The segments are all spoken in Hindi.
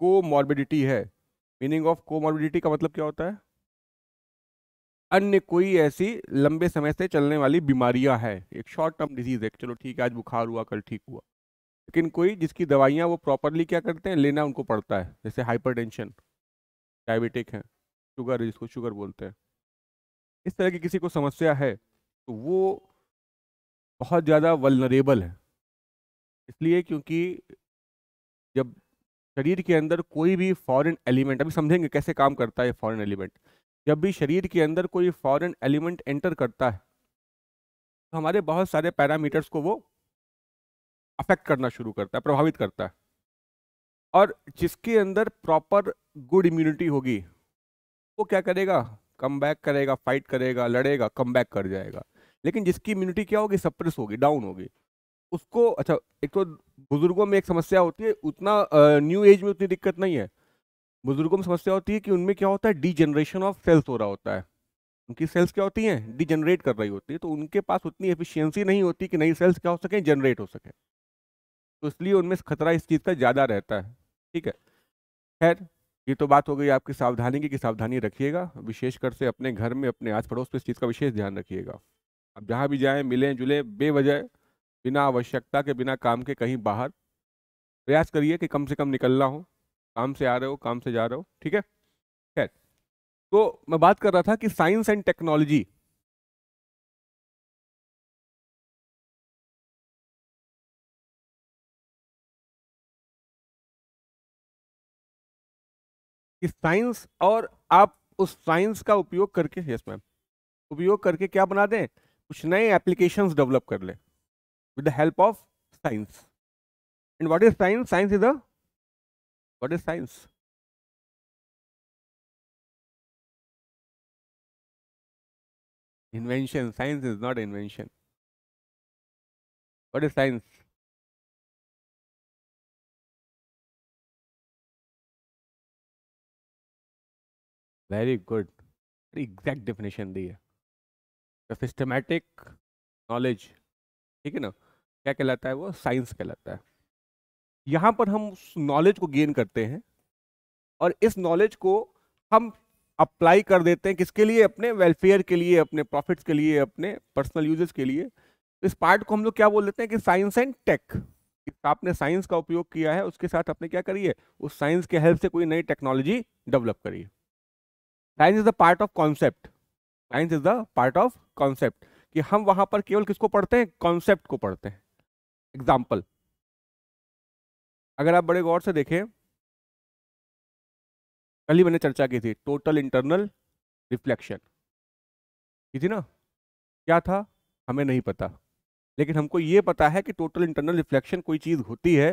कोमॉर्बिडिटी है मीनिंग ऑफ कोमॉर्बिडिटी का मतलब क्या होता है अन्य कोई ऐसी लंबे समय से चलने वाली बीमारियां हैं एक शॉर्ट टर्म डिजीज है चलो ठीक है आज बुखार हुआ कल ठीक हुआ लेकिन कोई जिसकी दवाइयाँ वो प्रॉपरली क्या करते हैं लेना उनको पड़ता है जैसे हाइपरटेंशन डायबिटिक है शुगर जिसको शुगर बोलते हैं इस तरह की किसी को समस्या है तो वो बहुत ज़्यादा वलनरेबल है इसलिए क्योंकि जब शरीर के अंदर कोई भी फॉरेन एलिमेंट अभी समझेंगे कैसे काम करता है फॉरेन एलिमेंट जब भी शरीर के अंदर कोई फॉरेन एलिमेंट एंटर करता है तो हमारे बहुत सारे पैरामीटर्स को वो अफेक्ट करना शुरू करता है प्रभावित करता है और जिसके अंदर प्रॉपर गुड इम्यूनिटी होगी वो क्या करेगा कम बैक करेगा फाइट करेगा लड़ेगा कम बैक कर जाएगा लेकिन जिसकी इम्यूनिटी क्या होगी सप्रेस होगी डाउन होगी उसको अच्छा एक तो बुजुर्गों में एक समस्या होती है उतना न्यू एज में उतनी दिक्कत नहीं है बुजुर्गों में समस्या होती है कि उनमें क्या होता है डी जनरेशन ऑफ सेल्स हो रहा होता है उनकी सेल्स क्या होती हैं डी जनरेट कर रही होती है तो उनके पास उतनी एफिशिएंसी नहीं होती कि नई सेल्स क्या हो सकें जनरेट हो सकें तो इसलिए उनमें खतरा इस चीज़ का ज़्यादा रहता है ठीक है खैर ये तो बात हो गई आपकी सावधानी की कि सावधानी रखिएगा विशेषकर से अपने घर में अपने आस पड़ोस में इस चीज़ का विशेष ध्यान रखिएगा आप जहाँ भी जाएँ मिलें जुलें बेवजह बिना आवश्यकता के बिना काम के कहीं बाहर प्रयास करिए कि कम से कम निकलना हो काम से आ रहे हो काम से जा रहे हो ठीक है खैर तो मैं बात कर रहा था कि साइंस एंड टेक्नोलॉजी कि साइंस और आप उस साइंस का उपयोग करके यस मैम उपयोग करके क्या बना दें कुछ नए एप्लीकेशंस डेवलप कर लें with the help of science. And what is science? Science is a what is science? Invention. Science is not invention. What is science? Very good. Very exact definition there. The systematic knowledge. ठीक है ना? क्या कहलाता है वो साइंस कहलाता है यहाँ पर हम उस नॉलेज को गेन करते हैं और इस नॉलेज को हम अप्लाई कर देते हैं किसके लिए अपने वेलफेयर के लिए अपने प्रॉफिट्स के लिए अपने पर्सनल यूजेस के लिए इस पार्ट को हम लोग क्या बोल देते हैं कि साइंस एंड टेक आपने साइंस का उपयोग किया है उसके साथ आपने क्या करिए उस साइंस के हेल्प से कोई नई टेक्नोलॉजी डेवलप करिए science is the part of concept science is the part of concept कि हम वहां पर केवल किसको पढ़ते हैं कॉन्सेप्ट को पढ़ते हैं एग्जाम्पल अगर आप बड़े गौर से देखें कल ही मैंने चर्चा की थी टोटल इंटरनल रिफ्लेक्शन की थी ना क्या था हमें नहीं पता लेकिन हमको ये पता है कि टोटल इंटरनल रिफ्लेक्शन कोई चीज़ होती है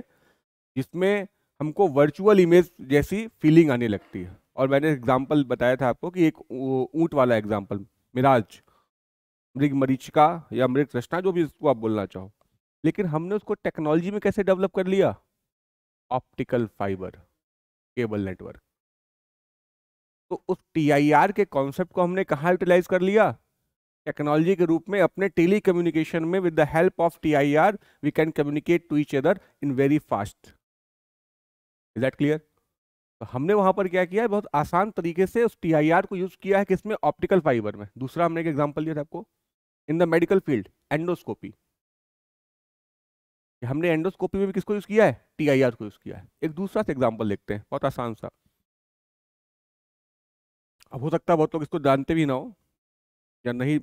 जिसमें हमको वर्चुअल इमेज जैसी फीलिंग आने लगती है और मैंने एग्जाम्पल बताया था आपको कि एक ऊँट वाला एग्जाम्पल मिराज मृग मरीचिका या मृग रचना जो भी इसको आप बोलना चाहो लेकिन हमने उसको टेक्नोलॉजी में कैसे डेवलप कर लिया ऑप्टिकल फाइबर केबल नेटवर्क तो उस टी के कॉन्सेप्ट को हमने कहाँ यूटिलाइज कर लिया टेक्नोलॉजी के रूप में अपने टेली कम्युनिकेशन में with the help of T I R we can communicate to each other in very fast is that clear तो हमने वहाँ पर क्या किया है बहुत आसान तरीके से उस टी आई आर को यूज़ किया है किसमें ऑप्टिकल फाइबर में दूसरा हमने एक एग्जाम्पल दिया था आपको in the medical field endoscopy हमने एंडोस्कोपी में भी किसको यूज किया है टीआईआर को यूज किया है एक दूसरा से एग्जाम्पल देखते हैं बहुत आसान सा अब हो सकता है बहुत लोग इसको जानते भी ना हो या नहीं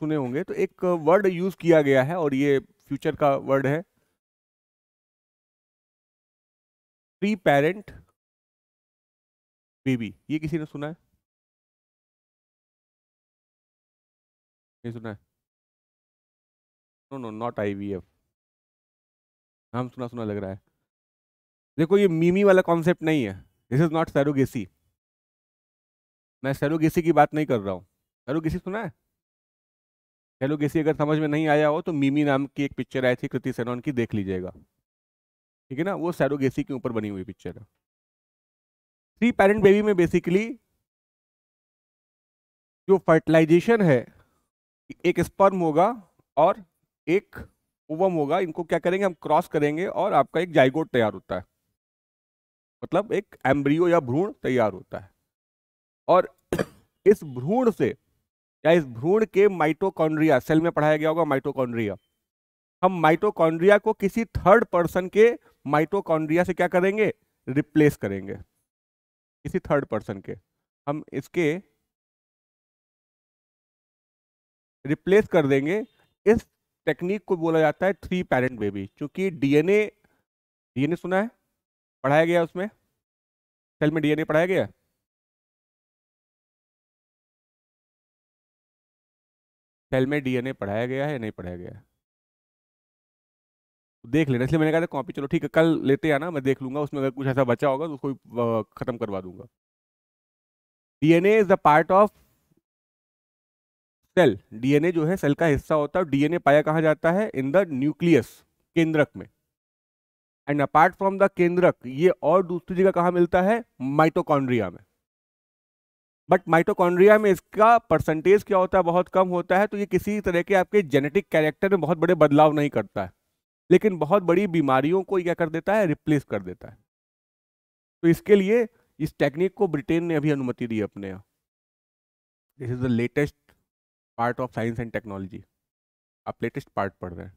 सुने होंगे तो एक वर्ड यूज किया गया है और ये फ्यूचर का वर्ड है प्री पेरेंट बेबी ये किसी ने सुना है नहीं सुना है नो नो नॉट आईवीएफ नाम हाँ, सुना सुना लग रहा है देखो ये मीमी वाला कॉन्सेप्ट नहीं है दिस इज़ नॉट सैरोगेसी मैं सैरोगेसी की बात नहीं कर रहा हूँ सैरोगेसी सुना है सैरोगेसी अगर समझ में नहीं आया हो तो मीमी नाम की एक पिक्चर आई थी कृति सेनोन की देख लीजिएगा ठीक है ना वो सैरोगेसी के ऊपर बनी हुई पिक्चर है थ्री पेरेंट बेबी में बेसिकली जो फर्टिलाइजेशन है एक स्पर्म होगा और एक ओवम होगा इनको क्या करेंगे हम क्रॉस करेंगे और आपका एक जाइगोट तैयार होता है मतलब एक एम्ब्रियो या भ्रूण तैयार होता है और इस भ्रूण से या इस भ्रूण के माइटोकॉन्ड्रिया सेल में पढ़ाया गया होगा माइटोकॉन्ड्रिया हम माइटोकॉन्ड्रिया को किसी थर्ड पर्सन के माइटोकॉन्ड्रिया से क्या करेंगे रिप्लेस करेंगे किसी थर्ड पर्सन के हम इसके रिप्लेस कर देंगे इस टेक्निक को बोला जाता है थ्री पेरेंट बेबी क्योंकि डीएनए डीएनए सुना है पढ़ाया गया उसमें सेल में डीएनए पढ़ाया गया सेल में डीएनए पढ़ाया गया है नहीं पढ़ाया गया देख लेना इसलिए मैंने कहा था कॉपी चलो ठीक है कल लेते आना मैं देख लूंगा उसमें अगर कुछ ऐसा बचा होगा तो उसको खत्म करवा दूंगा DNA is the part of cell DNA जो है सेल का हिस्सा होता है डीएनए पाया कहा जाता है इन द न्यूक्लियस केंद्रक में एंड अपार्ट फ्रॉम द केंद्रक ये और दूसरी जगह कहाँ मिलता है माइटोकॉन्ड्रिया में बट माइटोकॉन्ड्रिया में इसका परसेंटेज क्या होता है बहुत कम होता है तो ये किसी तरह के आपके जेनेटिक कैरेक्टर में बहुत बड़े बदलाव नहीं करता है लेकिन बहुत बड़ी बीमारियों को क्या कर देता है रिप्लेस कर देता है तो इसके लिए इस टेक्निक को ब्रिटेन ने अभी अनुमति दी अपने यहाँ this is the latest part of science and technology आप लेटेस्ट पार्ट पढ़ रहे हैं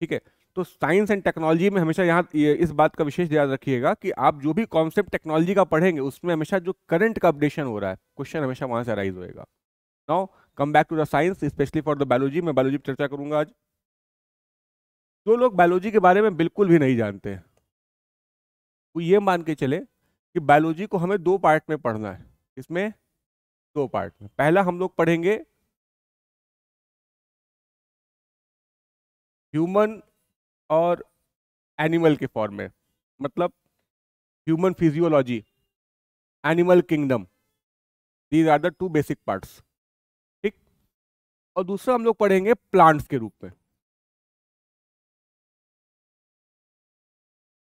ठीक है तो साइंस एंड टेक्नोलॉजी में हमेशा यहाँ इस बात का विशेष ध्यान रखिएगा कि आप जो भी कॉन्सेप्ट टेक्नोलॉजी का पढ़ेंगे उसमें हमेशा जो करंट का अपडेशन हो रहा है क्वेश्चन हमेशा वहाँ से अराइज होएगा now come back to the science specially for the biology मैं बायोलॉजी पर चर्चा करूंगा आज जो लोग बायोलॉजी के बारे में बिल्कुल भी नहीं जानते वो ये मान के चले कि बायोलॉजी को हमें दो पार्ट में पढ़ना है इसमें दो पार्ट में पहला हम लोग पढ़ेंगे ह्यूमन और एनिमल के फॉर्म में मतलब human physiology animal kingdom these are the two basic parts ठीक और दूसरा हम लोग पढ़ेंगे प्लांट्स के रूप में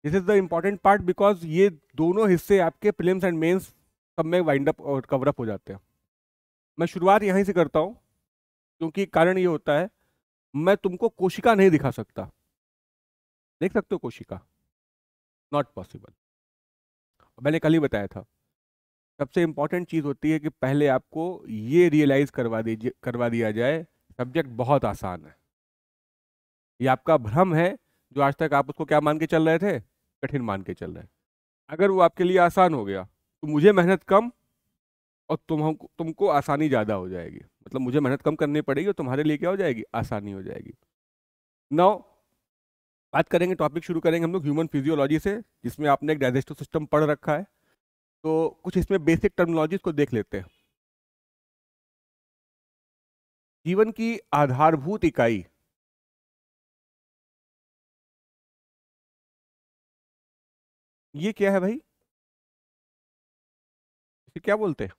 this is the important part because ये दोनों हिस्से आपके प्रिलिम्स एंड मेंस सब में वाइंड अप और कवरअप हो जाते हैं मैं शुरुआत यहीं से करता हूँ क्योंकि कारण ये होता है मैं तुमको कोशिका नहीं दिखा सकता देख सकते हो कोशिका नॉट पॉसिबल मैंने कल ही बताया था सबसे इंपॉर्टेंट चीज़ होती है कि पहले आपको ये रियलाइज करवा दीजिए करवा दिया जाए सब्जेक्ट बहुत आसान है ये आपका भ्रम है जो आज तक आप उसको क्या मान के चल रहे थे कठिन मान के चल रहे अगर वो आपके लिए आसान हो गया तो मुझे मेहनत कम और तुम तुमको आसानी ज़्यादा हो जाएगी मतलब मुझे मेहनत कम करनी पड़ेगी और तुम्हारे लिए क्या हो जाएगी आसानी हो जाएगी नौ बात करेंगे टॉपिक शुरू करेंगे हम लोग ह्यूमन फिजियोलॉजी से जिसमें आपने एक डाइजेस्टिव सिस्टम पढ़ रखा है तो कुछ इसमें बेसिक टर्मोलॉजीज को देख लेते हैं जीवन की आधारभूत इकाई ये क्या है भाई इसे क्या बोलते हैं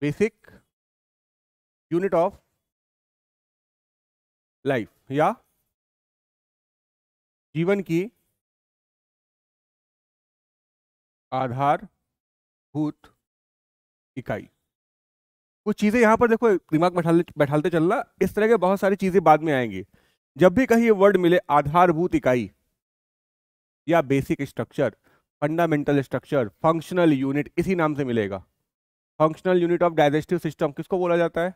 बेसिक यूनिट ऑफ लाइफ या जीवन की आधारभूत इकाई कुछ चीज़ें यहां पर देखो दिमाग बैठा बैठाते तो चलना इस तरह के बहुत सारी चीज़ें बाद में आएंगी जब भी कहीं ये वर्ड मिले आधारभूत इकाई या basic structure fundamental structure functional unit इसी नाम से मिलेगा functional unit of digestive system किसको बोला जाता है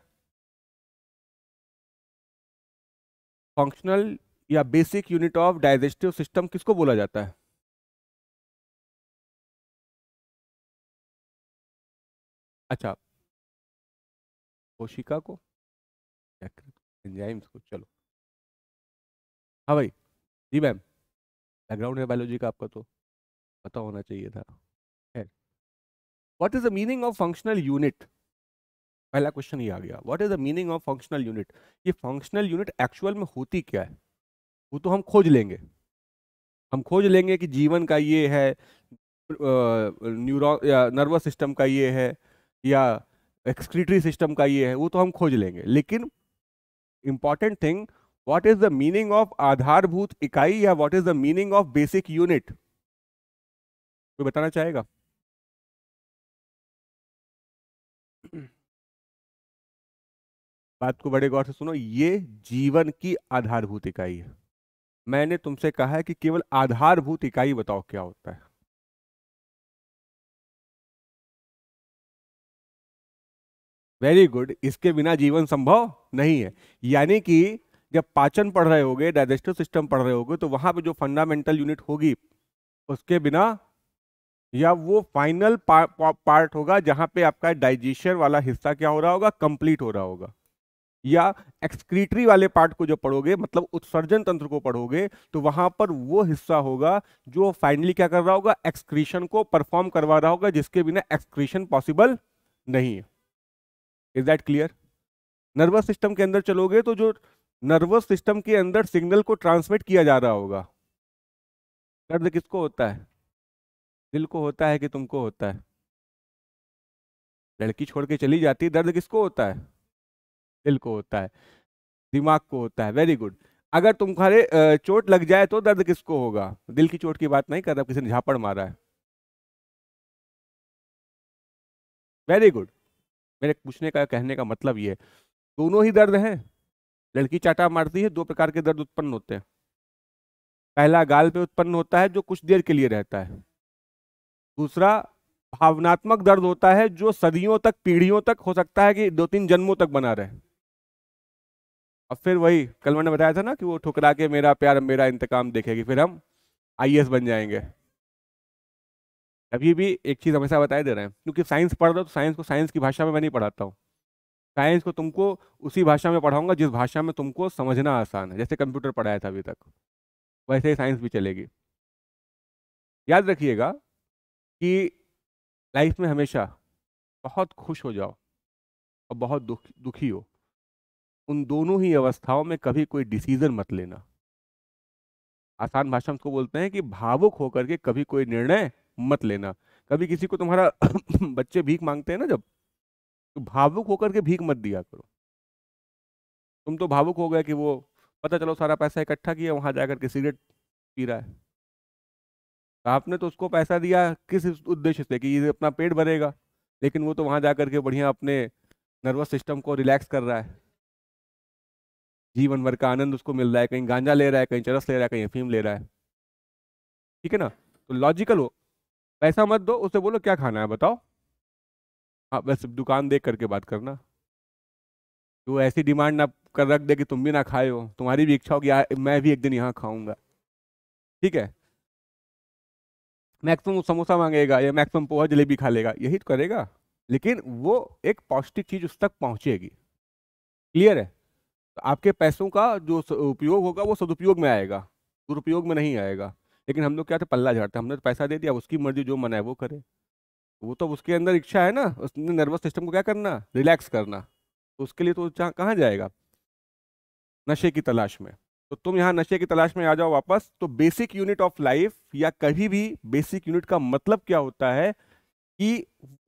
फंक्शनल या basic unit of digestive system किसको बोला जाता है अच्छा कोशिका को एंजाइम्स को चलो हाँ भाई जी मैम बैकग्राउंड है बायोलॉजी का आपका तो पता होना चाहिए था what is the meaning of functional unit पहला क्वेश्चन ये आ गया what is the meaning of functional unit ये फंक्शनल यूनिट एक्चुअल में होती क्या है वो तो हम खोज लेंगे हम खोज लेंगे कि जीवन का ये है न्यूरो या नर्वस सिस्टम का ये है या एक्सक्रीटरी सिस्टम का ये है वो तो हम खोज लेंगे लेकिन important thing what is the meaning of आधारभूत इकाई या what is the meaning of basic unit कोई बताना चाहेगा बात को बड़े गौर से सुनो ये जीवन की आधारभूत इकाई है मैंने तुमसे कहा है कि केवल आधारभूत इकाई बताओ क्या होता है वेरी गुड इसके बिना जीवन संभव नहीं है यानी कि जब पाचन पढ़ रहे होगे डाइजेस्टिव सिस्टम पढ़ रहे होगे तो वहां पे जो फंडामेंटल यूनिट होगी उसके बिना या वो फाइनल पार्ट होगा जहां पे आपका डाइजेशन वाला हिस्सा क्या हो रहा होगा कंप्लीट हो रहा होगा या एक्सक्रीटरी वाले पार्ट को जो पढ़ोगे मतलब उत्सर्जन तंत्र को पढ़ोगे तो वहां पर वो हिस्सा होगा जो फाइनली क्या कर रहा होगा एक्सक्रीशन को परफॉर्म करवा रहा होगा जिसके बिना एक्सक्रीशन पॉसिबल नहीं है is that clear nervous system के अंदर चलोगे तो जो नर्वस सिस्टम के अंदर सिग्नल को ट्रांसमिट किया जा रहा होगा दर्द किसको होता है दिल को होता है कि तुमको होता है लड़की छोड़ के चली जाती है दर्द किसको होता है दिल को होता है दिमाग को होता है वेरी गुड अगर तुम्हारे चोट लग जाए तो दर्द किसको होगा दिल की चोट की बात नहीं कर रहा किसी ने झापड़ मारा है वेरी गुड मेरे पूछने का कहने का मतलब ये दोनों ही दर्द हैं लड़की चाटा मारती है दो प्रकार के दर्द उत्पन्न होते हैं पहला गाल पे उत्पन्न होता है जो कुछ देर के लिए रहता है दूसरा भावनात्मक दर्द होता है जो सदियों तक पीढ़ियों तक हो सकता है कि दो तीन जन्मों तक बना रहे अब फिर वही कल मैंने बताया था ना कि वो ठुकरा के मेरा प्यार मेरा इंतकाम देखेगी फिर हम आई बन जाएंगे अभी भी एक चीज़ हमेशा बताए दे रहे हैं क्योंकि साइंस पढ़ रहे हो तो साइंस को साइंस की भाषा में मैं नहीं पढ़ाता हूँ साइंस को तुमको उसी भाषा में पढ़ाऊंगा जिस भाषा में तुमको समझना आसान है जैसे कंप्यूटर पढ़ाया था अभी तक वैसे ही साइंस भी चलेगी याद रखिएगा कि लाइफ में हमेशा बहुत खुश हो जाओ और बहुत दुख दुखी हो उन दोनों ही अवस्थाओं में कभी कोई डिसीजन मत लेना आसान भाषा उसको बोलते हैं कि भावुक होकर के कभी कोई निर्णय मत लेना कभी किसी को तुम्हारा बच्चे भीख मांगते हैं ना जब तो भावुक होकर के भीख मत दिया करो तुम तो भावुक हो गए कि वो पता चलो सारा पैसा इकट्ठा किया वहां जाकर के सिगरेट पी रहा है तो आपने तो उसको पैसा दिया किस उद्देश्य से कि ये अपना पेट भरेगा लेकिन वो तो वहां जाकर के बढ़िया अपने नर्वस सिस्टम को रिलैक्स कर रहा है जीवन भर का आनंद उसको मिल रहा है कहीं गांजा ले रहा है कहीं चरस ले रहा है कहीं अफीम ले रहा है ठीक है ना तो लॉजिकल हो पैसा मत दो उसे बोलो क्या खाना है बताओ आप हाँ, बस दुकान देख करके बात करना वो ऐसी डिमांड ना कर रख दे कि तुम भी ना खाए हो तुम्हारी भी इच्छा होगी मैं भी एक दिन यहाँ खाऊंगा ठीक है मैक्सिमम समोसा मांगेगा या मैक्सिमम पोहा जलेबी खा लेगा यही तो करेगा लेकिन वो एक पौष्टिक चीज उस तक पहुंचेगी क्लियर है तो आपके पैसों का जो उपयोग होगा वो सदुपयोग में आएगा दुरुपयोग में नहीं आएगा लेकिन हम लोग क्या थे पल्ला झाड़ते हमने तो पैसा दे दिया उसकी मर्जी जो मन है वो करे वो तो उसके अंदर इच्छा है ना उसने नर्वस सिस्टम को क्या करना रिलैक्स करना तो उसके लिए तो कहाँ जाएगा नशे की तलाश में तो तुम यहाँ नशे की तलाश में आ जाओ वापस तो बेसिक यूनिट ऑफ लाइफ या कभी भी बेसिक यूनिट का मतलब क्या होता है कि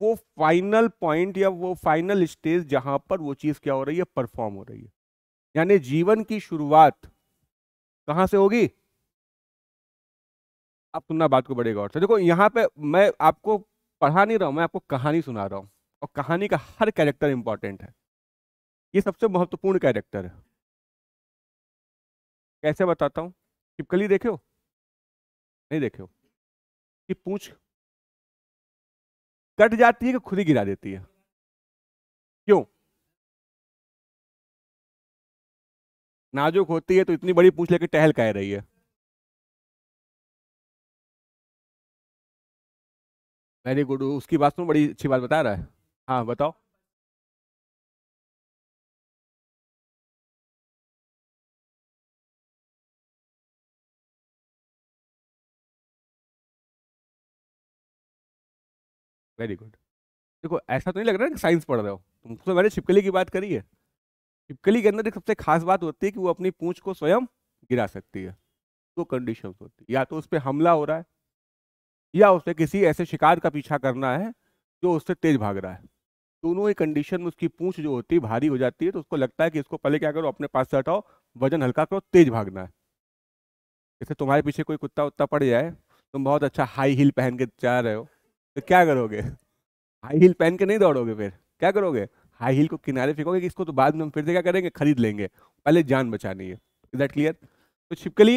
वो फाइनल पॉइंट या वो फाइनल स्टेज जहाँ पर वो चीज़ क्या हो रही है परफॉर्म हो रही है यानी जीवन की शुरुआत कहां से होगी आप सुनना बात को बड़े गौर से देखो यहां पे मैं आपको पढ़ा नहीं रहा हूं मैं आपको कहानी सुना रहा हूं और कहानी का हर कैरेक्टर इंपॉर्टेंट है ये सबसे महत्वपूर्ण कैरेक्टर है कैसे बताता हूं छिपकली देखे हो नहीं देखे हो कि पूछ कट जाती है कि खुद ही गिरा देती है क्यों नाजुक होती है तो इतनी बड़ी पूछ लेके टहल कह रही है वेरी गुड उसकी बात बड़ी अच्छी बात बता रहा है हाँ बताओ वेरी गुड देखो ऐसा तो नहीं लग रहा है कि साइंस पढ़ रहे हो तुम तो मैंने छिपकली की बात करी है छिपकली के अंदर एक सबसे खास बात होती है कि वो अपनी पूंछ को स्वयं गिरा सकती है दो तो कंडीशन होती है या तो उस पर हमला हो रहा है या उसे किसी ऐसे शिकार का पीछा करना है जो उससे तेज भाग रहा है दोनों ही कंडीशन में उसकी पूंछ जो होती है भारी हो जाती है तो उसको लगता है कि इसको पहले क्या करो अपने पास से हटाओ वजन हल्का करो तेज भागना है जैसे तुम्हारे पीछे कोई कुत्ता उत्ता पड़ जाए तुम बहुत अच्छा हाई हील पहन के जा रहे हो तो क्या करोगे हाई हील पहन के नहीं दौड़ोगे फिर क्या करोगे हाई हील को किनारे फेंकोगे कि इसको तो बाद में हम फिर से क्या करेंगे खरीद लेंगे पहले जान बचानी है इज दैट क्लियर तो छिपकली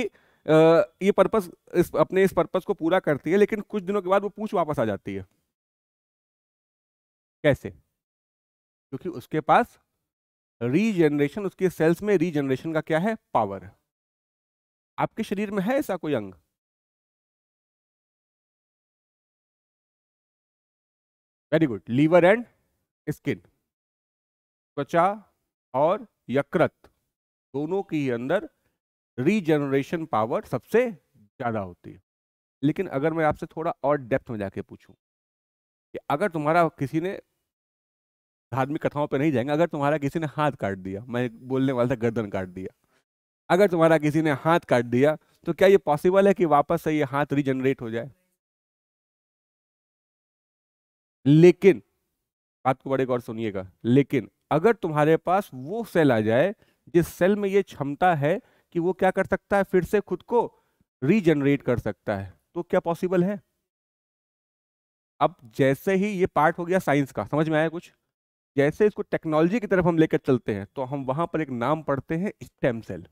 ये पर्पस इस अपने इस पर्पस को पूरा करती है लेकिन कुछ दिनों के बाद वो पूछ वापस आ जाती है कैसे क्योंकि उसके पास रीजनरेशन उसके सेल्स में रीजनरेशन का क्या है पावर आपके शरीर में है ऐसा कोई अंग very good liver and skin त्वचा और यकृत दोनों के ही अंदर रीजनरेशन पावर सबसे ज़्यादा होती है लेकिन अगर मैं आपसे थोड़ा और डेप्थ में जाके पूछूं कि अगर तुम्हारा किसी ने धार्मिक कथाओं पे नहीं जाएंगे अगर तुम्हारा किसी ने हाथ काट दिया मैं बोलने वाला था गर्दन काट दिया अगर तुम्हारा किसी ने हाथ काट दिया तो क्या ये पॉसिबल है कि वापस से ये हाथ रिजनरेट हो जाए लेकिन बात को बड़े गौर सुनिएगा लेकिन अगर तुम्हारे पास वो सेल आ जाए जिस सेल में ये क्षमता है कि वो क्या कर सकता है फिर से खुद को रीजनरेट कर सकता है तो क्या पॉसिबल है अब जैसे ही ये पार्ट हो गया साइंस का समझ में आया कुछ जैसे इसको टेक्नोलॉजी की तरफ हम लेकर चलते हैं तो हम वहां पर एक नाम पढ़ते हैं स्टेम सेल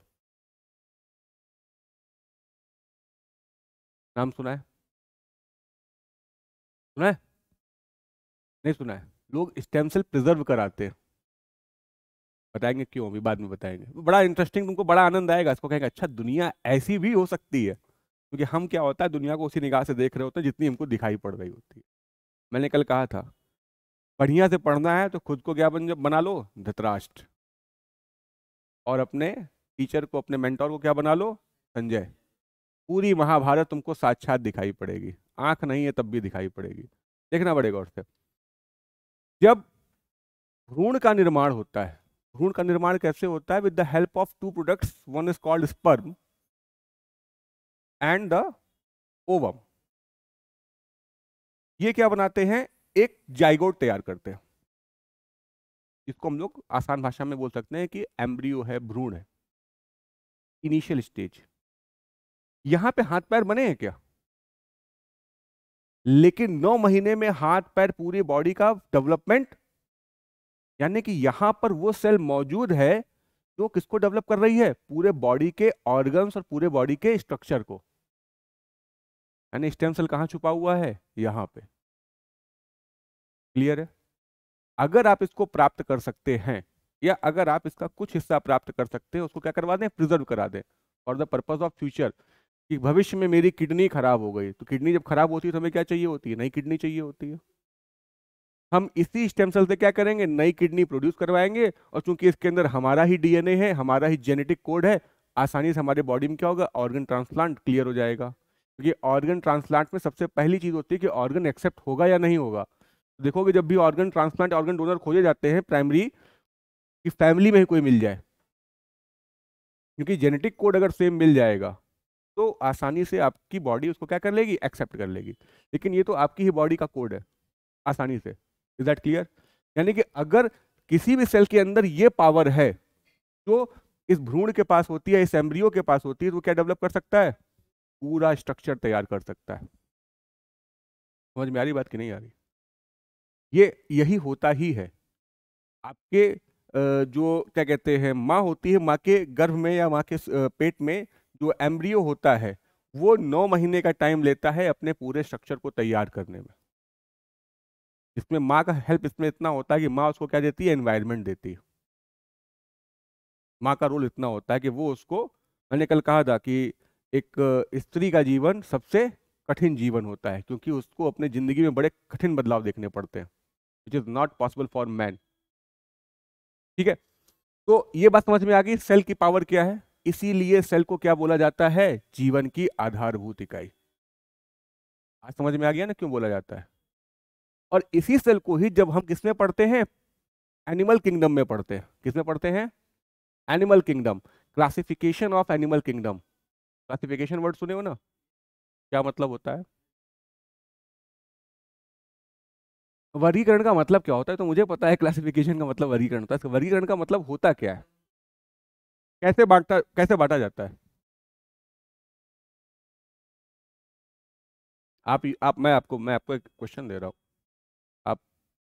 नाम सुना है सुना है नहीं सुना है लोग स्टेम सेल प्रिजर्व कराते हैं बताएंगे क्यों अभी बाद में बताएंगे बड़ा इंटरेस्टिंग तुमको बड़ा आनंद आएगा इसको कहेंगे अच्छा दुनिया ऐसी भी हो सकती है क्योंकि हम क्या होता है दुनिया को उसी निगाह से देख रहे होते हैं जितनी हमको दिखाई पड़ रही होती है मैंने कल कहा था बढ़िया से पढ़ना है तो खुद को क्या बन बना लो धतराष्ट्र और अपने टीचर को अपने मेंटोर को क्या बना लो संजय पूरी महाभारत तुमको साक्षात दिखाई पड़ेगी आंख नहीं है तब भी दिखाई पड़ेगी देखना पड़ेगा उससे जब भ्रूण का निर्माण होता है भ्रूण का निर्माण कैसे होता है with the help of two products one is called sperm and the ovum ये क्या बनाते हैं एक जाइगोट तैयार करते हैं इसको हम लोग आसान भाषा में बोल सकते हैं कि एम्ब्रियो है भ्रूण है इनिशियल स्टेज यहां पे हाथ पैर बने हैं क्या लेकिन नौ महीने में हाथ पैर पूरी बॉडी का डेवलपमेंट यानी कि यहाँ पर वो सेल मौजूद है जो किसको डेवलप कर रही है पूरे बॉडी के ऑर्गन्स और पूरे बॉडी के स्ट्रक्चर को यानी स्टेम सेल कहाँ छुपा हुआ है यहाँ पे क्लियर है अगर आप इसको प्राप्त कर सकते हैं या अगर आप इसका कुछ हिस्सा प्राप्त कर सकते हैं उसको क्या करवा दें प्रिजर्व करा दें for the purpose of future कि भविष्य में मेरी किडनी खराब हो गई तो किडनी जब खराब होती है तो हमें क्या चाहिए होती है नई किडनी चाहिए होती है हम इसी स्टेम सेल से क्या करेंगे नई किडनी प्रोड्यूस करवाएंगे और चूंकि इसके अंदर हमारा ही डीएनए है हमारा ही जेनेटिक कोड है आसानी से हमारे बॉडी में क्या होगा ऑर्गन ट्रांसप्लांट क्लियर हो जाएगा क्योंकि ऑर्गन ट्रांसप्लांट में सबसे पहली चीज़ होती है कि ऑर्गन एक्सेप्ट होगा या नहीं होगा देखोगे जब भी ऑर्गन ट्रांसप्लांट ऑर्गन डोनर खोजे जाते हैं प्राइमरी कि फैमिली में ही कोई मिल जाए क्योंकि जेनेटिक कोड अगर सेम मिल जाएगा तो आसानी से आपकी बॉडी उसको क्या कर लेगी एक्सेप्ट कर लेगी लेकिन ये तो आपकी ही बॉडी का कोड है आसानी से इज दैट क्लियर यानी कि अगर किसी भी सेल के अंदर ये पावर है जो इस भ्रूण के पास होती है इस एम्ब्रियो के पास होती है तो क्या डेवलप कर सकता है पूरा स्ट्रक्चर तैयार कर सकता है समझ में आ रही बात कि नहीं आ रही ये यही होता ही है आपके जो क्या कहते हैं माँ होती है माँ के गर्भ में या माँ के पेट में जो एम्ब्रियो होता है वो नौ महीने का टाइम लेता है अपने पूरे स्ट्रक्चर को तैयार करने में इसमें माँ का हेल्प इसमें इतना होता है कि माँ उसको क्या देती है एनवायरमेंट देती है माँ का रोल इतना होता है कि वो उसको मैंने कल कहा था कि एक स्त्री का जीवन सबसे कठिन जीवन होता है क्योंकि उसको अपने ज़िंदगी में बड़े कठिन बदलाव देखने पड़ते हैं which is not possible for man ठीक है तो ये बात समझ में आ गई सेल की पावर क्या है इसीलिए सेल को क्या बोला जाता है जीवन की आधारभूत इकाई आज समझ में आ गया ना क्यों बोला जाता है और इसी सेल को ही जब हम किस में पढ़ते हैं एनिमल किंगडम में पढ़ते हैं किस में पढ़ते हैं animal kingdom classification of animal kingdom classification word सुने हो ना क्या मतलब होता है वर्गीकरण का मतलब क्या होता है तो मुझे पता है क्लासिफिकेशन का मतलब वर्गीकरण होता है वर्गीकरण का मतलब होता क्या है कैसे बांटता कैसे बांटा जाता है आप आप मैं आपको मैं आपको एक क्वेश्चन दे रहा हूँ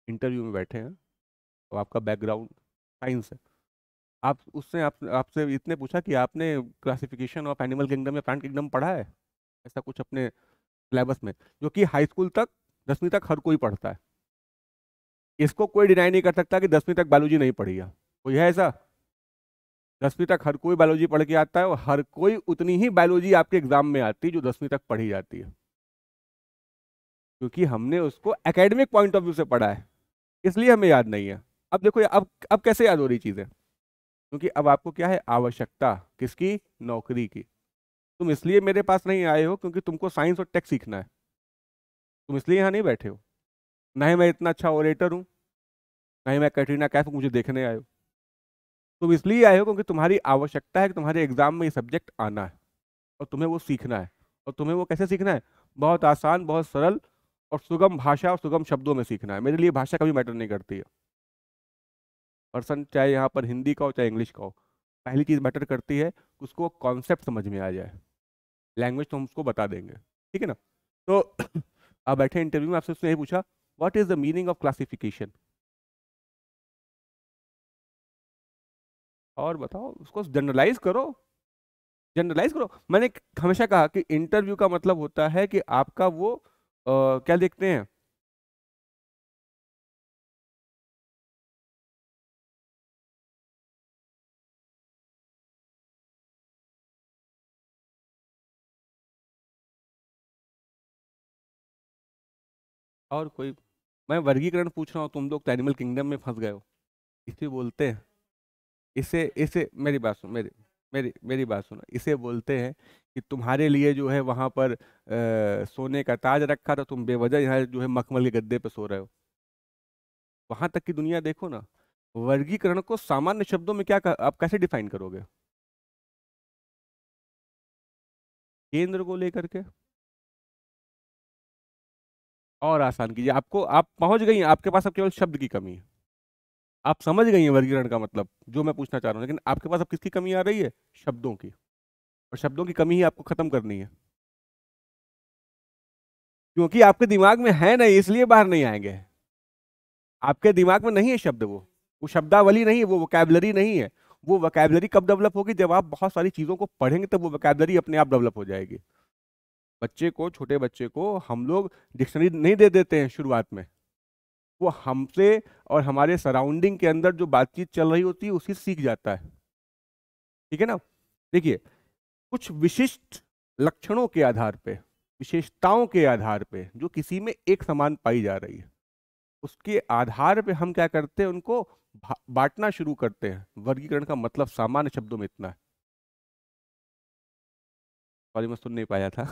इंटरव्यू में बैठे हैं और तो आपका बैकग्राउंड साइंस है आप उससे आप आपसे इतने पूछा कि आपने क्लासिफिकेशन ऑफ एनिमल किंगडम या प्लांट किंगडम पढ़ा है ऐसा कुछ अपने सिलेबस में जो कि हाई स्कूल तक दसवीं तक हर कोई पढ़ता है इसको कोई डिनाई नहीं कर सकता कि दसवीं तक बायोलॉजी नहीं पढ़ी है कोई तो है ऐसा दसवीं तक हर कोई बायोलॉजी पढ़ के आता है और हर कोई उतनी ही बायोलॉजी आपके एग्जाम में आती है जो दसवीं तक पढ़ी जाती है क्योंकि हमने उसको एकेडमिक पॉइंट ऑफ व्यू से पढ़ा है इसलिए हमें याद नहीं है अब देखो अब अब कैसे याद हो रही चीज़ें क्योंकि अब आपको क्या है आवश्यकता किसकी नौकरी की तुम इसलिए मेरे पास नहीं आए हो क्योंकि तुमको साइंस और टेक सीखना है तुम इसलिए यहाँ नहीं बैठे हो ना ही मैं इतना अच्छा ऑरेटर हूँ ना ही मैं कैटरीना कैफ मुझे देखने आए हो तुम इसलिए आए हो क्योंकि तुम्हारी आवश्यकता है कि तुम्हारे एग्जाम में ये सब्जेक्ट आना है और तुम्हें वो सीखना है और तुम्हें वो कैसे सीखना है बहुत आसान बहुत सरल और सुगम भाषा और सुगम शब्दों में सीखना है मेरे लिए भाषा कभी मैटर नहीं करती है पर्सन चाहे यहाँ पर हिंदी का हो चाहे इंग्लिश का हो पहली चीज़ मैटर करती है उसको कॉन्सेप्ट समझ में आ जाए लैंग्वेज तो हम उसको बता देंगे ठीक है ना तो आप बैठे इंटरव्यू में आपसे उसने यही पूछा what is the meaning of classification और बताओ उसको जनरलाइज करो जनरलाइज करो मैंने हमेशा कहा कि इंटरव्यू का मतलब होता है कि आपका वो क्या देखते हैं और कोई मैं वर्गीकरण पूछ रहा हूँ तुम लोग तो एनिमल किंगडम में फंस गए हो इसे बोलते हैं इसे इसे मेरी बात सुन मेरी मेरी मेरी बात सुनो इसे बोलते हैं कि तुम्हारे लिए जो है वहाँ पर आ, सोने का ताज रखा था तुम बेवजह यहाँ जो है मखमल के गद्दे पर सो रहे हो वहाँ तक की दुनिया देखो ना वर्गीकरण को सामान्य शब्दों में क्या आप कैसे डिफाइन करोगे केंद्र को लेकर के और आसान कीजिए आपको आप पहुंच गई आपके पास अब केवल शब्द की कमी है आप समझ गई हैं वर्गीकरण का मतलब जो मैं पूछना चाह रहा हूँ लेकिन आपके पास अब किसकी कमी आ रही है शब्दों की और शब्दों की कमी ही आपको ख़त्म करनी है क्योंकि आपके दिमाग में है नहीं इसलिए बाहर नहीं आएंगे आपके दिमाग में नहीं है शब्द वो वो शब्दावली नहीं है वो वोकेबलरी नहीं है वो वोकेबलरी कब डेवलप होगी जब आप बहुत सारी चीज़ों को पढ़ेंगे तब वो वोकेबलरी अपने आप डेवलप हो जाएगी बच्चे को छोटे बच्चे को हम लोग डिक्शनरी नहीं दे देते हैं शुरुआत में वो हमसे और हमारे सराउंडिंग के अंदर जो बातचीत चल रही होती है उसी सीख जाता है ठीक है ना देखिए कुछ विशिष्ट लक्षणों के आधार पे विशेषताओं के आधार पे जो किसी में एक समान पाई जा रही है उसके आधार पे हम क्या करते हैं उनको बांटना शुरू करते हैं वर्गीकरण का मतलब सामान्य शब्दों में इतना है सॉरी मैं सुन नहीं पाया था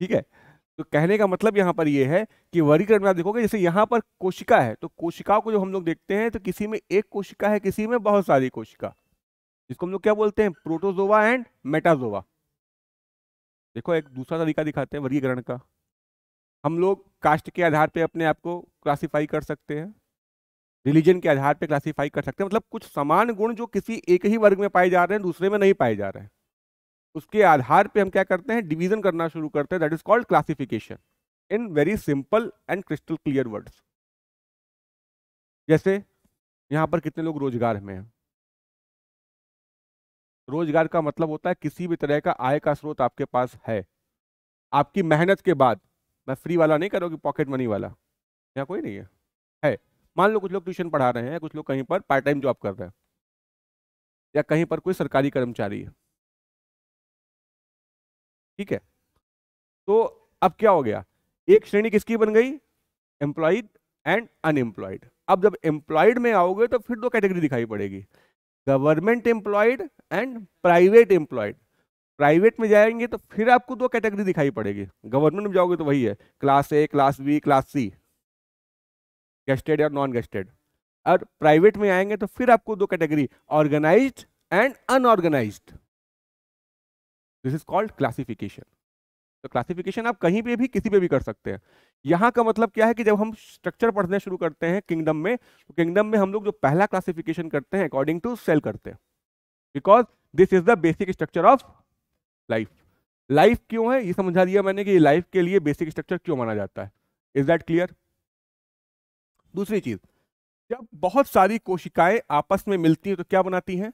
ठीक है तो कहने का मतलब यहाँ पर यह है कि वर्गीकरण में आप देखोगे जैसे यहाँ पर कोशिका है तो कोशिकाओं को जो हम लोग देखते हैं तो किसी में एक कोशिका है किसी में बहुत सारी कोशिका जिसको हम लोग क्या बोलते हैं प्रोटोजोवा एंड मेटाजोवा देखो एक दूसरा तरीका दिखाते हैं वर्गीकरण का हम लोग कास्ट के आधार पर अपने आप को क्लासीफाई कर सकते हैं रिलीजन के आधार पर क्लासीफाई कर सकते हैं मतलब कुछ समान गुण जो किसी एक ही वर्ग में पाए जा रहे हैं दूसरे में नहीं पाए जा रहे हैं उसके आधार पे हम क्या करते हैं डिवीजन करना शुरू करते हैं that is called classification in very simple and crystal clear words जैसे यहाँ पर कितने लोग रोजगार में हैं रोजगार का मतलब होता है किसी भी तरह का आय का स्रोत आपके पास है आपकी मेहनत के बाद मैं फ्री वाला नहीं करूँगी पॉकेट मनी वाला यहाँ कोई नहीं है है मान लो कुछ लोग ट्यूशन पढ़ा रहे हैं कुछ लोग कहीं पर पार्ट टाइम जॉब कर रहे हैं या कहीं पर कोई सरकारी कर्मचारी है ठीक है तो अब क्या हो गया एक श्रेणी किसकी बन गई एम्प्लॉइड एंड अनएम्प्लॉयड अब जब एम्प्लॉयड में आओगे तो फिर दो कैटेगरी दिखाई पड़ेगी government employed and private employed private में जाएंगे तो फिर आपको दो कैटेगरी दिखाई पड़ेगी गवर्नमेंट में जाओगे तो वही है class A class B class C gazetted और नॉन गेस्टेड और प्राइवेट में आएंगे तो फिर आपको दो category organised and unorganised this is called classification तो क्लासिफिकेशन आप कहीं पे भी किसी पे भी कर सकते हैं यहाँ का मतलब क्या है कि जब हम स्ट्रक्चर पढ़ने शुरू करते हैं किंगडम में तो किंगडम में हम लोग जो पहला क्लासिफिकेशन करते हैं अकॉर्डिंग टू सेल करते हैं because this is the basic structure of life life क्यों है ये समझा दिया मैंने कि लाइफ के लिए बेसिक स्ट्रक्चर क्यों माना जाता है इज दैट क्लियर दूसरी चीज जब बहुत सारी कोशिकाएं आपस में मिलती हैं तो क्या बनाती हैं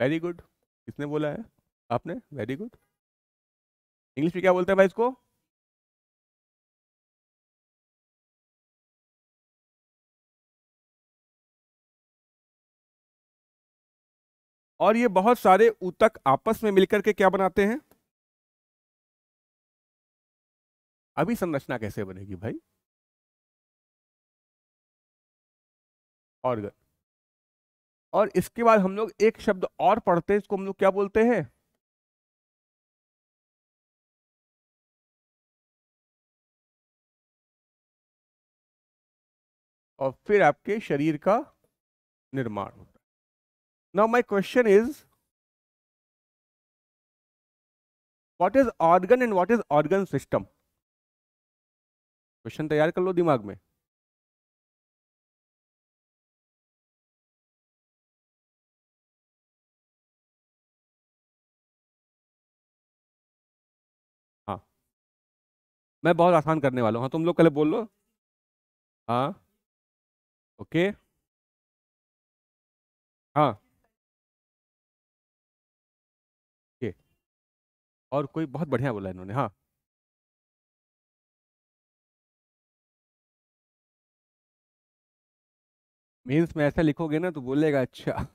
वेरी गुड किसने बोला है आपने वेरी गुड इंग्लिश में क्या बोलते हैं भाई इसको और ये बहुत सारे ऊतक आपस में मिलकर के क्या बनाते हैं अभी संरचना कैसे बनेगी भाई ऑर्गन और इसके बाद हम लोग एक शब्द और पढ़ते हैं इसको हम लोग क्या बोलते हैं और फिर आपके शरीर का निर्माण होता है now my question is what is organ and what is organ system question तैयार कर लो दिमाग में मैं बहुत आसान करने वाला हूँ हाँ तुम लोग पहले बोल लो हाँ ओके हाँ ओके और कोई बहुत बढ़िया बोला इन्होंने हाँ मीन्स में ऐसा लिखोगे ना तो बोलेगा अच्छा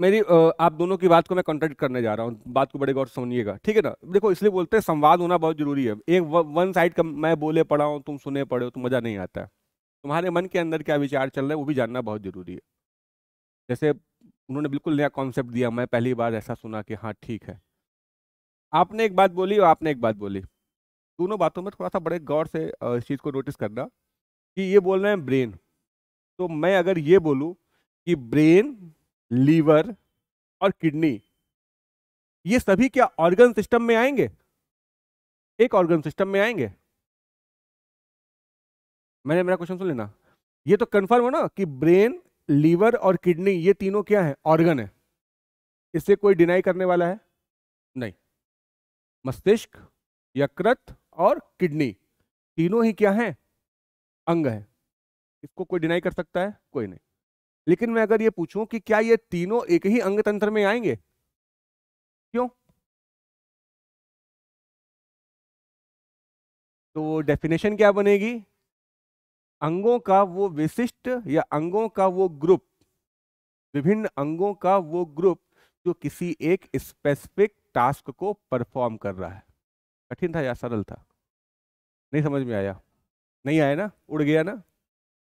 मेरी आप दोनों की बात को मैं कॉन्ट्रेक्ट करने जा रहा हूँ बात को बड़े गौर सुनिएगा ठीक है ना देखो इसलिए बोलते हैं संवाद होना बहुत जरूरी है एक वन साइड का मैं बोले पड़ा हूँ तुम सुने पड़े हो तो मज़ा नहीं आता है तुम्हारे मन के अंदर क्या विचार चल रहा है वो भी जानना बहुत जरूरी है जैसे उन्होंने बिल्कुल नया कॉन्सेप्ट दिया मैं पहली बार ऐसा सुना कि हाँ ठीक है आपने एक बात बोली और आपने एक बात बोली दोनों बातों में थोड़ा सा बड़े गौर से इस चीज़ को नोटिस करना कि ये बोल रहे हैं ब्रेन तो मैं अगर ये बोलूँ कि ब्रेन लीवर और किडनी ये सभी क्या ऑर्गन सिस्टम में आएंगे एक ऑर्गन सिस्टम में आएंगे मैंने मेरा क्वेश्चन सुन लेना ये तो कंफर्म हो ना कि ब्रेन लीवर और किडनी ये तीनों क्या है ऑर्गन है इससे कोई डिनाई करने वाला है नहीं मस्तिष्क यकृत और किडनी तीनों ही क्या है अंग है इसको कोई डिनाई कर सकता है कोई नहीं लेकिन मैं अगर ये पूछूं कि क्या ये तीनों एक ही अंग तंत्र में आएंगे क्यों तो डेफिनेशन क्या बनेगी अंगों का वो विशिष्ट या अंगों का वो ग्रुप विभिन्न अंगों का वो ग्रुप जो किसी एक स्पेसिफिक टास्क को परफॉर्म कर रहा है कठिन था या सरल था नहीं समझ में आया नहीं आया ना उड़ गया ना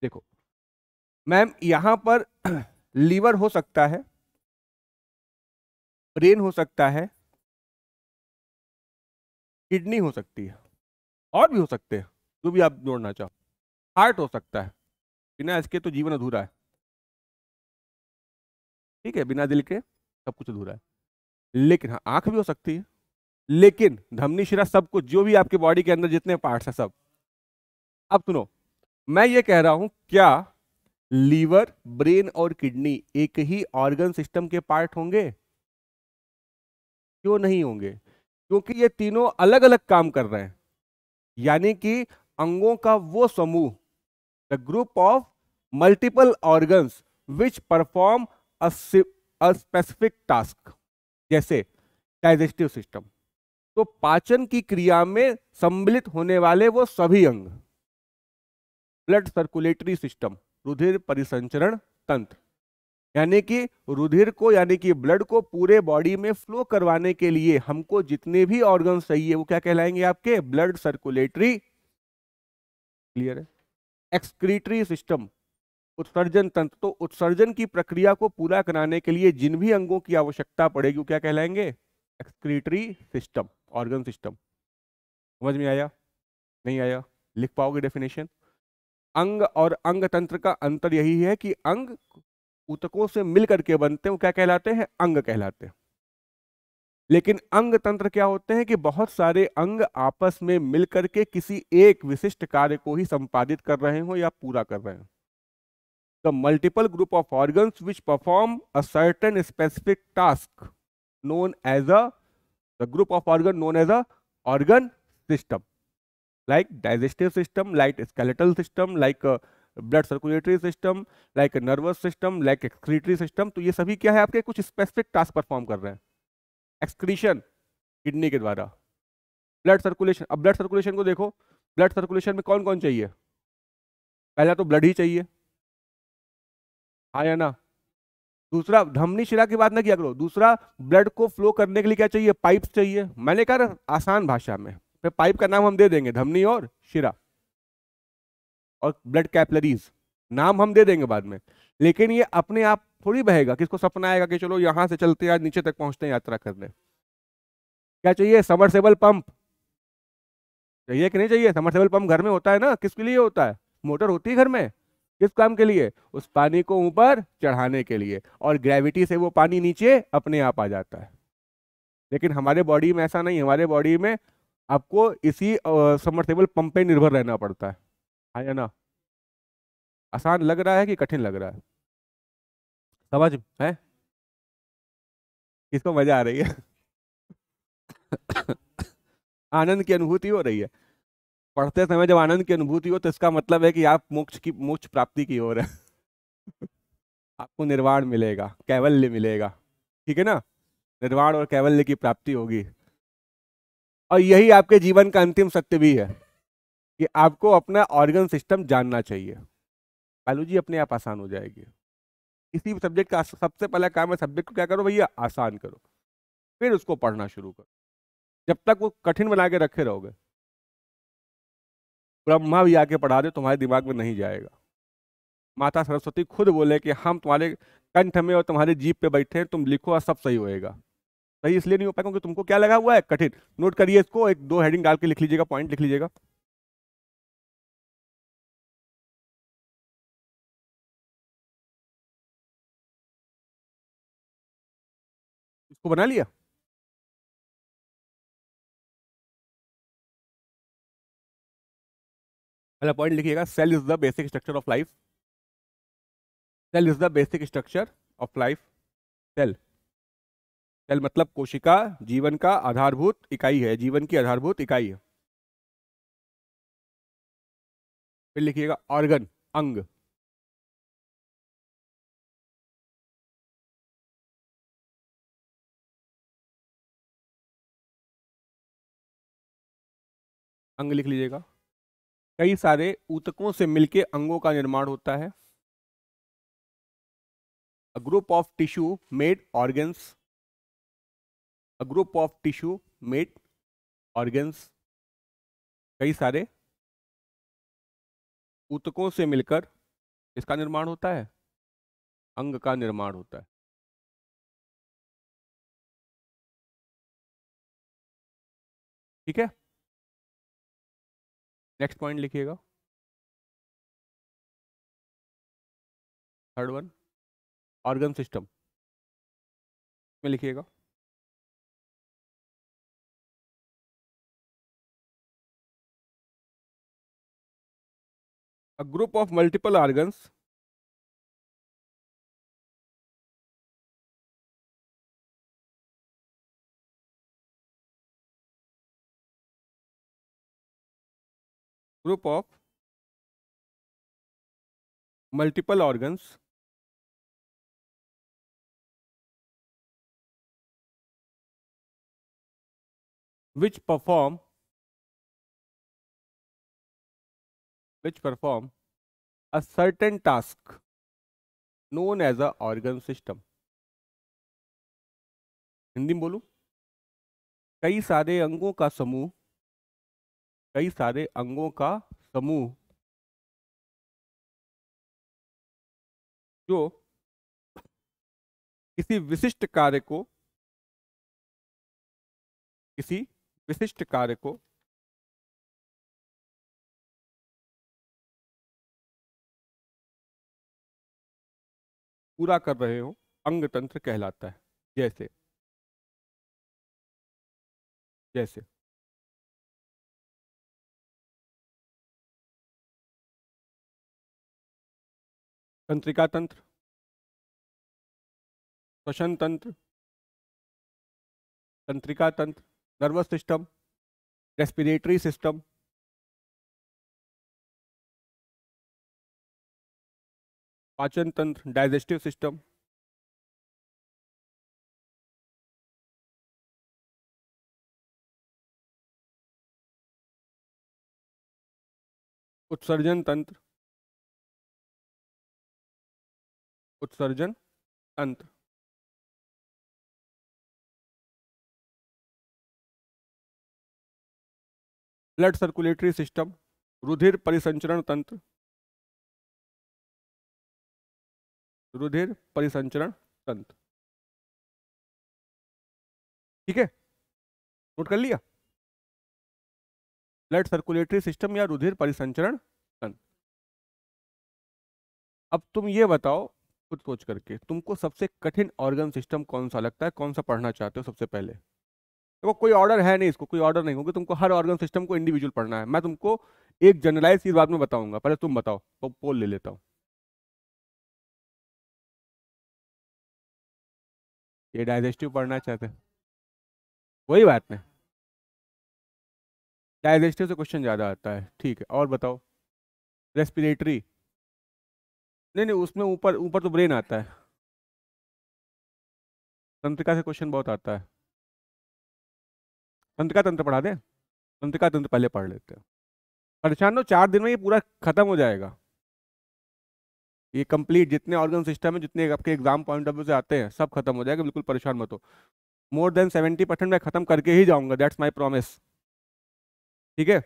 देखो मैम यहां पर लीवर हो सकता है ब्रेन हो सकता है किडनी हो सकती है और भी हो सकते हैं जो भी आप जोड़ना चाहो हार्ट हो सकता है बिना इसके तो जीवन अधूरा है ठीक है बिना दिल के सब कुछ अधूरा है लेकिन हाँ आंख भी हो सकती है लेकिन धमनी शिरा सब कुछ जो भी आपके बॉडी के अंदर जितने पार्ट्स हैं सब अब सुनो मैं ये कह रहा हूं क्या लीवर ब्रेन और किडनी एक ही ऑर्गन सिस्टम के पार्ट होंगे क्यों नहीं होंगे क्योंकि ये तीनों अलग अलग काम कर रहे हैं यानी कि अंगों का वो समूह the group of multiple organs which perform specific task जैसे डाइजेस्टिव सिस्टम तो पाचन की क्रिया में सम्मिलित होने वाले वो सभी अंग ब्लड सर्कुलेटरी सिस्टम रुधिर परिसंचरण तंत्र यानी कि रुधिर को यानी कि ब्लड को पूरे बॉडी में फ्लो करवाने के लिए हमको जितने भी ऑर्गन चाहिए वो क्या कहलाएंगे आपके ब्लड सर्कुलेटरी क्लियर है एक्सक्रीटरी सिस्टम उत्सर्जन तंत्र तो उत्सर्जन की प्रक्रिया को पूरा कराने के लिए जिन भी अंगों की आवश्यकता पड़ेगी वो क्या कहलाएंगे एक्सक्रीटरी सिस्टम ऑर्गन सिस्टम समझ में आया नहीं आया लिख पाओगे डेफिनेशन अंग और अंग तंत्र का अंतर यही है कि अंग ऊतकों से मिलकर के बनते हैं क्या कहलाते हैं अंग कहलाते हैं लेकिन अंग तंत्र क्या होते हैं कि बहुत सारे अंग आपस में मिलकर के किसी एक विशिष्ट कार्य को ही संपादित कर रहे हो या पूरा कर रहे हो the multiple group of organ which perform a certain specific task known as a group of organ known as a organ system like digestive system like skeletal system like uh, blood circulatory system like nervous system like excretory system तो ये सभी क्या है आपके कुछ स्पेसिफिक टास्क परफॉर्म कर रहे हैं एक्सक्रीशन किडनी के द्वारा ब्लड सर्कुलेशन अब ब्लड सर्कुलेशन को देखो ब्लड सर्कुलेशन में कौन कौन चाहिए पहला तो ब्लड ही चाहिए हाँ या ना दूसरा धमनी शिरा की बात ना किया करो दूसरा ब्लड को फ्लो करने के लिए क्या चाहिए पाइप्स चाहिए मैंने कहा आसान भाषा में फिर पाइप का नाम हम दे देंगे धमनी और शिरा और ब्लड कैपलरीज नाम हम दे देंगे बाद में लेकिन ये अपने आप थोड़ी बहेगा किसको सपना आएगा कि चलो यहां से चलते हैं नीचे तक पहुंचते हैं यात्रा करने क्या चाहिए समरसेबल पंप चाहिए कि नहीं चाहिए समरसेबल पंप घर में होता है ना किसके लिए होता है मोटर होती है घर में किस काम के लिए उस पानी को ऊपर चढ़ाने के लिए और ग्रेविटी से वो पानी नीचे अपने आप आ जाता है लेकिन हमारे बॉडी में ऐसा नहीं हमारे बॉडी में आपको इसी समर्थेबल पंप पे निर्भर रहना पड़ता है हाँ या ना आसान लग रहा है कि कठिन लग रहा है समझ है किसको मजा आ रही है आनंद की अनुभूति हो रही है पढ़ते समय जब आनंद की अनुभूति हो तो इसका मतलब है कि आप मोक्ष की मोक्ष प्राप्ति की ओर है आपको निर्वाण मिलेगा कैवल्य मिलेगा ठीक है ना निर्वाण और कैवल्य की प्राप्ति होगी और यही आपके जीवन का अंतिम सत्य भी है कि आपको अपना ऑर्गन सिस्टम जानना चाहिए बायोलॉजी अपने आप आसान हो जाएगी किसी भी सब्जेक्ट का सबसे पहला काम है सब्जेक्ट को क्या करो भैया आसान करो फिर उसको पढ़ना शुरू करो जब तक वो कठिन बना के रखे रहोगे ब्रह्मा भी आके पढ़ा दे तुम्हारे दिमाग में नहीं जाएगा माता सरस्वती खुद बोले कि हम तुम्हारे कंठ में और तुम्हारे जीप पे बैठे हैं तुम लिखो और सब सही होएगा सही इसलिए नहीं हो पाएगा क्योंकि तुमको क्या लगा हुआ है कठिन नोट करिए इसको एक दो हेडिंग डाल के लिख लीजिएगा पॉइंट लिख लीजिएगा इसको बना लिया पहला पॉइंट लिखिएगा cell is the basic structure of life cell is the basic structure of life cell cell मतलब कोशिका जीवन का आधारभूत इकाई है जीवन की आधारभूत इकाई है फिर लिखिएगा ऑर्गन अंग अंग लिख लीजिएगा कई सारे ऊतकों से मिलके अंगों का निर्माण होता है group of tissue made organs a group of tissue made organs कई सारे ऊतकों से मिलकर इसका निर्माण होता है अंग का निर्माण होता है ठीक है नेक्स्ट पॉइंट लिखिएगा थर्ड वन ऑर्गन सिस्टम में लिखिएगा a group of multiple organs group of multiple organs which perform which perform a certain task known as a organ Hindi में बोलू कई सारे अंगों का समूह कई सारे अंगों का समूह जो किसी विशिष्ट कार्य को किसी विशिष्ट कार्य को पूरा कर रहे हो अंग तंत्र कहलाता है जैसे जैसे तंत्रिका तंत्र श्वसन तंत्र तंत्रिका तंत्र नर्वस सिस्टम रेस्पिरेटरी सिस्टम पाचन तंत्र डाइजेस्टिव सिस्टम उत्सर्जन तंत्र उत्सर्जन तंत्र ब्लड सर्कुलेटरी सिस्टम रुधिर परिसंचरण तंत्र रुधिर परिसंचरण तंत्र ठीक है नोट कर लिया ब्लड सर्कुलेटरी सिस्टम या रुधिर परिसंचरण तंत्र अब तुम ये बताओ खुद सोच करके तुमको सबसे कठिन ऑर्गन सिस्टम कौन सा लगता है कौन सा पढ़ना चाहते हो सबसे पहले देखो कोई ऑर्डर है नहीं इसको कोई ऑर्डर नहीं होगा तुमको हर ऑर्गन सिस्टम को इंडिविजुअल पढ़ना है मैं तुमको एक जनरलाइज चीज बाद में बताऊंगा पहले तुम बताओ तो पोल ले लेता हूँ ये डाइजेस्टिव पढ़ना चाहते हैं वही बात नहीं डाइजेस्टिव से क्वेश्चन ज़्यादा आता है ठीक है और बताओ रेस्पिरेटरी नहीं नहीं उसमें ऊपर ऊपर तो ब्रेन आता है तंत्रिका से क्वेश्चन बहुत आता है तंत्रिका तंत्र पढ़ा दें तंत्रिका तंत्र पहले पढ़ लेते हैं परेशान हो चार दिन में ये पूरा खत्म हो जाएगा ये कंप्लीट जितने ऑर्गन सिस्टम है जितने आपके एग्जाम पॉइंट ऑफ व्यू से आते हैं सब खत्म हो जाएगा बिल्कुल परेशान मत हो मोर देन सेवेंटी परसेंट मैं खत्म करके ही जाऊंगा दैट्स माई प्रॉमिस ठीक है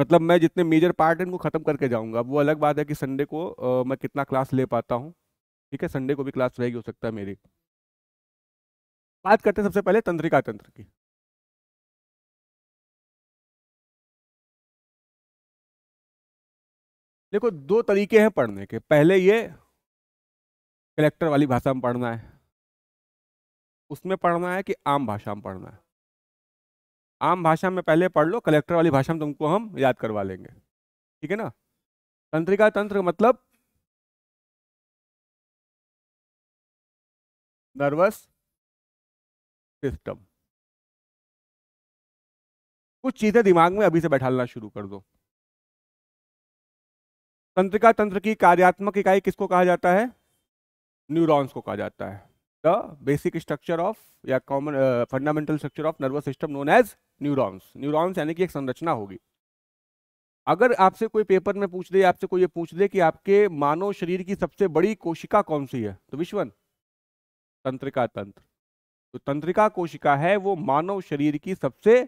मतलब मैं जितने मेजर पार्ट हैं उनको ख़त्म करके जाऊंगा वो अलग बात है कि संडे को आ, मैं कितना क्लास ले पाता हूँ ठीक है संडे को भी क्लास रहेगी हो सकता है मेरी बात करते हैं सबसे पहले तंत्रिका तंत्र की देखो दो तरीके हैं पढ़ने के पहले ये कलेक्टर वाली भाषा में पढ़ना है उसमें पढ़ना है कि आम भाषा में पढ़ना है आम भाषा में पहले पढ़ लो कलेक्टर वाली भाषा में तुमको हम याद करवा लेंगे ठीक है ना तंत्रिका तंत्र मतलब नर्वस सिस्टम कुछ चीजें दिमाग में अभी से बैठाना शुरू कर दो तंत्रिका तंत्र की कार्यात्मक इकाई किसको कहा जाता है न्यूरॉन्स को कहा जाता है द बेसिक स्ट्रक्चर ऑफ या common fundamental structure of nervous system known as neurons neurons यानी कि एक संरचना होगी अगर आपसे कोई पेपर में पूछ दे आपसे कोई ये पूछ दे कि आपके मानव शरीर की सबसे बड़ी कोशिका कौन सी है तो विश्वन तंत्रिका तंत्र तो तंत्रिका कोशिका है वो मानव शरीर की सबसे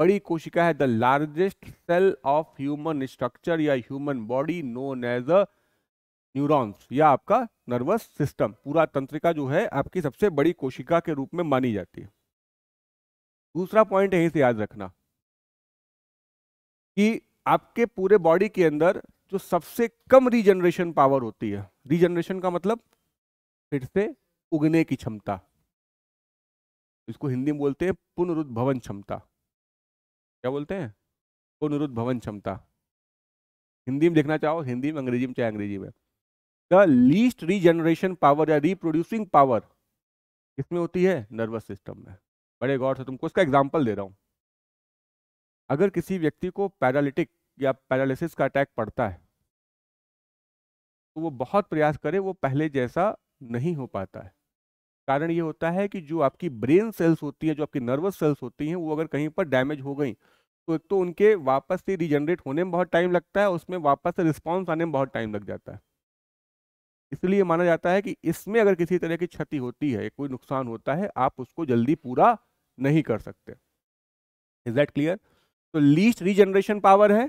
बड़ी कोशिका है the largest cell of human structure या human body known as a neurons या आपका नर्वस सिस्टम पूरा तंत्रिका जो है आपकी सबसे बड़ी कोशिका के रूप में मानी जाती है दूसरा पॉइंट यहीं से याद रखना कि आपके पूरे बॉडी के अंदर जो सबसे कम रीजनरेशन पावर होती है रीजनरेशन का मतलब फिर से उगने की क्षमता इसको हिंदी में बोलते हैं पुनरुद्भवन क्षमता क्या बोलते हैं पुनरुद्ध भवन क्षमता हिंदी में देखना चाहो हिंदी में अंग्रेजी में चाहे अंग्रेजी में द लीस्ट रीजनरेशन पावर या रिप्रोड्यूसिंग पावर किसमें होती है नर्वस सिस्टम में बड़े गौर से तुमको उसका एग्जाम्पल दे रहा हूँ अगर किसी व्यक्ति को पैरालिटिक या पैरालिसिस का अटैक पड़ता है तो वो बहुत प्रयास करे वो पहले जैसा नहीं हो पाता है कारण ये होता है कि जो आपकी ब्रेन सेल्स होती है जो आपकी नर्वस सेल्स होती हैं वो अगर कहीं पर डैमेज हो गई तो एक तो उनके वापस से रिजनरेट होने में बहुत टाइम लगता है उसमें वापस से रिस्पॉन्स आने में बहुत टाइम लग जाता है इसलिए माना जाता है कि इसमें अगर किसी तरह की क्षति होती है कोई नुकसान होता है आप उसको जल्दी पूरा नहीं कर सकते इज दैट क्लियर तो लीस्ट रीजनरेशन पावर है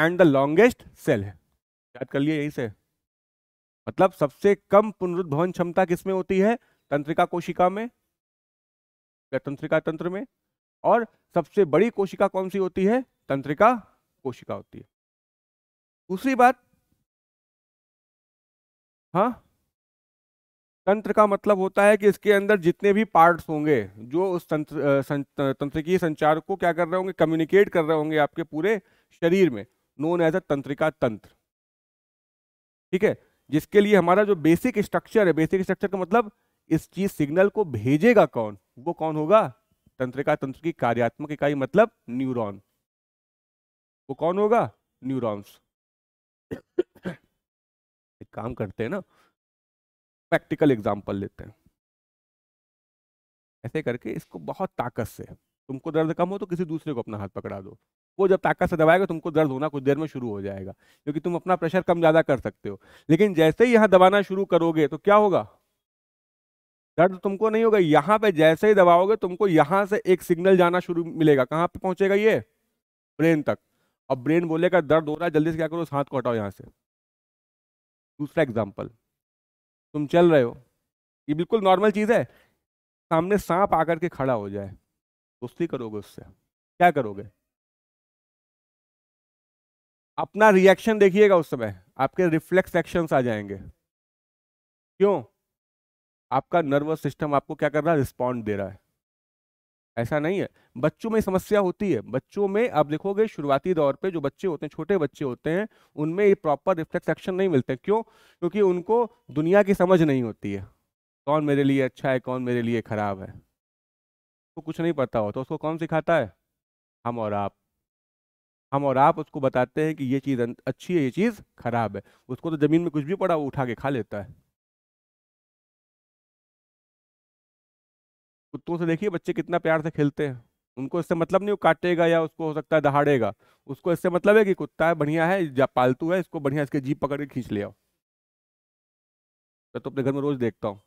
एंड द लॉन्गेस्ट सेल है याद कर लिए यही से मतलब सबसे कम पुनरुद्भवन क्षमता किसमें होती है तंत्रिका कोशिका में या तंत्रिका तंत्र में और सबसे बड़ी कोशिका कौन सी होती है तंत्रिका कोशिका होती है दूसरी बात हाँ तंत्र का मतलब होता है कि इसके अंदर जितने भी पार्ट्स होंगे जो उस तंत्र तंत्रिकीय संचार को क्या कर रहे होंगे कम्युनिकेट कर रहे होंगे आपके पूरे शरीर में नोन एज अ तंत्रिका तंत्र ठीक है जिसके लिए हमारा जो बेसिक स्ट्रक्चर है बेसिक स्ट्रक्चर का मतलब इस चीज सिग्नल को भेजेगा कौन वो कौन होगा तंत्रिका तंत्र की कार्यात्मक इकाई मतलब न्यूरॉन वो कौन होगा न्यूरॉन्स एक काम करते हैं ना प्रैक्टिकल एग्जांपल लेते हैं ऐसे करके इसको बहुत ताकत से तुमको दर्द कम हो तो किसी दूसरे को अपना हाथ पकड़ा दो वो जब ताकत से दबाएगा तुमको दर्द होना कुछ देर में शुरू हो जाएगा क्योंकि तुम अपना प्रेशर कम ज़्यादा कर सकते हो लेकिन जैसे ही यहां दबाना शुरू करोगे तो क्या होगा दर्द तुमको नहीं होगा यहाँ पे जैसे ही दबाओगे तुमको यहाँ से एक सिग्नल जाना शुरू मिलेगा कहाँ पे पहुँचेगा ये ब्रेन तक अब ब्रेन बोलेगा दर्द हो रहा है जल्दी से क्या करो उस हाथ को हटाओ यहाँ से दूसरा एग्जाम्पल तुम चल रहे हो ये बिल्कुल नॉर्मल चीज़ है सामने सांप आकर के खड़ा हो जाए दोस्ती करोगे उससे क्या करोगे अपना रिएक्शन देखिएगा उस समय आपके रिफ्लेक्स एक्शन आ जाएंगे क्यों आपका नर्वस सिस्टम आपको क्या कर रहा है रिस्पॉन्ड दे रहा है ऐसा नहीं है बच्चों में समस्या होती है बच्चों में आप देखोगे शुरुआती दौर पे जो बच्चे होते हैं छोटे बच्चे होते हैं उनमें ये प्रॉपर रिफ्लेक्स एक्शन नहीं मिलते क्यों क्योंकि उनको दुनिया की समझ नहीं होती है कौन मेरे लिए अच्छा है कौन मेरे लिए ख़राब है उसको तो कुछ नहीं पता हो तो उसको कौन सिखाता है हम और आप हम और आप उसको बताते हैं कि ये चीज़ अच्छी है ये चीज़ खराब है उसको तो ज़मीन में कुछ भी पड़ा वो उठा के खा लेता है कुत्तों से देखिए बच्चे कितना प्यार से खेलते हैं उनको इससे मतलब नहीं वो काटेगा या उसको हो सकता है दहाड़ेगा उसको इससे मतलब है कि कुत्ता है बढ़िया है या पालतू है इसको बढ़िया इसके जीप पकड़ के खींच ले आओ मैं तो अपने घर में रोज देखता हूँ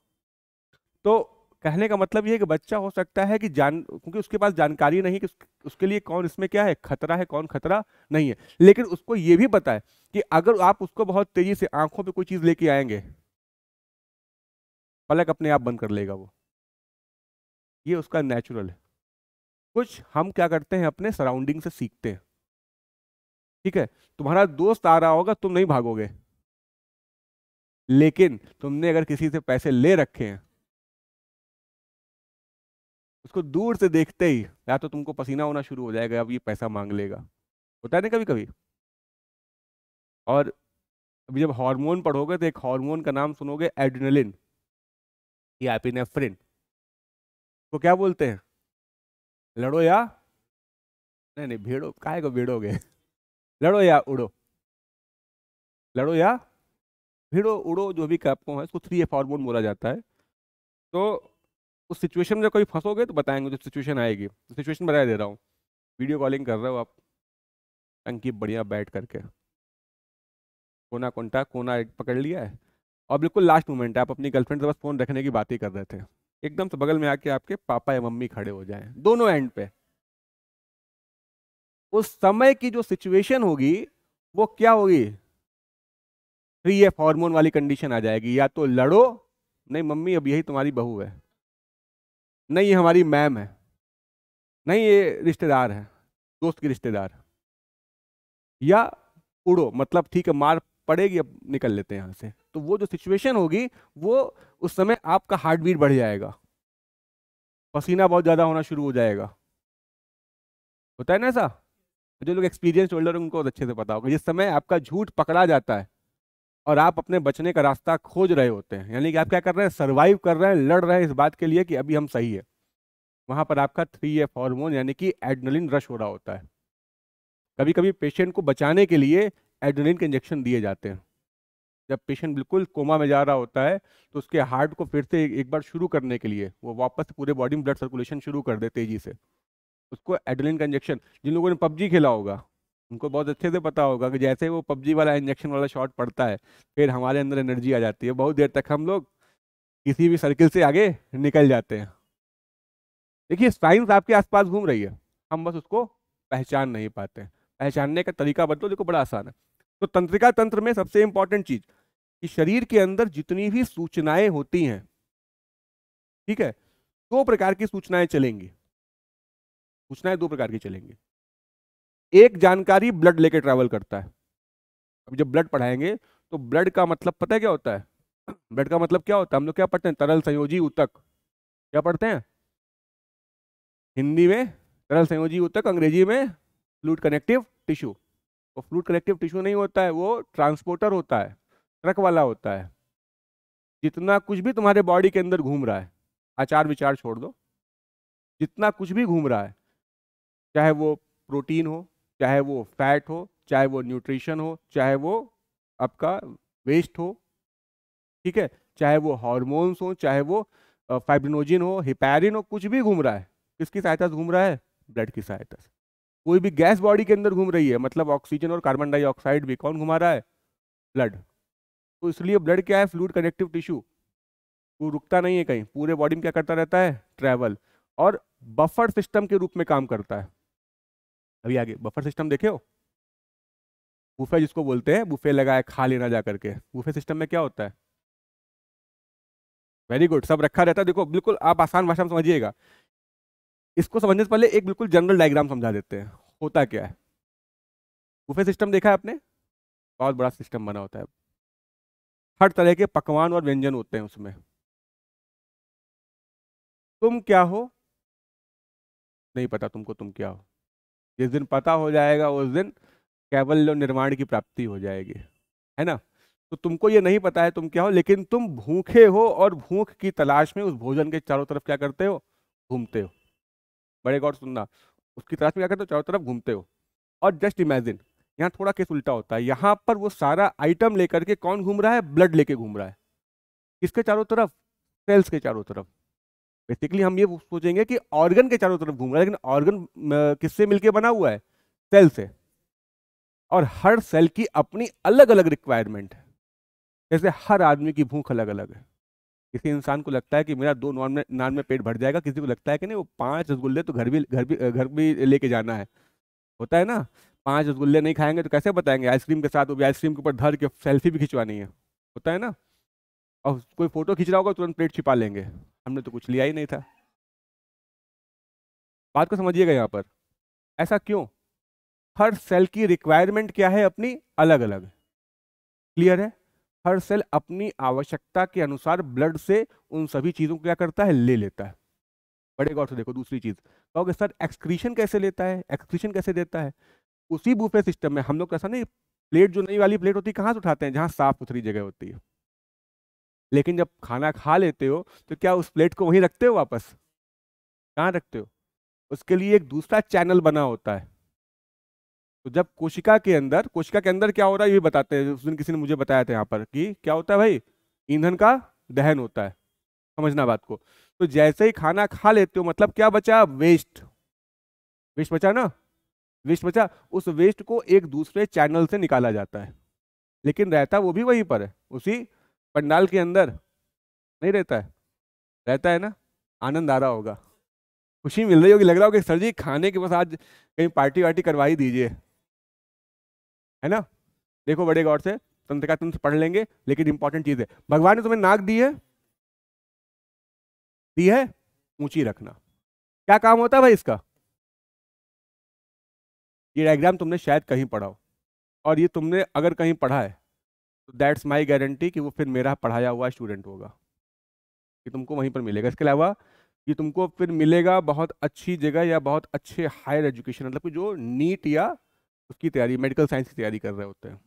तो कहने का मतलब ये है कि बच्चा हो सकता है कि जान क्योंकि उसके पास जानकारी नहीं कि उसके लिए कौन इसमें क्या है खतरा है कौन खतरा नहीं है लेकिन उसको ये भी पता है कि अगर आप उसको बहुत तेजी से आंखों पे कोई चीज़ लेके आएंगे पलक अपने आप बंद कर लेगा वो ये उसका नेचुरल है कुछ हम क्या करते हैं अपने सराउंडिंग से सीखते हैं ठीक है तुम्हारा दोस्त आ रहा होगा तुम नहीं भागोगे लेकिन तुमने अगर किसी से पैसे ले रखे हैं उसको दूर से देखते ही या तो तुमको पसीना होना शुरू हो जाएगा अब ये पैसा मांग लेगा होता है ना कभी कभी और अभी जब हार्मोन पढ़ोगे तो एक हार्मोन का नाम सुनोगे एडनलिन या एपिनेफ्रिन को क्या बोलते हैं लड़ो या नहीं नहीं भेड़ो काय को भेड़ोगे लड़ो या उड़ो लड़ो या भेड़ो उड़ो जो भी आपको है उसको थ्री एफ हार्मोन बोला जाता है तो उस सिचुएशन में कोई फंसोगे तो बताएंगे जो तो सिचुएशन आएगी तो सिचुएशन बताया दे रहा हूँ वीडियो कॉलिंग कर रहे हो आप टंकी बढ़िया बैठ करके कोना कोंटा कोना पकड़ लिया है और बिल्कुल लास्ट मोमेंट है आप अपनी गर्लफ्रेंड से बस फ़ोन रखने की बात ही कर रहे थे एकदम से बगल में आके आपके पापा या मम्मी खड़े हो जाएं दोनों एंड पे उस समय की जो सिचुएशन होगी वो क्या होगी फ्री एफ हॉर्मोन वाली कंडीशन आ जाएगी या तो लड़ो नहीं मम्मी अब यही तुम्हारी बहू है नहीं ये हमारी मैम है नहीं ये रिश्तेदार है दोस्त की रिश्तेदार या उड़ो मतलब ठीक है मार पड़ेगी अब निकल लेते हैं यहाँ से तो वो जो सिचुएशन होगी वो उस समय आपका हार्ट बीट बढ़ जाएगा पसीना बहुत ज़्यादा होना शुरू हो जाएगा होता है ना ऐसा जो लोग एक्सपीरियंस होल्डर उनको अच्छे से पता होगा जिस समय आपका झूठ पकड़ा जाता है और आप अपने बचने का रास्ता खोज रहे होते हैं यानी कि आप क्या कर रहे हैं सर्वाइव कर रहे हैं लड़ रहे हैं इस बात के लिए कि अभी हम सही है वहाँ पर आपका थ्री एफ हॉर्मोन यानी कि एडनलिन रश हो रहा होता है कभी कभी पेशेंट को बचाने के लिए एडनलिन के इंजेक्शन दिए जाते हैं जब पेशेंट बिल्कुल कोमा में जा रहा होता है तो उसके हार्ट को फिर से एक बार शुरू करने के लिए वो वापस पूरे बॉडी में ब्लड सर्कुलेशन शुरू कर दे तेजी से उसको एडलिन का इंजेक्शन जिन लोगों ने पबजी खेला होगा उनको बहुत अच्छे से पता होगा कि जैसे वो पबजी वाला इंजेक्शन वाला शॉट पड़ता है फिर हमारे अंदर एनर्जी आ जाती है बहुत देर तक हम लोग किसी भी सर्किल से आगे निकल जाते हैं देखिए साइंस आपके आसपास घूम रही है हम बस उसको पहचान नहीं पाते पहचानने का तरीका बदलो देखो बड़ा आसान है तो तंत्रिका तंत्र में सबसे इंपॉर्टेंट चीज कि शरीर के अंदर जितनी भी सूचनाएं होती हैं ठीक है दो प्रकार की सूचनाएं चलेंगी सूचनाएं दो प्रकार की चलेंगी एक जानकारी ब्लड लेके ट्रैवल करता है अब जब ब्लड पढ़ाएंगे तो ब्लड का मतलब पता क्या होता है ब्लड का मतलब क्या होता है हम लोग क्या पढ़ते हैं तरल संयोजी उतक क्या पढ़ते हैं हिंदी में तरल संयोजी उतक अंग्रेजी में फ्लूड कनेक्टिव टिश्यू वो फ्लूड कलेक्टिव टिश्यू नहीं होता है वो ट्रांसपोर्टर होता है ट्रक वाला होता है जितना कुछ भी तुम्हारे बॉडी के अंदर घूम रहा है आचार विचार छोड़ दो जितना कुछ भी घूम रहा है चाहे वो प्रोटीन हो चाहे वो फैट हो चाहे वो न्यूट्रिशन हो चाहे वो आपका वेस्ट हो ठीक है चाहे वो हॉर्मोन्स हो चाहे वो फाइब्रिनोजिन हो हिपैरिन हो कुछ भी घूम रहा है किसकी सहायता से घूम रहा है ब्लड की सहायता से कोई भी गैस बॉडी के अंदर घूम रही है मतलब ऑक्सीजन और कार्बन डाइऑक्साइड भी कौन घुमा रहा है ब्लड तो इसलिए ब्लड क्या है फ्लूड कनेक्टिव टिश्यू वो रुकता नहीं है कहीं पूरे बॉडी में क्या करता रहता है ट्रैवल और बफर सिस्टम के रूप में काम करता है अभी आगे बफर सिस्टम देखे हो बुफे जिसको बोलते हैं बुफे लगाए खा लेना जा करके बुफे सिस्टम में क्या होता है वेरी गुड सब रखा रहता है देखो बिल्कुल आप आसान भाषा में समझिएगा इसको समझने से पहले एक बिल्कुल जनरल डायग्राम समझा देते हैं होता क्या है बुफे सिस्टम देखा है आपने बहुत बड़ा सिस्टम बना होता है हर तरह के पकवान और व्यंजन होते हैं उसमें तुम क्या हो नहीं पता तुमको तुम क्या हो जिस दिन पता हो जाएगा उस दिन केवल निर्माण की प्राप्ति हो जाएगी है ना तो तुमको ये नहीं पता है तुम क्या हो लेकिन तुम भूखे हो और भूख की तलाश में उस भोजन के चारों तरफ क्या करते हो घूमते हो बड़े गौर सुनना उसकी तलाश में क्या करते हो चारों तरफ घूमते हो और जस्ट इमेजिन यहाँ थोड़ा केस उल्टा होता है यहाँ पर वो सारा आइटम लेकर के कौन घूम रहा है ब्लड लेके घूम रहा है किसके चारों तरफ सेल्स के चारों तरफ बेसिकली हम ये सोचेंगे कि ऑर्गन के चारों तरफ घूम रहा है लेकिन ऑर्गन किससे मिलके बना हुआ है सेल से और हर सेल की अपनी अलग अलग रिक्वायरमेंट है जैसे हर आदमी की भूख अलग अलग है किसी इंसान को लगता है कि मेरा दो नॉन में नान में पेट भर जाएगा किसी को लगता है कि नहीं वो पाँच रसगुल्ले तो घर भी घर भी घर भी लेके जाना है होता है ना पाँच रसगुल्ले नहीं खाएंगे तो कैसे बताएंगे आइसक्रीम के साथ वो भी आइसक्रीम के ऊपर धर के सेल्फी भी खिंचवानी है होता है ना और कोई फोटो खींच रहा होगा तुरंत प्लेट छिपा लेंगे हमने तो कुछ लिया ही नहीं था बात को समझिएगा यहाँ पर ऐसा क्यों हर सेल की रिक्वायरमेंट क्या है अपनी अलग अलग क्लियर है हर सेल अपनी आवश्यकता के अनुसार ब्लड से उन सभी चीज़ों को क्या करता है ले लेता है बड़े गौर से देखो दूसरी चीज़ कहोगे सर एक्सक्रीशन कैसे लेता है एक्सक्रीशन कैसे देता है उसी बूफे सिस्टम में हम लोग कैसा नहीं प्लेट जो नई वाली प्लेट होती है कहाँ से उठाते हैं जहाँ साफ सुथरी जगह होती है लेकिन जब खाना खा लेते हो तो क्या उस प्लेट को वहीं रखते हो वापस कहाँ रखते हो उसके लिए एक दूसरा चैनल बना होता है तो जब कोशिका के अंदर कोशिका के अंदर क्या हो रहा है ये बताते हैं उस दिन किसी ने मुझे बताया था यहाँ पर कि क्या होता है भाई ईंधन का दहन होता है समझना बात को तो जैसे ही खाना खा लेते हो मतलब क्या बचा वेस्ट वेस्ट बचा ना वेस्ट बचा उस वेस्ट को एक दूसरे चैनल से निकाला जाता है लेकिन रहता वो भी वहीं पर है उसी पंडाल के अंदर नहीं रहता है रहता है ना आनंद आ रहा होगा खुशी मिल रही होगी लग रहा होगा सर जी खाने के बस आज कहीं पार्टी वार्टी करवा ही दीजिए है ना देखो बड़े गौर से तंत्र का तंत्र पढ़ लेंगे लेकिन इंपॉर्टेंट चीज है भगवान ने तुम्हें नाक दी है दी है ऊंची रखना क्या काम होता है भाई इसका ये डायग्राम तुमने शायद कहीं पढ़ा हो और ये तुमने अगर कहीं पढ़ा है तो दैट्स माय गारंटी कि वो फिर मेरा पढ़ाया हुआ स्टूडेंट होगा कि तुमको वहीं पर मिलेगा इसके अलावा ये तुमको फिर मिलेगा बहुत अच्छी जगह या बहुत अच्छे हायर एजुकेशन मतलब कि जो नीट या उसकी तैयारी मेडिकल साइंस की तैयारी कर रहे होते हैं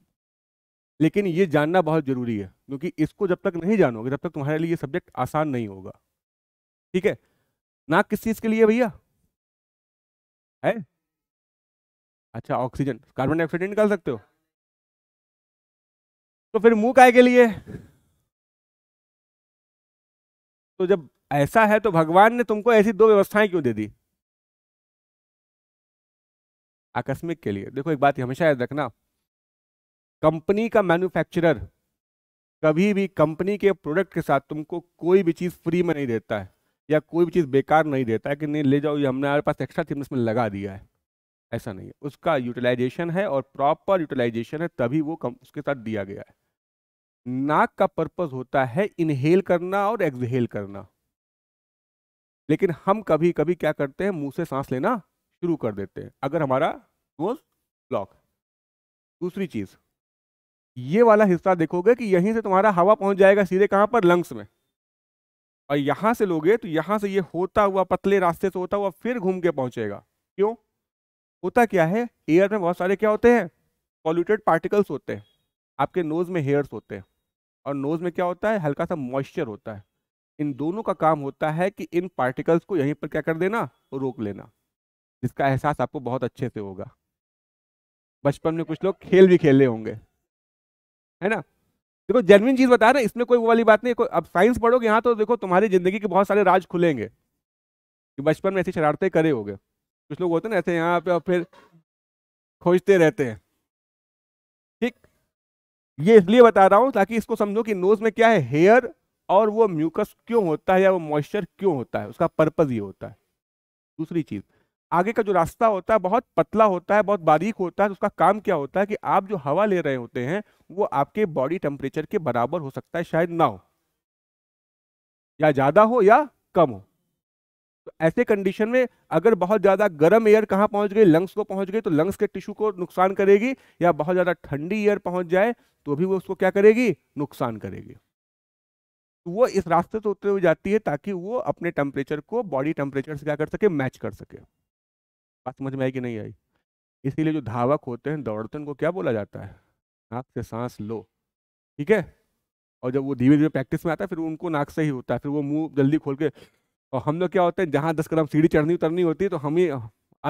लेकिन ये जानना बहुत ज़रूरी है क्योंकि इसको जब तक नहीं जानोगे तब तक तुम्हारे लिए ये सब्जेक्ट आसान नहीं होगा ठीक है नाक किस चीज़ के लिए भैया है अच्छा ऑक्सीजन कार्बन डाइऑक्साइड निकाल सकते हो तो फिर मुंह काय के लिए तो जब ऐसा है तो भगवान ने तुमको ऐसी दो व्यवस्थाएं क्यों दे दी आकस्मिक के लिए देखो एक बात हमेशा याद रखना कंपनी का मैन्युफैक्चरर कभी भी कंपनी के प्रोडक्ट के साथ तुमको कोई भी चीज़ फ्री में नहीं देता है या कोई भी चीज़ बेकार नहीं देता है कि नहीं ले जाओ ये हमने हमारे पास एक्स्ट्रा थी इसमें लगा दिया है ऐसा नहीं है उसका यूटिलाइजेशन है और प्रॉपर यूटिलाइजेशन है तभी वो कम उसके साथ दिया गया है नाक का पर्पज़ होता है इनहेल करना और एक्जहेल करना लेकिन हम कभी कभी क्या करते हैं मुंह से सांस लेना शुरू कर देते हैं अगर हमारा was blocked. दूसरी चीज ये वाला हिस्सा देखोगे कि यहीं से तुम्हारा हवा पहुंच जाएगा सीधे कहाँ पर लंग्स में और यहाँ से लोगे तो यहाँ से ये होता हुआ पतले रास्ते से होता हुआ फिर घूम के पहुंचेगा क्यों होता क्या है एयर में बहुत सारे क्या होते हैं पॉल्यूटेड पार्टिकल्स होते हैं आपके नोज़ में हेयर्स होते हैं और नोज़ में क्या होता है हल्का सा मॉइस्चर होता है इन दोनों का काम होता है कि इन पार्टिकल्स को यहीं पर क्या कर देना रोक लेना जिसका एहसास आपको बहुत अच्छे से होगा बचपन में कुछ लोग खेल भी खेले होंगे है ना देखो जेनविन चीज बता रहे इसमें कोई वो वाली बात नहीं अब साइंस पढ़ोगे यहाँ तो देखो तुम्हारी जिंदगी के बहुत सारे राज खुलेंगे कि बचपन में ऐसी शरारतें करे होगे कुछ लोग होते ना ऐसे यहाँ पे और फिर खोजते रहते हैं ठीक ये इसलिए बता रहा हूँ ताकि इसको समझो कि नोज में क्या है हेयर और वो म्यूकस क्यों होता है या वो मॉइस्चर क्यों होता है उसका पर्पज ये होता है दूसरी चीज़ आगे का जो रास्ता होता है बहुत पतला होता है बहुत बारीक होता है तो उसका काम क्या होता है कि आप जो हवा ले रहे होते हैं वो आपके बॉडी टेम्परेचर के बराबर हो सकता है शायद ना हो या ज़्यादा हो या कम हो तो ऐसे कंडीशन में अगर बहुत ज़्यादा गर्म एयर कहाँ पहुँच गई लंग्स को पहुँच गई तो लंग्स के टिश्यू को नुकसान करेगी या बहुत ज़्यादा ठंडी एयर पहुँच जाए तो भी वो उसको क्या करेगी नुकसान करेगी तो वो इस रास्ते से उतरे हुए जाती है ताकि वो अपने टेम्परेचर को बॉडी टेम्परेचर से क्या कर सके मैच कर सके बात समझ में आई कि नहीं आई इसीलिए जो धावक होते हैं दौड़ते हैं उनको क्या बोला जाता है नाक से सांस लो ठीक है और जब वो धीरे धीरे प्रैक्टिस में आता है फिर उनको नाक से ही होता है फिर वो मुंह जल्दी खोल के और हम लोग क्या होते हैं जहाँ दस कदम सीढ़ी चढ़नी उतरनी होती है तो हम ही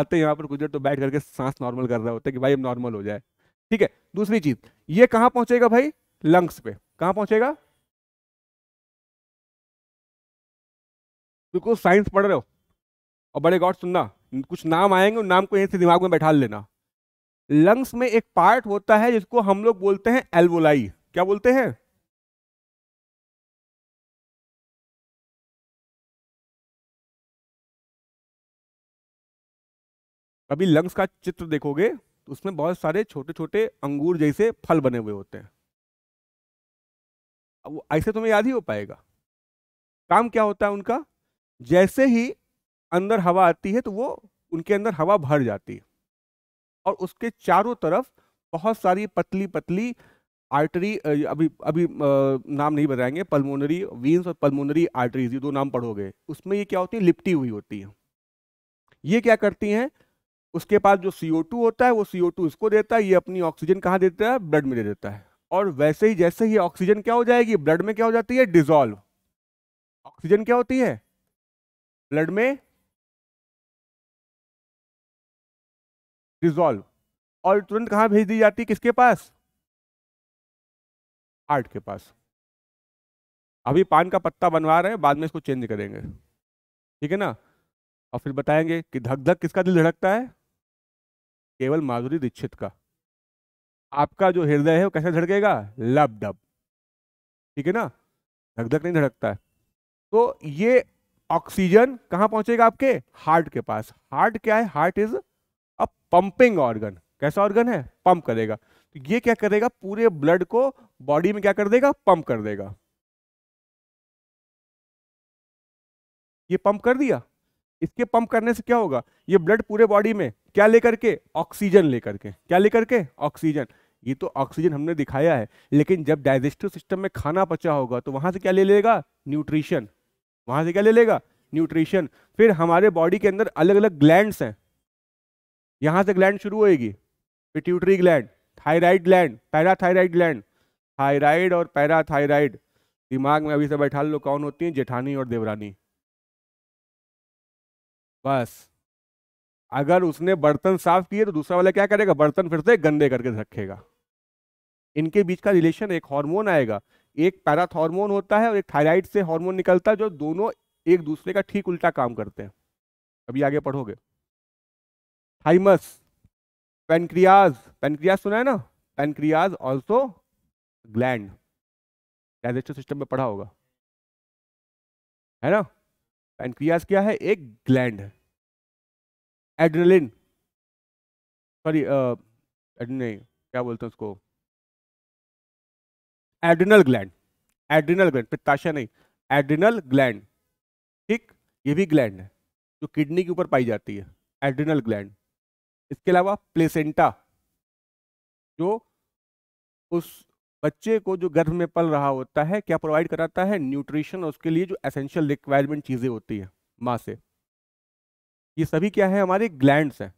आते हैं यहाँ पर गुजर तो बैठ करके सांस नॉर्मल कर रहे होते हैं कि भाई अब नॉर्मल हो जाए ठीक है दूसरी चीज ये कहाँ पहुंचेगा भाई लंग्स पे कहाँ पहुंचेगा बिल्कुल साइंस पढ़ रहे हो और बड़े गॉड सुनना कुछ नाम आएंगे उन नाम को यहीं से दिमाग में बैठा लेना लंग्स में एक पार्ट होता है जिसको हम लोग बोलते हैं एल्वोलाई क्या बोलते हैं अभी लंग्स का चित्र देखोगे तो उसमें बहुत सारे छोटे छोटे अंगूर जैसे फल बने हुए होते हैं वो ऐसे तुम्हें तो याद ही हो पाएगा काम क्या होता है उनका जैसे ही अंदर हवा आती है तो वो उनके अंदर हवा भर जाती है और उसके चारों तरफ बहुत सारी पतली पतली आर्टरी अभी अभी नाम नहीं बताएंगे पल्मोनरी वीन्स और पल्मोनरी आर्टरीज ये दो नाम पढ़ोगे उसमें ये क्या होती है लिपटी हुई होती है ये क्या करती हैं उसके पास जो सी होता है वो सी इसको देता है ये अपनी ऑक्सीजन कहाँ देता है ब्लड में दे देता है और वैसे ही जैसे ही ऑक्सीजन क्या हो जाएगी ब्लड में क्या हो जाती है डिजोल्व ऑक्सीजन क्या होती है ब्लड में डिजोल्व और तुरंत कहां भेज दी जाती किसके पास आर्ट के पास अभी पान का पत्ता बनवा रहे हैं बाद में इसको चेंज करेंगे ठीक है ना और फिर बताएंगे कि धक धक किसका दिल धड़कता है केवल माधुरी दीक्षित का आपका जो हृदय है वो कैसे धड़केगा लब डब ठीक है ना धक धक नहीं धड़कता है तो ये ऑक्सीजन कहाँ पहुंचेगा आपके हार्ट के पास हार्ट क्या है हार्ट इज अब पंपिंग ऑर्गन कैसा ऑर्गन है पंप करेगा तो ये क्या करेगा पूरे ब्लड को बॉडी में क्या कर देगा पंप कर देगा ये पंप कर दिया इसके पंप करने से क्या होगा ये ब्लड पूरे बॉडी में क्या लेकर के ऑक्सीजन लेकर के क्या लेकर के ऑक्सीजन ये तो ऑक्सीजन हमने दिखाया है लेकिन जब डाइजेस्टिव सिस्टम में खाना पचा होगा तो वहां से क्या ले लेगा न्यूट्रिशन वहां से क्या ले लेगा न्यूट्रिशन फिर हमारे बॉडी के अंदर अलग अलग ग्लैंड्स हैं यहाँ से ग्लैंड शुरू होएगी pituitary gland thyroid gland parathyroid gland thyroid और पैराथायराइड दिमाग में अभी से बैठा लो कौन होती है जेठानी और देवरानी बस अगर उसने बर्तन साफ किए तो दूसरा वाला क्या करेगा बर्तन फिर से गंदे करके रखेगा इनके बीच का रिलेशन एक हार्मोन आएगा एक पैराथॉर्मोन हार्मोन होता है और एक थायराइड से हार्मोन निकलता है जो दोनों एक दूसरे का ठीक उल्टा काम करते हैं अभी आगे पढ़ोगे थाइमस पेनक्रियाज पेनक्रियाज सुना है ना pancreas also gland digestive system में पढ़ा होगा है ना पेनक्रियाज क्या है एक ग्लैंड है एड्रेलिन सॉरी नहीं क्या बोलते हैं उसको एड्रिनल ग्लैंड एड्रिनल ग्लैंड पित्ताशय नहीं एड्रिनल ग्लैंड ठीक ये भी ग्लैंड है जो किडनी के ऊपर पाई जाती है एड्रिनल ग्लैंड इसके अलावा प्लेसेंटा जो उस बच्चे को जो गर्भ में पल रहा होता है क्या प्रोवाइड कराता है न्यूट्रिशन और उसके लिए जो एसेंशियल रिक्वायरमेंट चीज़ें होती हैं माँ से ये सभी क्या है हमारे ग्लैंड्स हैं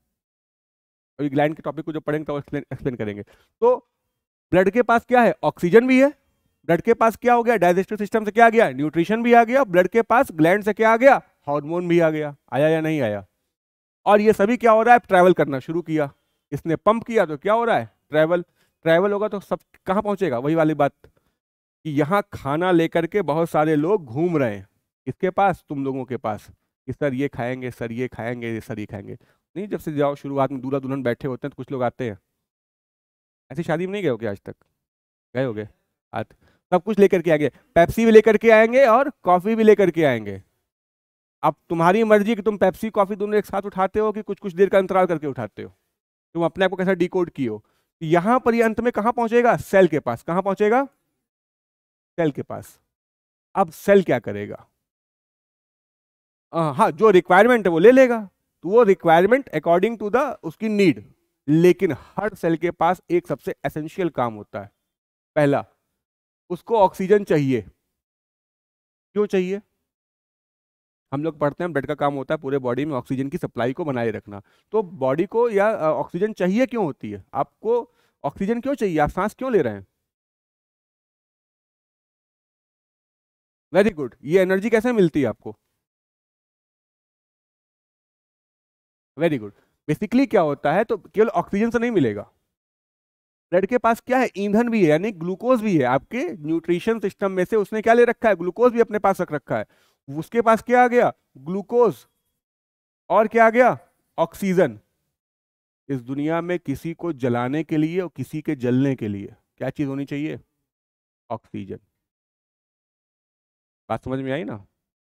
और ये ग्लैंड के टॉपिक को जब पढ़ेंगे तो एक्सप्लेन करेंगे तो ब्लड के पास क्या है ऑक्सीजन भी है ब्लड के पास क्या हो गया डाइजेस्टिव सिस्टम से क्या आ गया न्यूट्रिशन भी आ गया ब्लड के पास ग्लैंड से क्या आ गया हार्मोन भी आ गया आया या नहीं आया और ये सभी क्या हो रहा है ट्रैवल करना शुरू किया इसने पंप किया तो क्या हो रहा है ट्रैवल ट्रैवल होगा तो सब कहाँ पहुँचेगा वही वाली बात कि यहाँ खाना लेकर के बहुत सारे लोग घूम रहे हैं इसके पास तुम लोगों के पास कि सर ये खाएंगे सर ये खाएंगे सर ये खाएंगे नहीं जब से जाओ शुरुआत में दूल्हा दुल्हन बैठे होते हैं तो कुछ लोग आते हैं ऐसी शादी में नहीं गए होगे आज तक गए होगे आज सब कुछ लेकर के आएंगे पेप्सी भी लेकर के आएंगे और कॉफ़ी भी लेकर के आएंगे अब तुम्हारी मर्जी कि तुम पेप्सी कॉफ़ी दोनों एक साथ उठाते हो कि कुछ कुछ देर का अंतराल करके उठाते हो तुम अपने आप को कैसा डिकोड की हो तो यहां पर अंत में कहाँ पहुंचेगा सेल के पास कहां पहुंचेगा सेल के पास अब सेल क्या करेगा हाँ जो रिक्वायरमेंट है वो ले लेगा तो वो रिक्वायरमेंट अकॉर्डिंग टू द उसकी नीड लेकिन हर सेल के पास एक सबसे एसेंशियल काम होता है पहला उसको ऑक्सीजन चाहिए क्यों चाहिए हम लोग पढ़ते हैं ब्लड का काम होता है पूरे बॉडी में ऑक्सीजन की सप्लाई को बनाए रखना तो बॉडी को या ऑक्सीजन चाहिए क्यों होती है आपको ऑक्सीजन क्यों चाहिए आप सांस क्यों ले रहे हैं वेरी गुड ये एनर्जी कैसे मिलती है आपको वेरी गुड बेसिकली क्या होता है तो केवल ऑक्सीजन से नहीं मिलेगा ब्लड के पास क्या है ईंधन भी है यानी ग्लूकोज भी है आपके न्यूट्रिशन सिस्टम में से उसने क्या ले रखा है ग्लूकोज भी अपने पास रख रखा है उसके पास क्या आ गया ग्लूकोज और क्या आ गया ऑक्सीजन इस दुनिया में किसी को जलाने के लिए और किसी के जलने के लिए क्या चीज होनी चाहिए ऑक्सीजन बात समझ में आई ना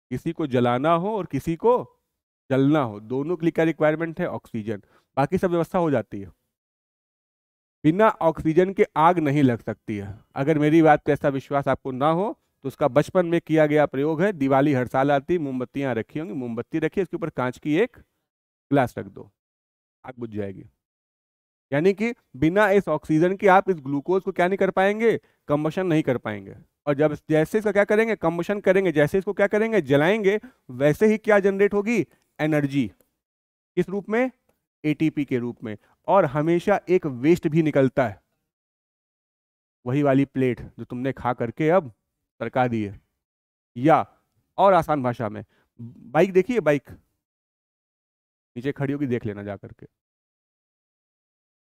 किसी को जलाना हो और किसी को जलना हो दोनों के लिए क्या रिक्वायरमेंट है ऑक्सीजन बाकी सब व्यवस्था हो जाती है बिना ऑक्सीजन के आग नहीं लग सकती है अगर मेरी बात पर ऐसा विश्वास आपको ना हो तो उसका बचपन में किया गया प्रयोग है दिवाली हर साल आती मोमबत्तियां रखी होंगी मोमबत्ती रखी इसके ऊपर कांच की एक ग्लास रख दो आग बुझ जाएगी यानी कि बिना इस ऑक्सीजन के आप इस ग्लूकोज को क्या नहीं कर पाएंगे कम्बशन नहीं कर पाएंगे और जब जैसे इसका क्या करेंगे कम्बशन करेंगे जैसे इसको क्या करेंगे जलाएंगे वैसे ही क्या जनरेट होगी एनर्जी किस रूप में एटीपी के रूप में और हमेशा एक वेस्ट भी निकलता है वही वाली प्लेट जो तुमने खा करके अब दी दिए या और आसान भाषा में बाइक देखिए बाइक नीचे खड़ी होगी देख लेना जा करके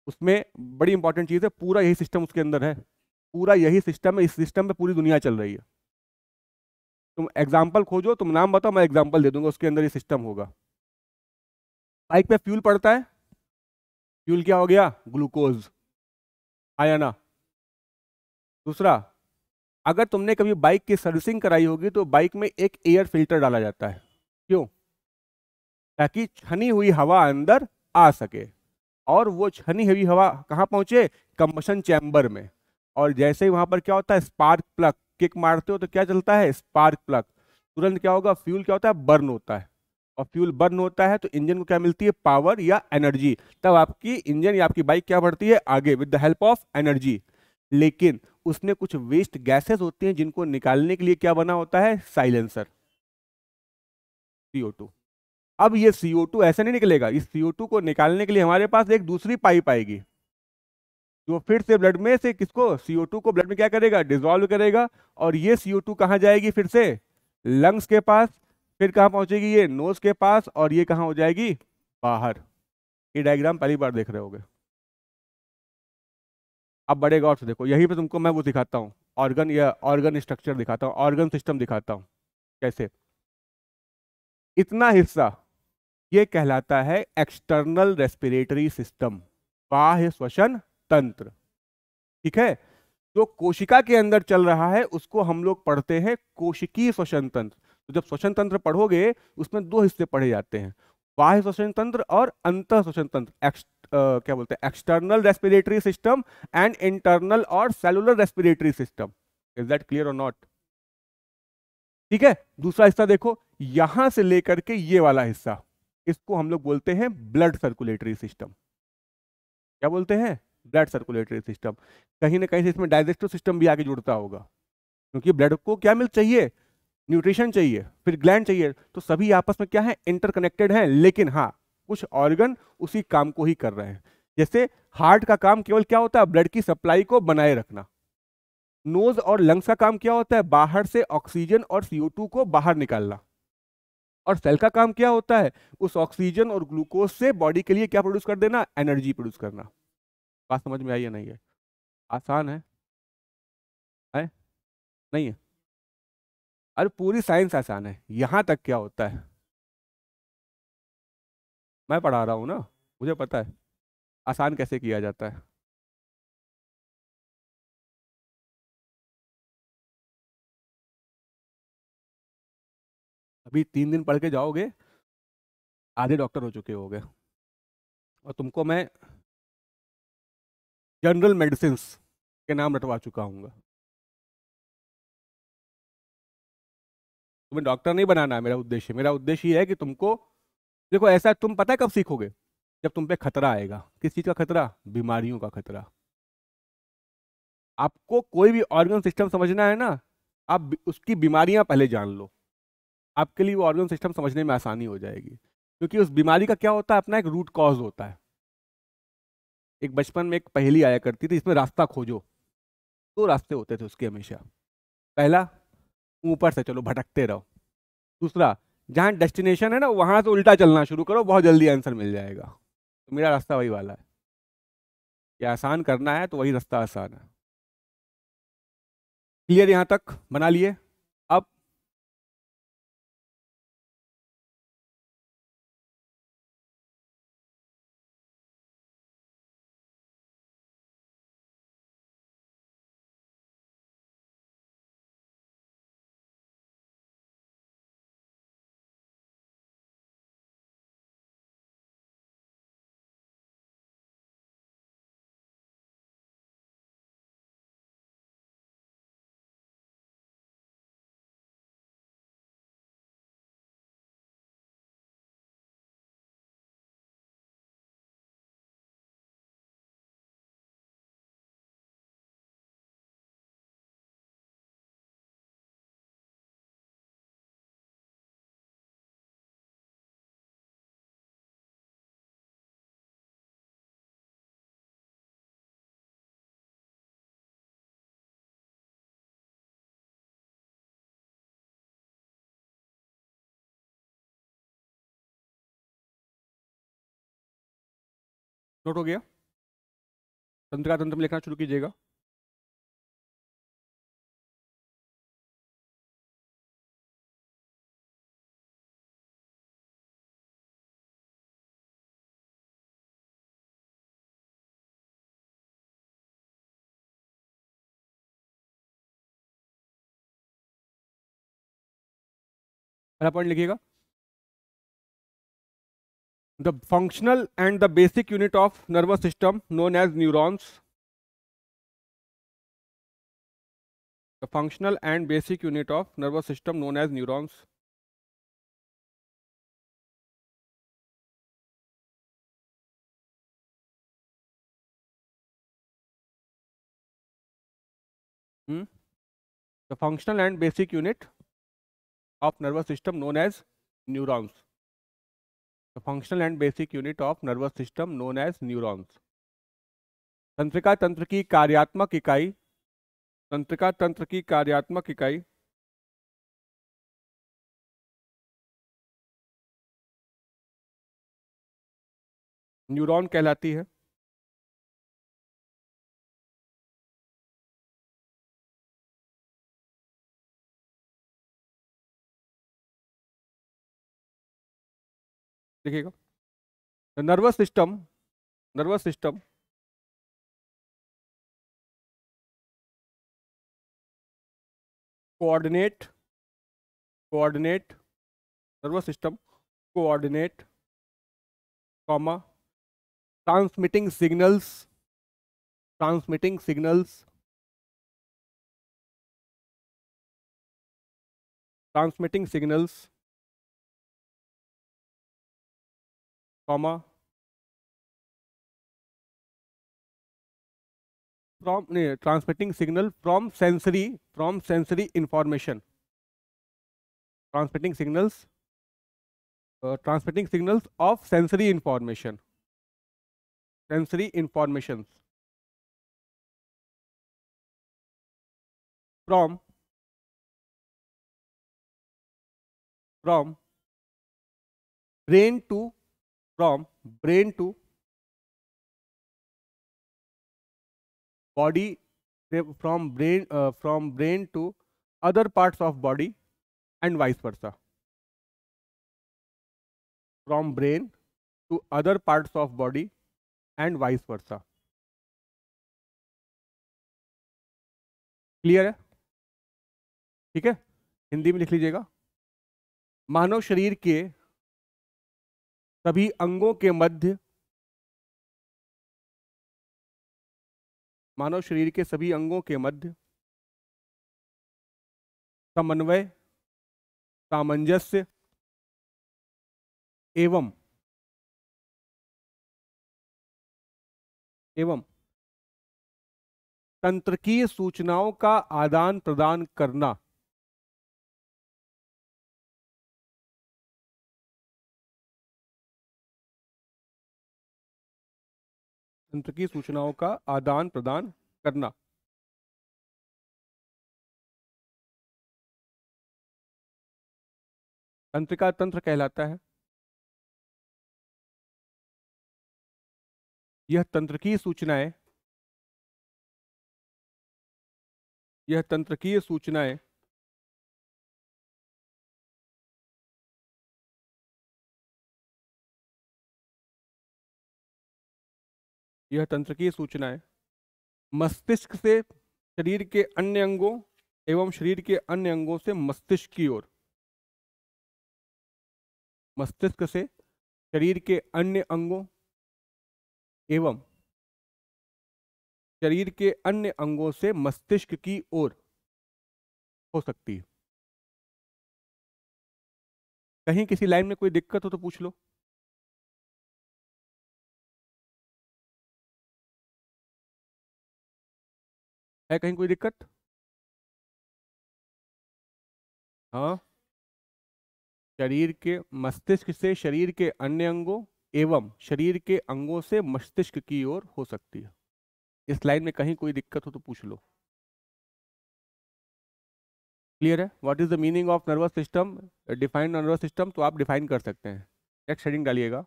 उसमें बड़ी इंपॉर्टेंट चीज़ है पूरा यही सिस्टम उसके अंदर है पूरा यही सिस्टम है इस सिस्टम पे पूरी दुनिया चल रही है तुम एग्जाम्पल खोजो तुम नाम बताओ मैं एग्जाम्पल दे दूंगा उसके अंदर ये सिस्टम होगा बाइक पे फ्यूल पड़ता है फ्यूल क्या हो गया ग्लूकोज आया ना दूसरा अगर तुमने कभी बाइक की सर्विसिंग कराई होगी तो बाइक में एक एयर फिल्टर डाला जाता है क्यों ताकि छनी हुई हवा अंदर आ सके और वो छनी हुई हवा कहाँ पहुँचे कम्बशन चैम्बर में और जैसे ही वहाँ पर क्या होता है स्पार्क प्लग किक मारते हो तो क्या चलता है स्पार्क प्लग तुरंत क्या होगा फ्यूल क्या होता है बर्न होता है और फ्यूल बर्न होता है तो इंजन को क्या मिलती है पावर या एनर्जी तब आपकी इंजन या आपकी बाइक क्या बढ़ती है आगे with the help of energy लेकिन उसमें कुछ वेस्ट गैसेस होती हैं जिनको निकालने के लिए क्या बना होता है साइलेंसर CO2 अब ये CO2 ऐसे नहीं निकलेगा इस CO2 को निकालने के लिए हमारे पास एक दूसरी पाइप आएगी जो फिर से ब्लड में से किसको CO2 को ब्लड में क्या करेगा डिजोल्व करेगा और ये CO2 कहाँ जाएगी फिर से लंग्स के पास फिर कहाँ पहुंचेगी ये नोज के पास और ये कहाँ हो जाएगी बाहर ये डायग्राम पहली बार देख रहे होगे अब बड़े गौर से देखो यहीं पे तुमको मैं वो दिखाता हूँ ऑर्गन या ऑर्गन स्ट्रक्चर दिखाता हूँ ऑर्गन सिस्टम दिखाता हूँ कैसे इतना हिस्सा ये कहलाता है एक्सटर्नल रेस्पिरेटरी सिस्टम बाह्य श्वसन तंत्र ठीक है जो कोशिका के अंदर चल रहा है उसको हम लोग पढ़ते हैं कोशिकीय श्वसन तंत्र तो जब श्वसन तंत्र पढ़ोगे उसमें दो हिस्से पढ़े जाते हैं बाह्य श्वसन तंत्र और अंत श्वसन तंत्र एक्स्ट क्या बोलते हैं external respiratory system and internal और cellular respiratory system is that clear और नॉट ठीक है दूसरा हिस्सा देखो यहां से लेकर के ये वाला हिस्सा इसको हम लोग बोलते हैं ब्लड सर्कुलेटरी सिस्टम क्या बोलते हैं ब्लड सर्कुलेटरी सिस्टम कहीं ना कहीं से इसमें डाइजेस्टिव सिस्टम भी आगे जुड़ता होगा क्योंकि ब्लड को क्या मिल चाहिए न्यूट्रिशन चाहिए फिर ग्लैंड चाहिए तो सभी आपस में क्या है इंटरकनेक्टेड हैं लेकिन हाँ कुछ ऑर्गन उसी काम को ही कर रहे हैं जैसे हार्ट का काम केवल क्या होता है ब्लड की सप्लाई को बनाए रखना नोज और लंग्स का काम क्या होता है बाहर से ऑक्सीजन और टू को बाहर निकालना और सेल का काम क्या होता है उस ऑक्सीजन और ग्लूकोज से बॉडी के लिए क्या प्रोड्यूस कर देना एनर्जी प्रोड्यूस करना बात समझ में आई या नहीं है आसान है है नहीं है अरे पूरी साइंस आसान है यहाँ तक क्या होता है मैं पढ़ा रहा हूँ ना मुझे पता है आसान कैसे किया जाता है अभी तीन दिन पढ़ के जाओगे आधे डॉक्टर हो चुके होगे और तुमको मैं जनरल मेडिसिन के नाम रटवा चुका हूँ तुम्हें डॉक्टर नहीं बनाना है मेरा उद्देश्य मेरा उद्देश्य ये है कि तुमको देखो ऐसा तुम पता है कब सीखोगे जब तुम पे खतरा आएगा किस चीज़ का खतरा बीमारियों का खतरा आपको कोई भी ऑर्गन सिस्टम समझना है ना आप उसकी बीमारियां पहले जान लो आपके लिए वो ऑर्गन सिस्टम समझने में आसानी हो जाएगी क्योंकि उस बीमारी का क्या होता है अपना एक रूट कॉज होता है एक बचपन में एक पहली आया करती थी इसमें रास्ता खोजो दो तो रास्ते होते थे उसके हमेशा पहला ऊपर से चलो भटकते रहो दूसरा जहाँ डेस्टिनेशन है ना वहाँ से उल्टा चलना शुरू करो बहुत जल्दी आंसर मिल जाएगा तो मेरा रास्ता वही वाला है कि आसान करना है तो वही रास्ता आसान है क्लियर यहाँ तक बना लिए नोट हो गया तंत्रिका तंत्र में लिखना शुरू कीजिएगा पहला पॉइंट लिखिएगा the functional and the basic unit of nervous system known as neurons the functional and basic unit of nervous system known as neurons hmm? the functional and basic unit of nervous system known as neurons the functional and basic unit of nervous system known as neurons tantrika tantra ki karyatmak ikai tantrika tantra ki karyatmak ikai neuron कहलाती है देखिएगा the nervous system nervous system coordinate coordinate nervous system coordinate comma transmitting signals transmitting signals transmitting signals comma from no, transmitting signal from sensory from sensory information transmitting signals uh, transmitting signals of sensory information sensory informations from from brain to from brain to body from brain uh, from brain to other parts of body and vice versa from brain to other parts of body and vice versa clear है ठीक है हिंदी में लिख लीजिएगा मानव शरीर के सभी अंगों के मध्य मानव शरीर के सभी अंगों के मध्य समन्वय सामंजस्य एवं एवं तंत्रकीय सूचनाओं का आदान प्रदान करना तंत्र की सूचनाओं का आदान प्रदान करना तंत्रिका तंत्र कहलाता है यह तंत्र की सूचनाएं यह तंत्र की सूचनाएं यह तंत्र की सूचना है मस्तिष्क से शरीर के अन्य अंगों एवं शरीर के अन्य अंगों से मस्तिष्क की ओर मस्तिष्क से शरीर के अन्य अंगों एवं शरीर के अन्य अंगों से मस्तिष्क की ओर हो सकती है कहीं किसी लाइन में कोई दिक्कत हो तो पूछ लो है कहीं कोई दिक्कत हाँ शरीर के मस्तिष्क से शरीर के अन्य अंगों एवं शरीर के अंगों से मस्तिष्क की ओर हो सकती है इस लाइन में कहीं कोई दिक्कत हो तो पूछ लो क्लियर है what is the meaning of nervous system defined nervous system तो आप डिफाइन कर सकते हैं नेक्स्ट हेडिंग डालिएगा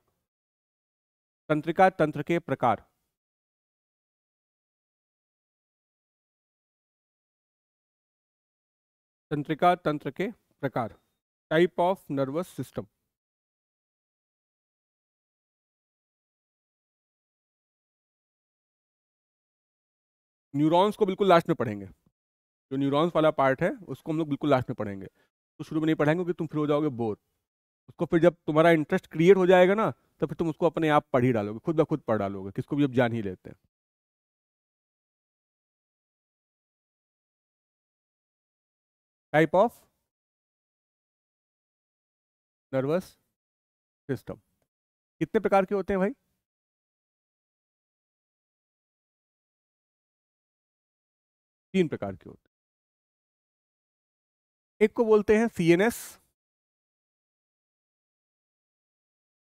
तंत्रिका तंत्र के प्रकार तंत्रिका तंत्र के प्रकार type of nervous system neurons को बिल्कुल लास्ट में पढ़ेंगे जो न्यूरॉन्स वाला पार्ट है उसको हम लोग बिल्कुल लास्ट में पढ़ेंगे तो शुरू में नहीं पढ़ाएंगे क्योंकि तुम फिर हो जाओगे बोर उसको फिर जब तुम्हारा इंटरेस्ट क्रिएट हो जाएगा ना तो फिर तुम उसको अपने आप पढ़ ही डालोगे खुद ब खुद पढ़ डालोगे किसको भी अब जान ही लेते हैं type of नर्वस सिस्टम कितने प्रकार के होते हैं भाई तीन प्रकार के होते हैं एक को बोलते हैं सीएनएस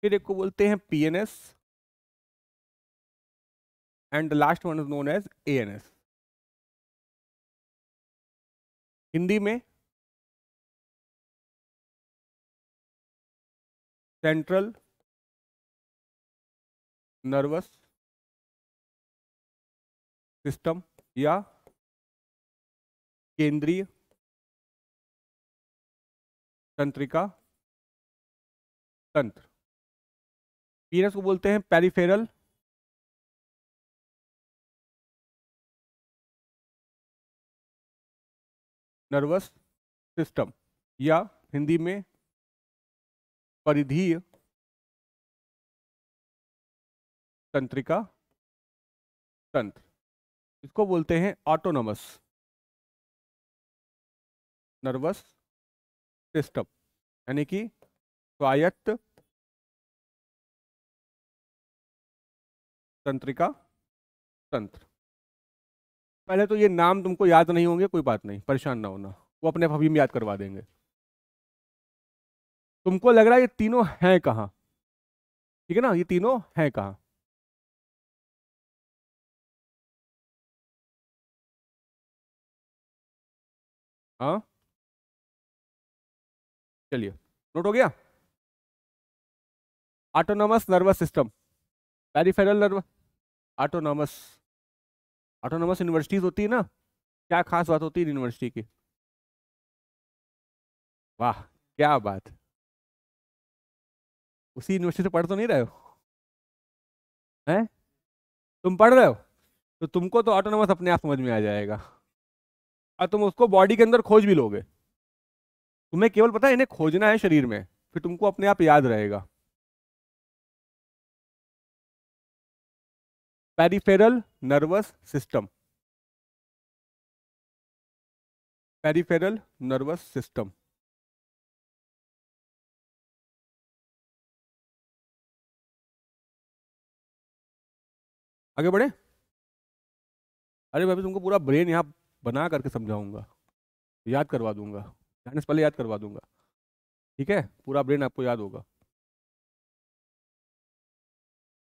फिर एक को बोलते हैं PNS and the last one is known as ANS Hindi में सेंट्रल नर्वस सिस्टम या केंद्रीय तंत्रिका तंत्र पीनस को बोलते हैं पेरिफेरल नर्वस सिस्टम या हिंदी में परिधीय तंत्रिका तंत्र इसको बोलते हैं ऑटोनोमस नर्वस सिस्टम यानी कि स्वायत्त तंत्रिका तंत्र पहले तो ये नाम तुमको याद नहीं होंगे कोई बात नहीं परेशान ना होना वो अपने भविष्य में याद करवा देंगे तुमको लग रहा है ये तीनों हैं कहाँ ठीक है ना ये तीनों हैं कहाँ हाँ चलिए नोट हो गया autonomous nervous system peripheral nerve autonomous autonomous universities होती है ना क्या खास बात होती है यूनिवर्सिटी की वाह क्या बात उसी यूनिवर्सिटी से पढ़ तो नहीं रहे हो हैं तुम पढ़ रहे हो तो तुमको तो ऑटोनोमस अपने आप समझ में आ जाएगा और तुम उसको बॉडी के अंदर खोज भी लोगे तुम्हें केवल पता है इन्हें खोजना है शरीर में फिर तुमको अपने आप याद रहेगा peripheral nervous system peripheral nervous system आगे बढ़े अरे भाभी तुमको पूरा ब्रेन यहाँ बना करके समझाऊंगा याद करवा दूंगा जाने से पहले याद करवा दूंगा ठीक है पूरा ब्रेन आपको याद होगा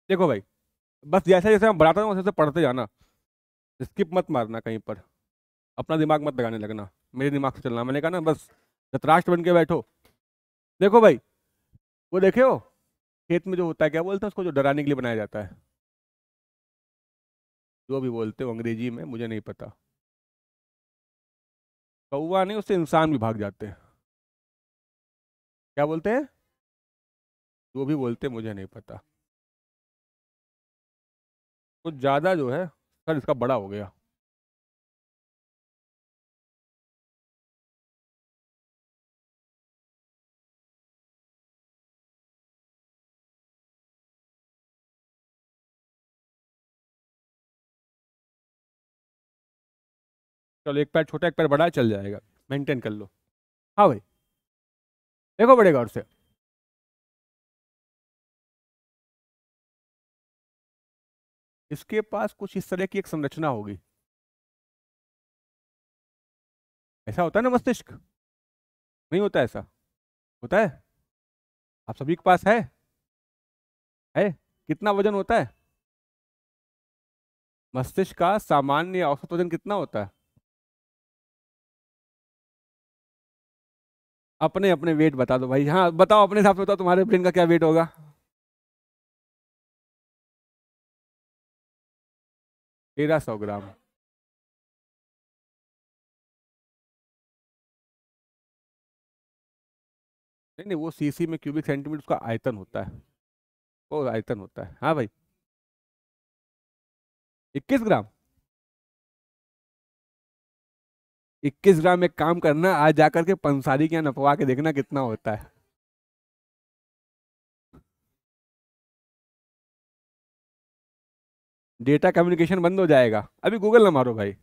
देखो भाई बस जैसे जैसे मैं बढ़ाता हूँ वैसे पढ़ते जाना स्किप मत मारना कहीं पर अपना दिमाग मत लगाने लगना मेरे दिमाग से चलना मैंने कहा ना बस धतराष्ट्र बन के बैठो देखो भाई वो देखे हो खेत में जो होता है क्या बोलते हैं उसको जो डराने के लिए बनाया जाता है जो भी बोलते हो अंग्रेजी में मुझे नहीं पता कौआ नहीं उससे इंसान भी भाग जाते हैं क्या बोलते हैं जो भी बोलते मुझे नहीं पता कुछ ज़्यादा जो है सर इसका बड़ा हो गया चलो एक पैर छोटा एक पैर बड़ा चल जाएगा मेंटेन कर लो हाँ भाई देखो बड़े गौर से इसके पास कुछ इस तरह की एक संरचना होगी ऐसा होता है ना मस्तिष्क नहीं होता ऐसा होता है आप सभी के पास है है कितना वजन होता है मस्तिष्क का सामान्य औसत वजन कितना होता है अपने अपने वेट बता दो भाई हाँ बताओ अपने हिसाब से बताओ तुम्हारे ब्रेन का क्या वेट होगा तेरह सौ ग्राम नहीं नहीं वो सीसी में क्यूबिक सेंटीमीटर उसका आयतन होता है वो आयतन होता है हाँ भाई इक्कीस ग्राम इक्कीस ग्राम एक काम करना आज जाकर के पंसारी के यहाँ नपवा के देखना कितना होता है डेटा कम्युनिकेशन बंद हो जाएगा अभी गूगल ना मारो भाई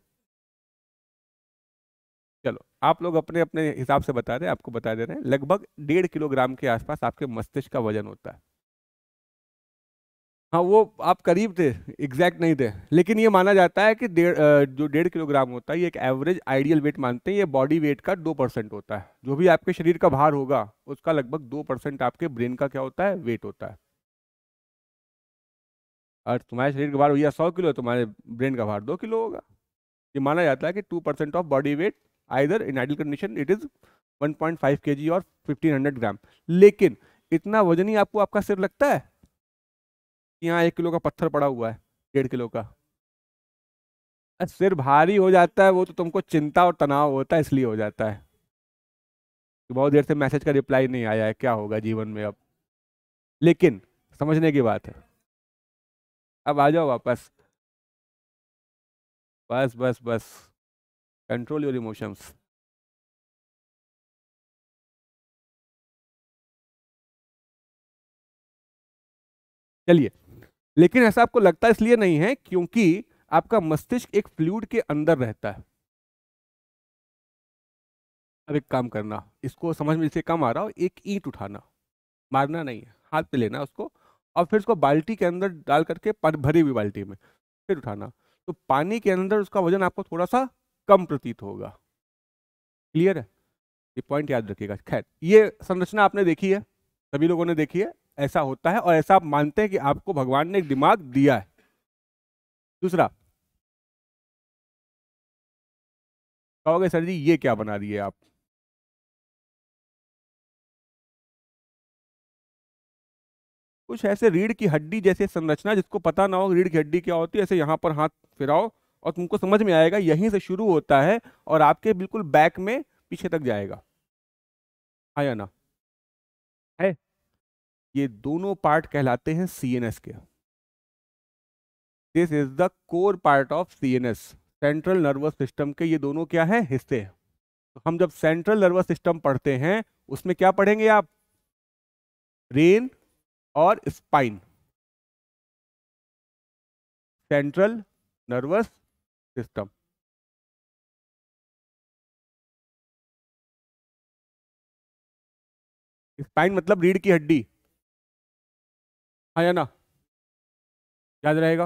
चलो आप लोग अपने अपने हिसाब से बता रहे हैं आपको बता दे रहे हैं लगभग डेढ़ किलोग्राम के आसपास आपके मस्तिष्क का वजन होता है हाँ वो आप करीब थे एग्जैक्ट नहीं थे लेकिन ये माना जाता है कि डेढ़ जो डेढ़ किलोग्राम होता है ये एक एवरेज आइडियल वेट मानते हैं ये बॉडी वेट का दो परसेंट होता है जो भी आपके शरीर का भार होगा उसका लगभग दो परसेंट आपके ब्रेन का क्या होता है वेट होता है और तुम्हारे शरीर का भार भैया सौ किलो है तो तुम्हारे ब्रेन का भार दो किलो होगा ये माना जाता है कि two percent of body weight either in ideal condition it is one point five K G और फिफ्टीन हंड्रेड ग्राम लेकिन इतना वजन ही आपको आपका सिर लगता है कि यहाँ एक किलो का पत्थर पड़ा हुआ है डेढ़ किलो का सिर भारी हो जाता है वो तो तुमको चिंता और तनाव होता है इसलिए हो जाता है कि बहुत देर से मैसेज का रिप्लाई नहीं आया है क्या होगा जीवन में अब लेकिन समझने की बात है अब आ जाओ वापस बस बस बस कंट्रोल योर इमोशंस चलिए लेकिन ऐसा आपको लगता इसलिए नहीं है क्योंकि आपका मस्तिष्क एक फ्लूड के अंदर रहता है अब एक काम करना इसको समझ में जैसे कम आ रहा हो एक ईट उठाना मारना नहीं है हाथ पे लेना उसको और फिर उसको बाल्टी के अंदर डाल करके भरी हुई बाल्टी में फिर उठाना तो पानी के अंदर उसका वजन आपको थोड़ा सा कम प्रतीत होगा क्लियर है ये पॉइंट याद रखिएगा खैर ये संरचना आपने देखी है सभी लोगों ने देखी है ऐसा होता है और ऐसा आप मानते हैं कि आपको भगवान ने एक दिमाग दिया है दूसरा कहोगे सर जी ये क्या बना दिए आप कुछ ऐसे रीढ़ की हड्डी जैसे संरचना जिसको पता ना हो रीढ़ की हड्डी क्या होती है ऐसे यहां पर हाथ फिराओ और तुमको समझ में आएगा यहीं से शुरू होता है और आपके बिल्कुल बैक में पीछे तक जाएगा हाँ या ना है ये दोनों पार्ट कहलाते हैं सीएनएस के this is the core part of CNS central nervous system के ये दोनों क्या है हिस्से तो हम जब सेंट्रल नर्वस सिस्टम पढ़ते हैं उसमें क्या पढ़ेंगे आप ब्रेन और spine central nervous system spine मतलब रीढ़ की हड्डी हाँ या ना याद रहेगा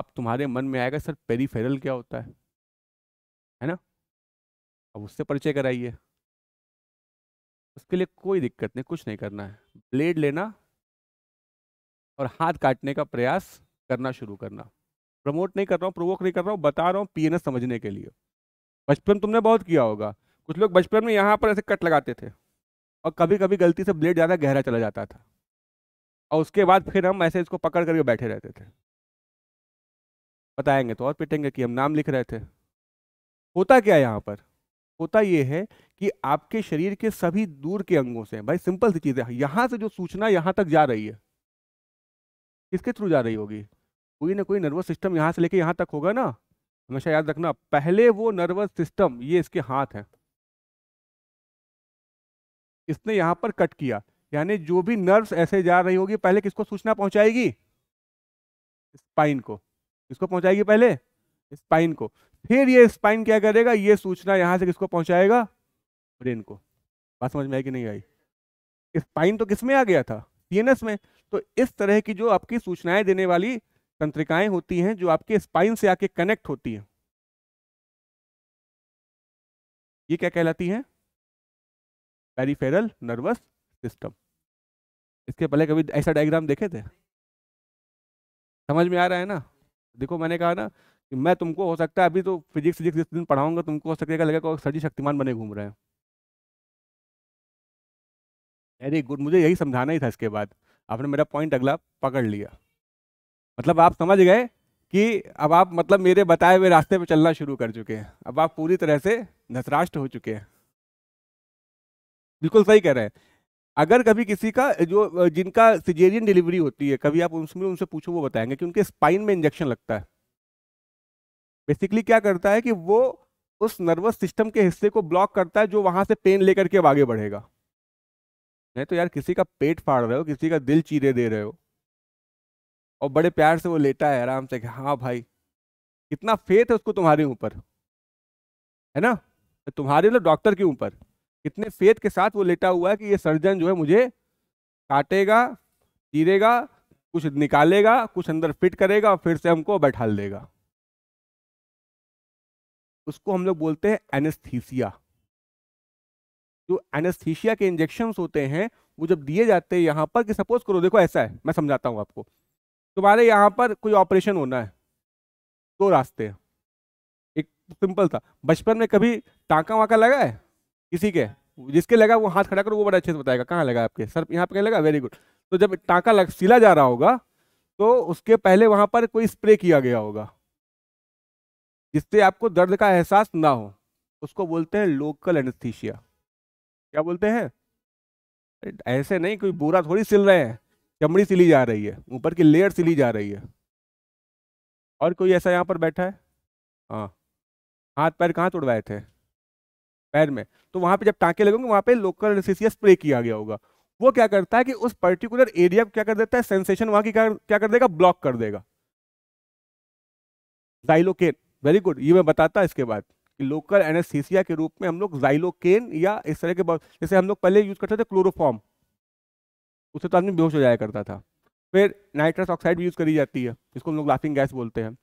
अब तुम्हारे मन में आएगा सर पेरीफेरल क्या होता है है ना अब उससे परिचय कराइए उसके लिए कोई दिक्कत नहीं कुछ नहीं करना है ब्लेड लेना और हाथ काटने का प्रयास करना शुरू करना प्रमोट नहीं कर रहा हूँ प्रोवोक नहीं कर रहा हूँ बता रहा हूँ पी समझने के लिए बचपन तुमने बहुत किया होगा कुछ लोग बचपन में यहाँ पर ऐसे कट लगाते थे और कभी कभी गलती से ब्लेड ज़्यादा गहरा चला जाता था और उसके बाद फिर हम ऐसे इसको पकड़ करके बैठे रहते थे बताएंगे तो और पिटेंगे कि हम नाम लिख रहे थे होता क्या है यहाँ पर होता ये है कि आपके शरीर के सभी दूर के अंगों से भाई सिंपल सी चीज़ है यहाँ से जो सूचना यहाँ तक जा रही है किसके थ्रू जा रही होगी कोई ना कोई नर्वस सिस्टम यहाँ से लेके यहाँ तक होगा ना हमेशा याद रखना पहले वो नर्वस सिस्टम ये इसके हाथ है इसने यहाँ पर कट किया यानी जो भी नर्व्स ऐसे जा रही होगी पहले किसको सूचना पहुंचाएगी स्पाइन को किसको पहुंचाएगी पहले स्पाइन को फिर ये स्पाइन क्या करेगा ये सूचना यहां से किसको पहुंचाएगा ब्रेन को बात समझ में आई कि नहीं आई स्पाइन तो किस में आ गया था सीएनएस में तो इस तरह की जो आपकी सूचनाएं देने वाली तंत्रिकाएं होती हैं जो आपके स्पाइन से आके कनेक्ट होती हैं ये क्या कहलाती है पेरीफेरल नर्वस सिस्टम इसके पहले कभी ऐसा डायग्राम देखे थे समझ में आ रहा है ना देखो मैंने कहा ना कि मैं तुमको हो सकता है अभी तो फिजिक्स फिजिक्स जिस दिन पढ़ाऊंगा तुमको हो सकेगा लगेगा सर शक्तिमान बने घूम रहे हैं वेरी गुड मुझे यही समझाना ही था इसके बाद आपने मेरा पॉइंट अगला पकड़ लिया मतलब आप समझ गए कि अब आप मतलब मेरे बताए हुए रास्ते पर चलना शुरू कर चुके हैं अब आप पूरी तरह से नतराष्ट हो चुके हैं बिल्कुल सही कह रहे हैं अगर कभी किसी का जो जिनका सिजेरियन डिलीवरी होती है कभी आप उसमें उनसे पूछो वो बताएंगे कि उनके स्पाइन में इंजेक्शन लगता है बेसिकली क्या करता है कि वो उस नर्वस सिस्टम के हिस्से को ब्लॉक करता है जो वहां से पेन लेकर के अब आगे बढ़ेगा नहीं तो यार किसी का पेट फाड़ रहे हो किसी का दिल चीरे दे रहे हो और बड़े प्यार से वो लेटा है आराम से कि हाँ भाई कितना फेथ है उसको तुम्हारे ऊपर है ना तुम्हारे मतलब तो डॉक्टर के ऊपर इतने फेत के साथ वो लेटा हुआ है कि ये सर्जन जो है मुझे काटेगा चीरेगा कुछ निकालेगा कुछ अंदर फिट करेगा और फिर से हमको बैठा देगा उसको हम लोग बोलते हैं एनेस्थीसिया जो एनेस्थीसिया के इंजेक्शन होते हैं वो जब दिए जाते हैं यहाँ पर कि सपोज करो देखो ऐसा है मैं समझाता हूँ आपको तुम्हारे यहाँ पर कोई ऑपरेशन होना है दो तो रास्ते एक सिंपल था बचपन में कभी टाँका वाका लगा है किसी के जिसके लगा वो हाथ खड़ा करो वो बड़ा अच्छे से बताएगा कहाँ लगा आपके सर यहाँ पे कहीं लगा वेरी गुड तो जब टाँका लग सिला जा रहा होगा तो उसके पहले वहाँ पर कोई स्प्रे किया गया होगा जिससे आपको दर्द का एहसास ना हो उसको बोलते हैं लोकल एनस्थीशिया क्या बोलते हैं ऐसे नहीं कोई बुरा थोड़ी सिल रहे हैं चमड़ी सिली जा रही है ऊपर की लेयर सिली जा रही है और कोई ऐसा यहाँ पर बैठा है हाँ हाथ पैर कहाँ तोड़वाए थे पैर में तो वहाँ पे जब टाँके लगेंगे वहाँ पे लोकल एनेस्थीसिया स्प्रे किया गया होगा वो क्या करता है कि उस पर्टिकुलर एरिया को क्या कर देता है सेंसेशन वहाँ की क्या कर देगा ब्लॉक कर देगा जाइलोकेन वेरी गुड ये मैं बताता इसके बाद कि लोकल एनेस्थीसिया के रूप में हम लोग जाइलोकेन या इस तरह के जैसे हम लोग पहले यूज करते थे क्लोरोफॉर्म उससे तो आदमी बेहोश हो जाया करता था फिर नाइट्रस ऑक्साइड भी यूज करी जाती है जिसको हम लोग लाफिंग गैस बोलते हैं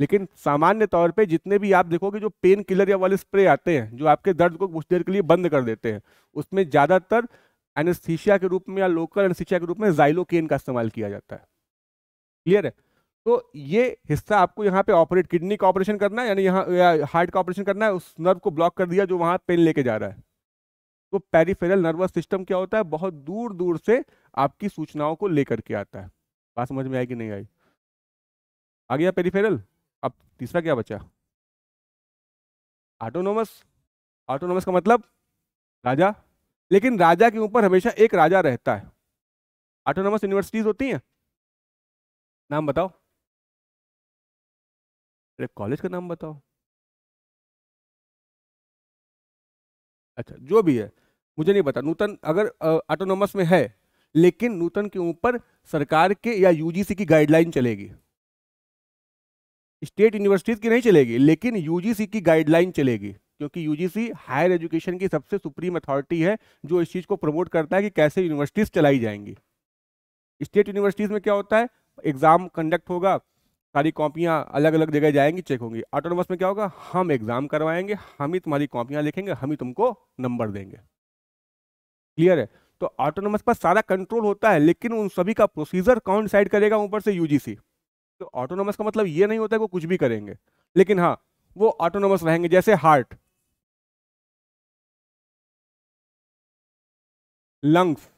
लेकिन सामान्य तौर पे जितने भी आप देखोगे जो पेन किलर या वाले स्प्रे आते हैं जो आपके दर्द को कुछ देर के लिए बंद कर देते हैं उसमें ज़्यादातर एनेस्थीशिया के रूप में या लोकल एनेस्थीसिया के रूप में जाइलोकेन का इस्तेमाल किया जाता है क्लियर है तो ये हिस्सा आपको यहाँ पे ऑपरेट किडनी का ऑपरेशन करना है यानी यहाँ या हार्ट का ऑपरेशन करना है उस नर्व को ब्लॉक कर दिया जो वहाँ पेन लेके जा रहा है तो पेरीफेरल नर्वस सिस्टम क्या होता है बहुत दूर दूर से आपकी सूचनाओं को लेकर के आता है बात समझ में आई कि नहीं आई आ गया पेरीफेरल अब तीसरा क्या बचा ऑटोनोमस ऑटोनोमस का मतलब राजा लेकिन राजा के ऊपर हमेशा एक राजा रहता है ऑटोनोमस यूनिवर्सिटीज होती हैं नाम बताओ अरे कॉलेज का नाम बताओ अच्छा जो भी है मुझे नहीं पता नूतन अगर ऑटोनोमस में है लेकिन नूतन के ऊपर सरकार के या यूजीसी की गाइडलाइन चलेगी स्टेट यूनिवर्सिटीज़ की नहीं चलेगी लेकिन यूजीसी की गाइडलाइन चलेगी क्योंकि यूजीसी हायर एजुकेशन की सबसे सुप्रीम अथॉरिटी है जो इस चीज़ को प्रमोट करता है कि कैसे यूनिवर्सिटीज़ चलाई जाएंगी स्टेट यूनिवर्सिटीज़ में क्या होता है एग्ज़ाम कंडक्ट होगा सारी कॉपियाँ अलग अलग जगह जाएंगी चेक होंगी ऑटोनोमस में क्या होगा हम एग्ज़ाम करवाएंगे हम ही तुम्हारी कॉपियाँ लिखेंगे हम ही तुमको नंबर देंगे क्लियर है तो ऑटोनोमस पर सारा कंट्रोल होता है लेकिन उन सभी का प्रोसीजर कौन डिसाइड करेगा ऊपर से यूजीसी तो ऑटोनोमस का मतलब ये नहीं होता है वो कुछ भी करेंगे लेकिन हाँ वो ऑटोनोमस रहेंगे जैसे हार्ट लंग्स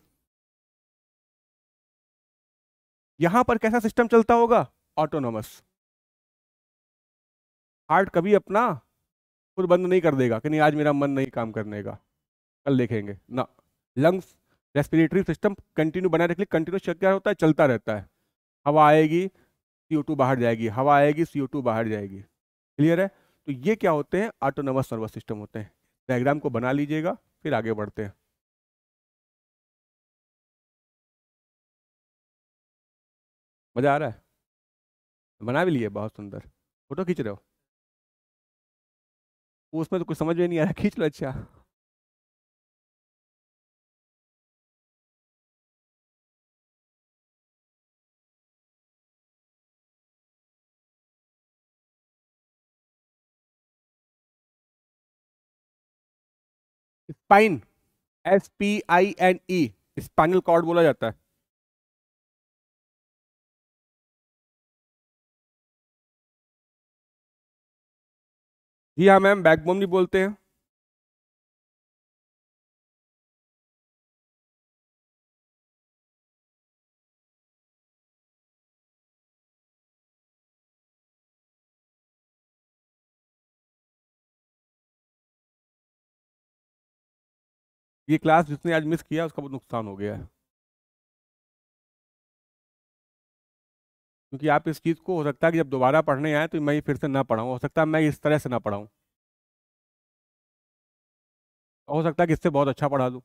यहां पर कैसा सिस्टम चलता होगा ऑटोनोमस हार्ट कभी अपना खुद बंद नहीं कर देगा कि नहीं आज मेरा मन नहीं काम करने का कल देखेंगे ना लंग्स रेस्पिरेटरी सिस्टम कंटिन्यू बनाए रख कंटिन्यू क्या होता है चलता रहता है हवा आएगी सी बाहर जाएगी हवा आएगी सी बाहर जाएगी क्लियर है तो ये क्या होते हैं ऑटोनोमस नर्वस सिस्टम होते हैं डायग्राम को बना लीजिएगा फिर आगे बढ़ते हैं मज़ा आ रहा है बना भी लिए बहुत सुंदर फोटो खींच रहे हो उसमें तो कुछ समझ में नहीं आ रहा खींच लो अच्छा spine S P I N E spinal cord बोला जाता है जी हाँ मैम बैकबोन भी बोलते हैं ये क्लास जिसने आज मिस किया उसका बहुत नुकसान हो गया है क्योंकि आप इस चीज़ को हो सकता है कि जब दोबारा पढ़ने आए तो मैं फिर से ना पढ़ाऊँ हो सकता है मैं इस तरह से ना पढ़ाऊँ हो सकता है कि इससे बहुत अच्छा पढ़ा दूँ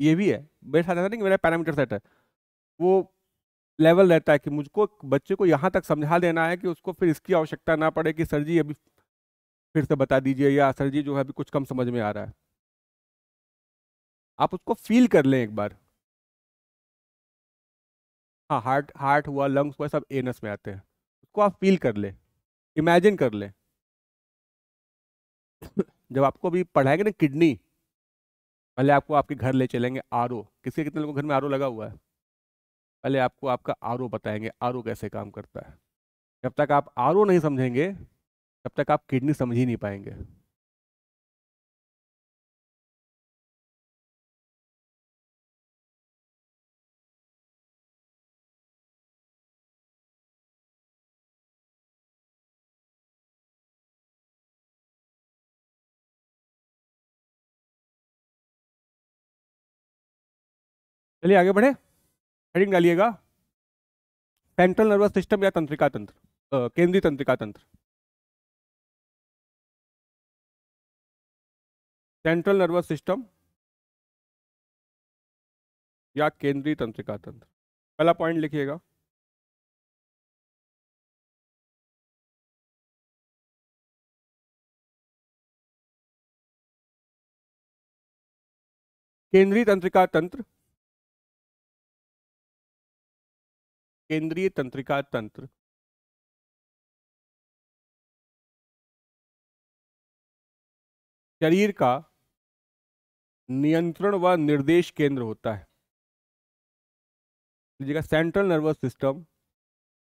ये भी है मेरे साथ ऐसा नहीं कि मेरा पैरामीटर सेट है वो लेवल रहता है कि मुझको बच्चे को यहाँ तक समझा देना है कि उसको फिर इसकी आवश्यकता ना पड़े कि सर जी अभी फिर से बता दीजिए या सर जी जो है अभी कुछ कम समझ में आ रहा है आप उसको फील कर लें एक बार हाँ हार्ट हार्ट हुआ लंग्स हुआ सब एनस में आते हैं उसको आप फील कर लें इमेजिन कर लें जब आपको अभी पढ़ाएंगे ना किडनी पहले आपको आपके घर ले चलेंगे आर किसके कितने लोगों के घर में आर लगा हुआ है पहले आपको आपका आर बताएंगे आर कैसे काम करता है जब तक आप आर नहीं समझेंगे तब तक आप किडनी समझ ही नहीं पाएंगे चलिए आगे बढ़े हेडिंग डालिएगा सेंट्रल नर्वस सिस्टम या तंत्रिका तंत्र केंद्रीय तंत्रिका तंत्र सेंट्रल नर्वस सिस्टम या केंद्रीय तंत्रिका तंत्र पहला पॉइंट लिखिएगा केंद्रीय तंत्रिका तंत्र केंद्रीय तंत्रिका तंत्र शरीर का नियंत्रण व निर्देश केंद्र होता है लीजिएगा central nervous system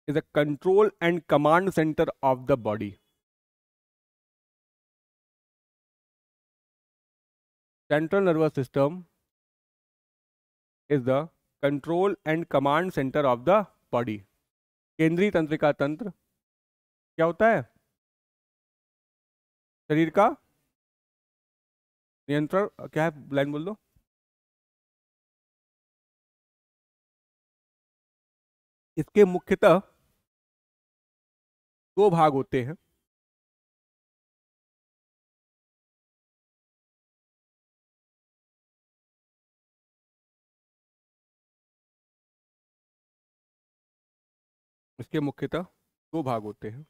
is a control and command centre of the body central nervous system is the control and command centre of the body केंद्रीय तंत्रिका तंत्र क्या होता है शरीर का नियंत्रण क्या है लाइन बोल दो इसके मुख्यतः दो भाग होते हैं के मुख्यतः दो भाग होते हैं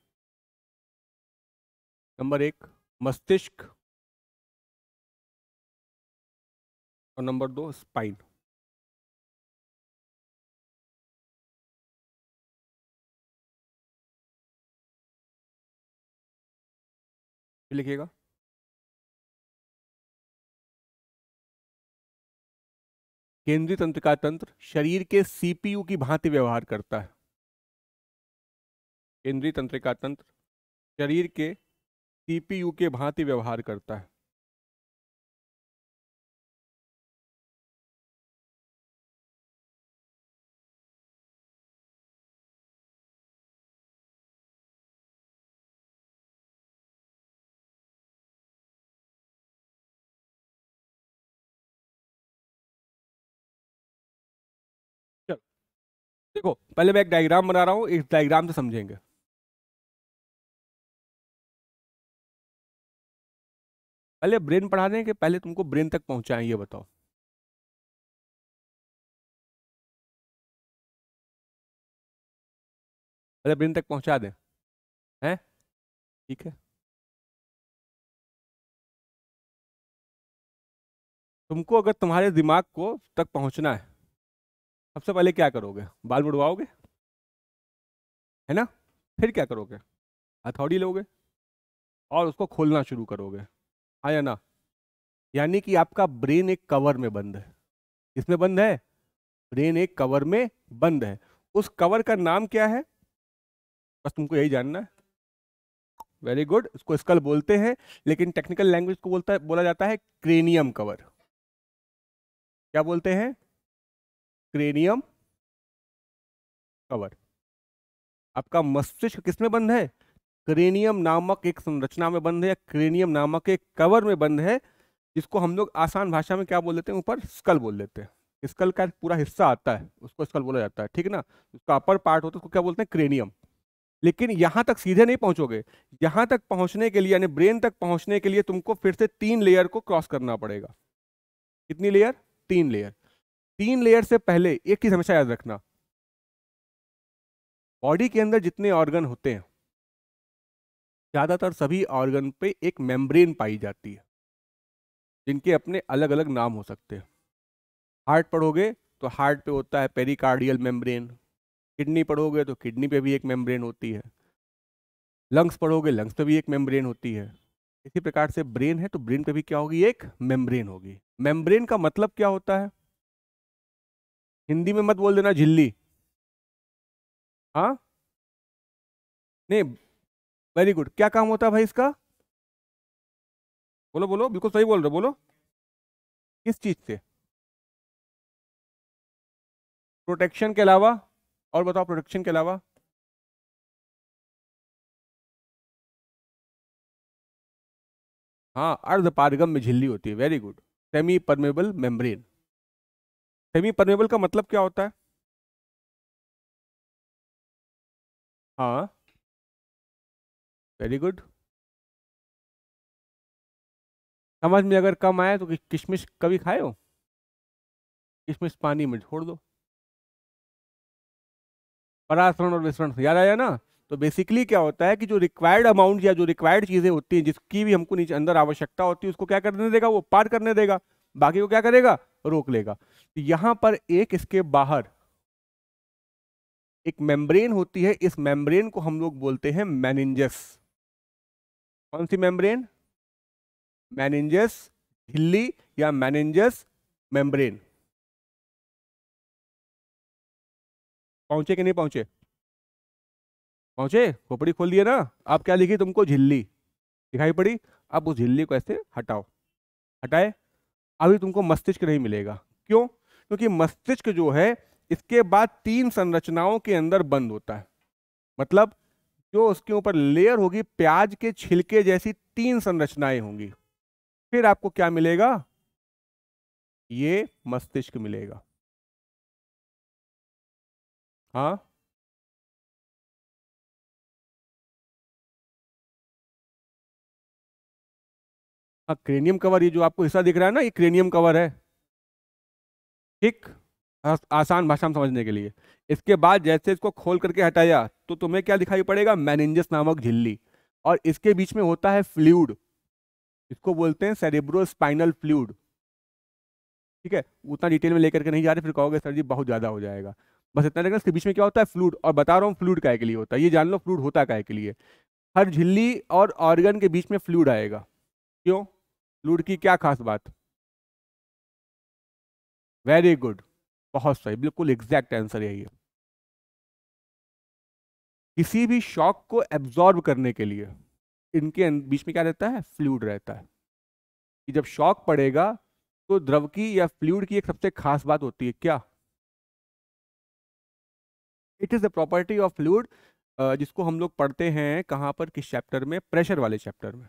नंबर एक मस्तिष्क और नंबर दो स्पाइन लिखिएगा केंद्रीय तंत्रिका तंत्र शरीर के सीपीयू की भांति व्यवहार करता है केंद्रीय तंत्रिका तंत्र शरीर के सीपीयू के भांति व्यवहार करता है देखो पहले मैं एक डायग्राम बना रहा हूं इस डायग्राम से समझेंगे पहले ब्रेन पढ़ा दें कि पहले तुमको ब्रेन तक पहुंचाएं ये बताओ पहले ब्रेन तक पहुंचा दें हैं ठीक है तुमको अगर तुम्हारे दिमाग को तक पहुंचना है सबसे पहले क्या करोगे बाल बुढ़वाओगे है ना फिर क्या करोगे हथौड़ी लोगे और उसको खोलना शुरू करोगे हाँ या ना यानी कि आपका ब्रेन एक कवर में बंद है इसमें बंद है ब्रेन एक कवर में बंद है उस कवर का नाम क्या है बस तुमको यही जानना है वेरी गुड इसको स्कल बोलते हैं लेकिन टेक्निकल लैंग्वेज को बोलता बोला जाता है क्रेनियम कवर क्या बोलते हैं क्रेनियम कवर आपका मस्तिष्क किसमें बंद है क्रेनियम नामक एक संरचना में बंद है क्रेनियम नामक एक कवर में बंद है जिसको हम लोग आसान भाषा में क्या बोल देते हैं ऊपर स्कल बोल लेते हैं स्कल का पूरा हिस्सा आता है उसको स्कल बोला जाता है ठीक है ना उसका अपर पार्ट होता है उसको क्या बोलते हैं क्रेनियम लेकिन यहाँ तक सीधे नहीं पहुँचोगे यहाँ तक पहुँचने के लिए यानी ब्रेन तक पहुँचने के लिए तुमको फिर से तीन लेयर को क्रॉस करना पड़ेगा कितनी लेयर तीन लेयर तीन लेयर से पहले एक चीज हमेशा याद रखना बॉडी के अंदर जितने ऑर्गन होते हैं ज़्यादातर सभी ऑर्गन पे एक मेम्ब्रेन पाई जाती है जिनके अपने अलग अलग नाम हो सकते हैं हार्ट पढ़ोगे तो हार्ट पे होता है पेरिकार्डियल मेम्ब्रेन किडनी पढ़ोगे तो किडनी पे भी एक मेम्ब्रेन होती है लंग्स पढ़ोगे लंग्स पे भी एक मेम्ब्रेन होती है इसी प्रकार से ब्रेन है तो ब्रेन पे भी क्या होगी एक मेम्ब्रेन होगी मेम्ब्रेन का मतलब क्या होता है हिंदी में मत बोल देना झिल्ली हाँ नहीं वेरी गुड क्या काम होता है भाई इसका बोलो बोलो बिल्कुल सही बोल रहे बोलो किस चीज से प्रोटेक्शन के अलावा और बताओ प्रोटेक्शन के अलावा हाँ अर्ध पारगम में झिल्ली होती है very good semi permeable membrane semi permeable का मतलब क्या होता है हाँ वेरी गुड समझ में अगर कम आए तो किशमिश कभी खाए हो किशमिश पानी में छोड़ दो परासरण और विसरण याद आया ना तो बेसिकली क्या होता है कि जो रिक्वायर्ड अमाउंट या जो रिक्वायर्ड चीज़ें होती हैं जिसकी भी हमको नीचे अंदर आवश्यकता होती है उसको क्या करने देगा वो पार करने देगा बाकी को क्या करेगा रोक लेगा तो यहां पर एक इसके बाहर एक मेम्ब्रेन होती है इस मेम्ब्रेन को हम लोग बोलते हैं मैनेंजस कौन सी मेम्ब्रेन मैनेंजस झिल्ली या मैनेंजस मेम्ब्रेन पहुंचे कि नहीं पहुंचे पहुंचे खोपड़ी खोल दिए ना आप क्या लिखी तुमको झिल्ली दिखाई पड़ी अब उस झिल्ली को ऐसे हटाओ हटाए अभी तुमको मस्तिष्क नहीं मिलेगा क्यों क्योंकि मस्तिष्क जो है इसके बाद तीन संरचनाओं के अंदर बंद होता है मतलब जो उसके ऊपर लेयर होगी प्याज के छिलके जैसी तीन संरचनाएं होंगी फिर आपको क्या मिलेगा ये मस्तिष्क मिलेगा हाँ हाँ क्रेनियम कवर ये जो आपको हिस्सा दिख रहा है ना ये क्रेनियम कवर है ठीक आसान भाषा में समझने के लिए इसके बाद जैसे इसको खोल करके हटाया तो तुम्हें क्या दिखाई पड़ेगा मैनेंजस नामक झिल्ली और इसके बीच में होता है फ्लूड इसको बोलते हैं सेरेब्रो स्पाइनल फ्लूड ठीक है उतना डिटेल में लेकर के नहीं जा रहे फिर कहोगे सर जी बहुत ज़्यादा हो जाएगा बस इतना देखना इसके बीच में क्या होता है फ्लूड और बता रहा हूँ फ्लूड काय के लिए होता है ये जान लो फ्लूड होता काय के लिए हर झिल्ली और ऑर्गन के बीच में फ्लूड आएगा क्यों फ्लूड की क्या खास बात वेरी गुड बहुत सही बिल्कुल एग्जैक्ट आंसर है किसी भी शॉक को एब्जॉर्ब करने के लिए इनके अं-, बीच में क्या रहता है फ्लूड रहता है कि जब शॉक पड़ेगा तो द्रव की या फ्लूड की एक सबसे खास बात होती है क्या it is the property of fluid जिसको हम लोग पढ़ते हैं कहां पर किस चैप्टर में प्रेशर वाले चैप्टर में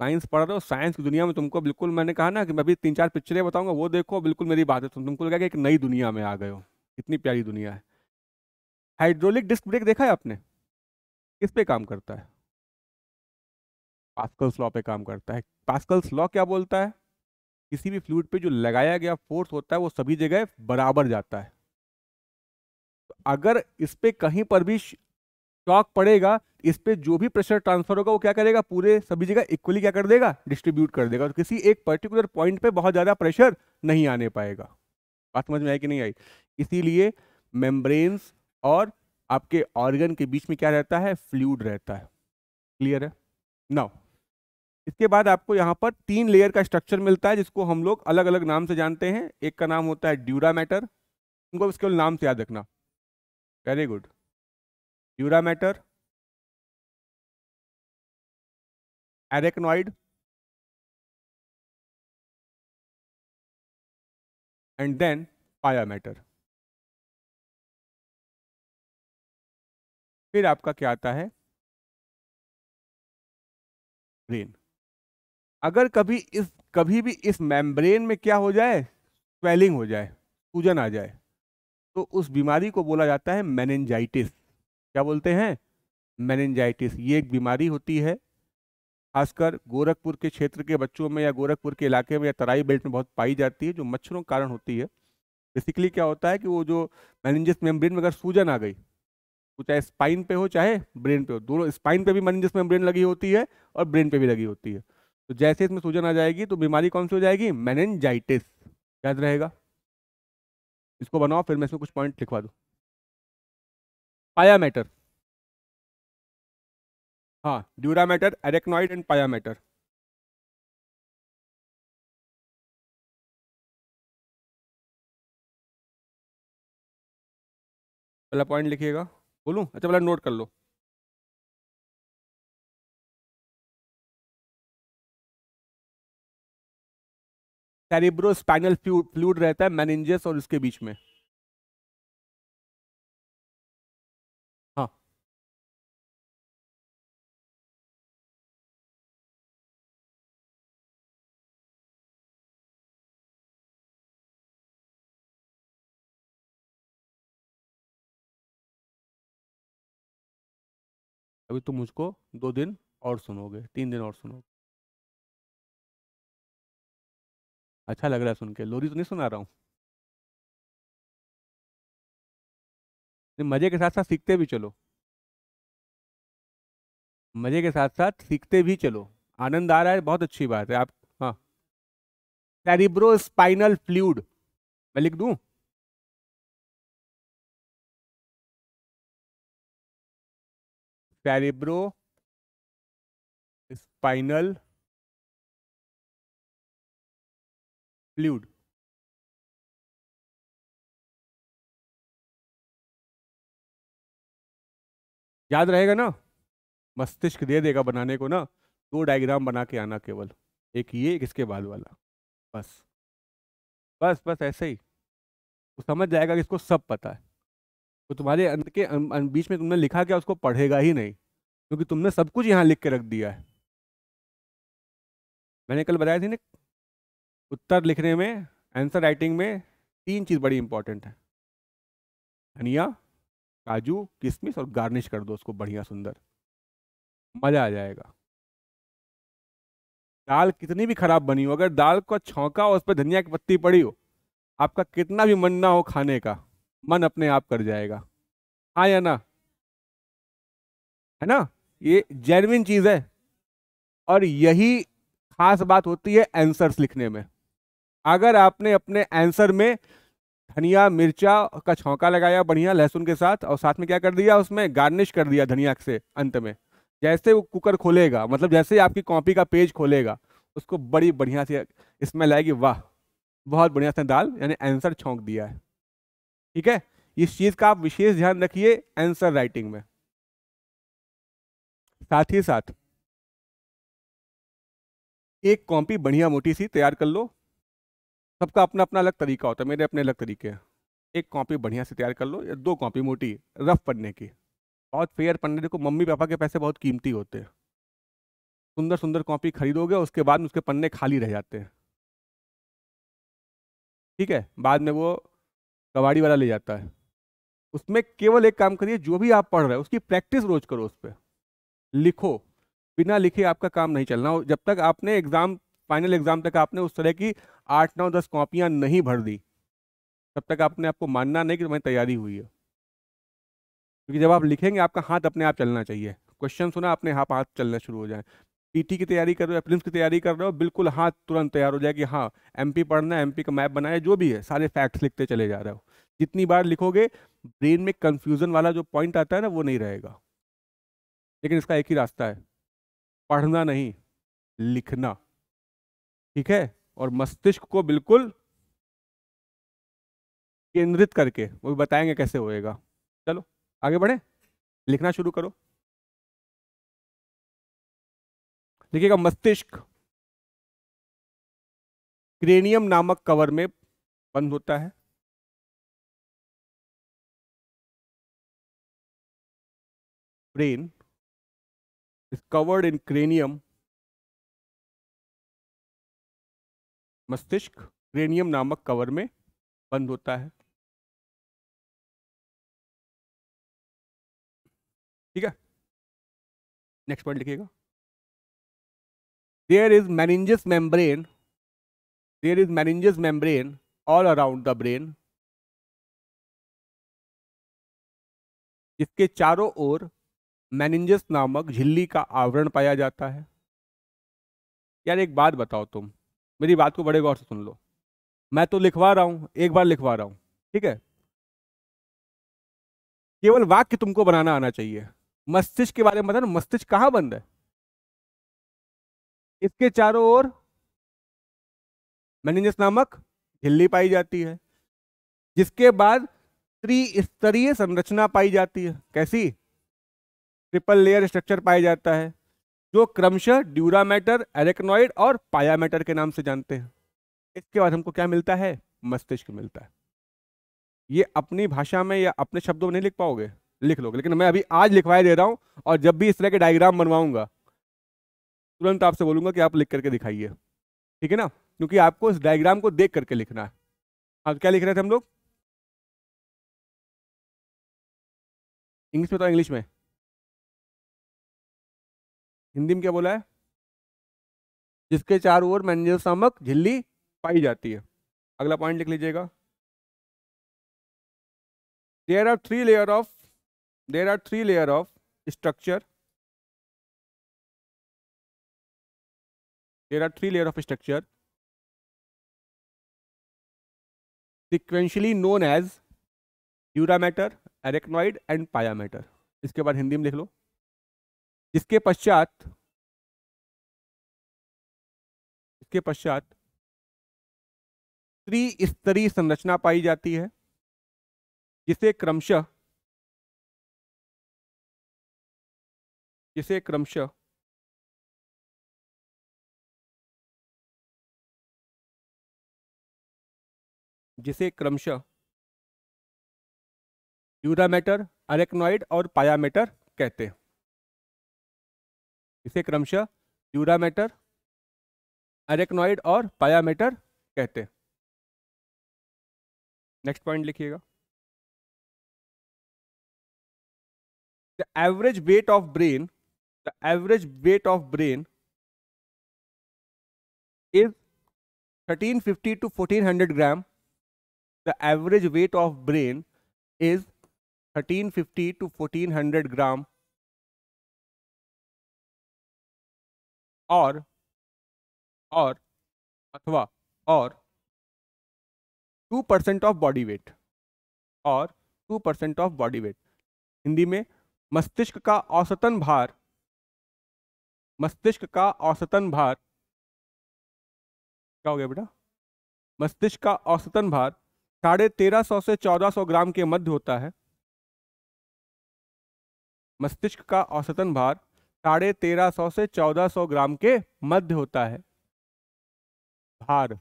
साइंस पढ़ रहे हो साइंस की दुनिया में तुमको बिल्कुल मैंने कहा ना कि मैं अभी तीन चार पिक्चरें बताऊंगा वो देखो बिल्कुल मेरी बात है तुम तुमको कि एक नई दुनिया में आ गए हो इतनी प्यारी दुनिया है हाइड्रोलिक डिस्क ब्रेक देखा है आपने किस पे काम करता है पास्कल्स लॉ पे काम करता है पास्कल्स लॉ क्या बोलता है किसी भी फ्लूड पे जो लगाया गया फोर्स होता है वो सभी जगह बराबर जाता है तो अगर इस पर कहीं पर भी स्टॉक पड़ेगा इस पर जो भी प्रेशर ट्रांसफर होगा वो क्या करेगा पूरे सभी जगह इक्वली क्या कर देगा डिस्ट्रीब्यूट कर देगा और किसी एक पर्टिकुलर पॉइंट पे बहुत ज़्यादा प्रेशर नहीं आने पाएगा बात समझ में आई कि नहीं आई इसीलिए मेम्ब्रेन्स और आपके ऑर्गन के बीच में क्या रहता है फ्लूड रहता है क्लियर है नाउ इसके बाद आपको यहाँ पर तीन लेयर का स्ट्रक्चर मिलता है जिसको हम लोग अलग अलग नाम से जानते हैं एक का नाम होता है ड्यूरा मैटर उनको इसके नाम से याद रखना very good dura mater and then pia mater फिर आपका क्या आता है ब्रेन अगर कभी इस कभी भी इस मेम्ब्रेन में क्या हो जाए स्वेलिंग हो जाए सूजन आ जाए तो उस बीमारी को बोला जाता है मैनेंजाइटिस क्या बोलते हैं मैनजाइटिस ये एक बीमारी होती है खासकर गोरखपुर के क्षेत्र के बच्चों में या गोरखपुर के इलाके में या तराई बेल्ट में बहुत पाई जाती है जो मच्छरों के कारण होती है बेसिकली क्या होता है कि वो जो मैनेजस मेम्ब्रेन में अगर सूजन आ गई वो चाहे स्पाइन पे हो चाहे ब्रेन पे हो दोनों स्पाइन पे भी मैनेजस मेम्ब्रेन लगी होती है और ब्रेन पे भी लगी होती है तो जैसे इसमें सूजन आ जाएगी तो बीमारी कौन सी हो जाएगी मैनेजाइटिस याद रहेगा इसको बनाओ फिर मैं इसमें कुछ पॉइंट लिखवा दूँ पाया मैटर हाँ dura mater arachnoid and pia mater पहला पॉइंट लिखिएगा बोलू अच्छा पहला नोट कर लो सेरिब्रो स्पाइनल फ्लूड रहता है मैनेंजस और उसके बीच में अभी तुम मुझको दो दिन और सुनोगे तीन दिन और सुनोगे अच्छा लग रहा है सुन के लोरी तो नहीं सुना रहा हूँ मज़े के साथ साथ सीखते भी चलो मज़े के साथ साथ सीखते भी चलो आनंद आ रहा है बहुत अच्छी बात है आप हाँ सेरिब्रो स्पाइनल फ्लूड मैं लिख दूँ सेरेब्रो स्पाइनल फ्लूड याद रहेगा ना मस्तिष्क दे देगा बनाने को ना दो डायग्राम बना के आना केवल एक ये एक इसके बाद वाला बस बस बस ऐसे ही वो समझ जाएगा कि इसको सब पता है वो तुम्हारे अंत के अं, अं, बीच में तुमने लिखा क्या उसको पढ़ेगा ही नहीं क्योंकि तुमने सब कुछ यहाँ लिख के रख दिया है मैंने कल बताया थी ना उत्तर लिखने में आंसर राइटिंग में तीन चीज़ बड़ी इंपॉर्टेंट है धनिया काजू किशमिश और गार्निश कर दो उसको बढ़िया सुंदर मज़ा आ जाएगा दाल कितनी भी खराब बनी हो अगर दाल को छौंका और उस पर धनिया की पत्ती पड़ी हो आपका कितना भी मन ना हो खाने का मन अपने आप कर जाएगा हाँ या ना है ना ये जेनविन चीज है और यही खास बात होती है आंसर्स लिखने में अगर आपने अपने आंसर में धनिया मिर्चा का छौंका लगाया बढ़िया लहसुन के साथ और साथ में क्या कर दिया उसमें गार्निश कर दिया धनिया से अंत में जैसे वो कुकर खोलेगा मतलब जैसे आपकी कॉपी का पेज खोलेगा उसको बड़ी बढ़िया से स्मेल आएगी वाह बहुत बढ़िया से दाल यानी आंसर छोंक दिया है ठीक है इस चीज का आप विशेष ध्यान रखिए आंसर राइटिंग में साथ ही साथ एक कॉपी बढ़िया मोटी सी तैयार कर लो सबका अपना अपना अलग तरीका होता है मेरे अपने अलग तरीके हैं एक कॉपी बढ़िया से तैयार कर लो या दो कॉपी मोटी रफ पढ़ने की बहुत फेयर पढ़ने देखो मम्मी पापा के पैसे बहुत कीमती होते हैं सुंदर सुंदर कॉपी खरीदोगे उसके बाद में उसके पन्ने खाली रह जाते हैं ठीक है बाद में वो कबाड़ी वाला ले जाता है उसमें केवल एक काम करिए जो भी आप पढ़ रहे हो उसकी प्रैक्टिस रोज करो उस पर लिखो बिना लिखे आपका काम नहीं चलना जब तक आपने एग्ज़ाम फाइनल एग्ज़ाम तक आपने उस तरह की आठ नौ दस कॉपियां नहीं भर दी तब तक आपने आपको मानना नहीं कि तुम्हारी तैयारी हुई है क्योंकि जब आप लिखेंगे आपका हाथ अपने आप चलना चाहिए क्वेश्चन सुना अपने हाथ हाथ चलना शुरू हो जाए पीटी की तैयारी कर रहे हो फिल्म की तैयारी कर रहे हो बिल्कुल हाँ तुरंत तैयार हो जाए कि हाँ एमपी पढ़ना है एमपी का मैप बनाया जो भी है सारे फैक्ट्स लिखते चले जा रहे हो जितनी बार लिखोगे ब्रेन में कन्फ्यूजन वाला जो पॉइंट आता है ना वो नहीं रहेगा लेकिन इसका एक ही रास्ता है पढ़ना नहीं लिखना ठीक है और मस्तिष्क को बिल्कुल केंद्रित करके वो भी बताएंगे कैसे होएगा चलो आगे बढ़े लिखना शुरू करो देखिएगा मस्तिष्क क्रेनियम नामक कवर में बंद होता है brain is covered in cranium मस्तिष्क क्रेनियम नामक कवर में बंद होता है ठीक है नेक्स्ट पॉइंट लिखिएगा there is meninges membrane there is meninges membrane all around the brain जिसके चारों ओर मैनेंजस नामक झिल्ली का आवरण पाया जाता है यार एक बात बताओ तुम मेरी बात को बड़े गौर से सुन लो मैं तो लिखवा रहा हूँ एक बार लिखवा रहा हूँ ठीक है केवल वाक्य तुमको बनाना आना चाहिए मस्तिष्क के बारे में मतलब मस्तिष्क कहाँ बंद है इसके चारों ओर मेनिजस नामक झिल्ली पाई जाती है जिसके बाद त्रिस्तरीय संरचना पाई जाती है कैसी ट्रिपल लेयर स्ट्रक्चर पाया जाता है जो क्रमशः मैटर एरेक्नॉइड और पाया मैटर के नाम से जानते हैं इसके बाद हमको क्या मिलता है मस्तिष्क मिलता है ये अपनी भाषा में या अपने शब्दों में नहीं लिख पाओगे लिख लोगे लेकिन मैं अभी आज लिखवाए दे रहा हूं और जब भी इस तरह के डायग्राम बनवाऊंगा तुरंत आपसे बोलूंगा कि आप लिख करके दिखाइए ठीक है ना क्योंकि आपको इस डायग्राम को देख करके लिखना है आप हाँ, क्या लिख रहे थे हम लोग इंग्लिश में तो इंग्लिश में हिंदी में क्या बोला है जिसके चार ओर मैनेजर सामक झिल्ली पाई जाती है अगला पॉइंट लिख लीजिएगा there are three layer of there are three layer of structure there are three layer of structure sequentially known as dura mater arachnoid and pia mater इसके बाद हिंदी में लिख लो जिसके पश्चात इसके पश्चात त्रिस्तरीय संरचना पाई जाती है जिसे क्रमशः जिसे क्रमशः जिसे क्रमशः यूरामेटर अरेक्नॉइड और पायामेटर कहते हैं इसे क्रमशः यूरामेटर अरेक्नॉइड और पायामेटर कहते हैं नेक्स्ट पॉइंट लिखिएगा the average weight of brain the average weight of brain is 1350 to 1400 gram the average weight of brain is 1350 to 1400 gram और और अथवा और two percent of body weight और two percent of body weight Hindi में मस्तिष्क का औसतन भार मस्तिष्क का औसतन भार क्या हो गया बेटा मस्तिष्क का औसतन भार साढ़े तेरह सौ से चौदह सौ ग्राम के मध्य होता है मस्तिष्क का औसतन भार साढ़े तेरह सौ से चौदह सौ ग्राम के मध्य होता है भार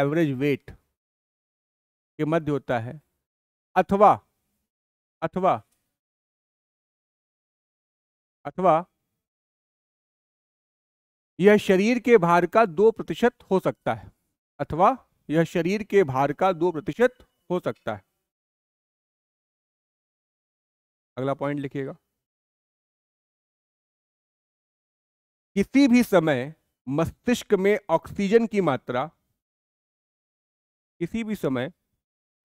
एवरेज वेट के मध्य होता है अथवा अथवा अथवा यह शरीर के भार का दो प्रतिशत हो सकता है अथवा यह शरीर के भार का दो प्रतिशत हो सकता है अगला पॉइंट लिखिएगा किसी भी समय मस्तिष्क में ऑक्सीजन की मात्रा किसी भी समय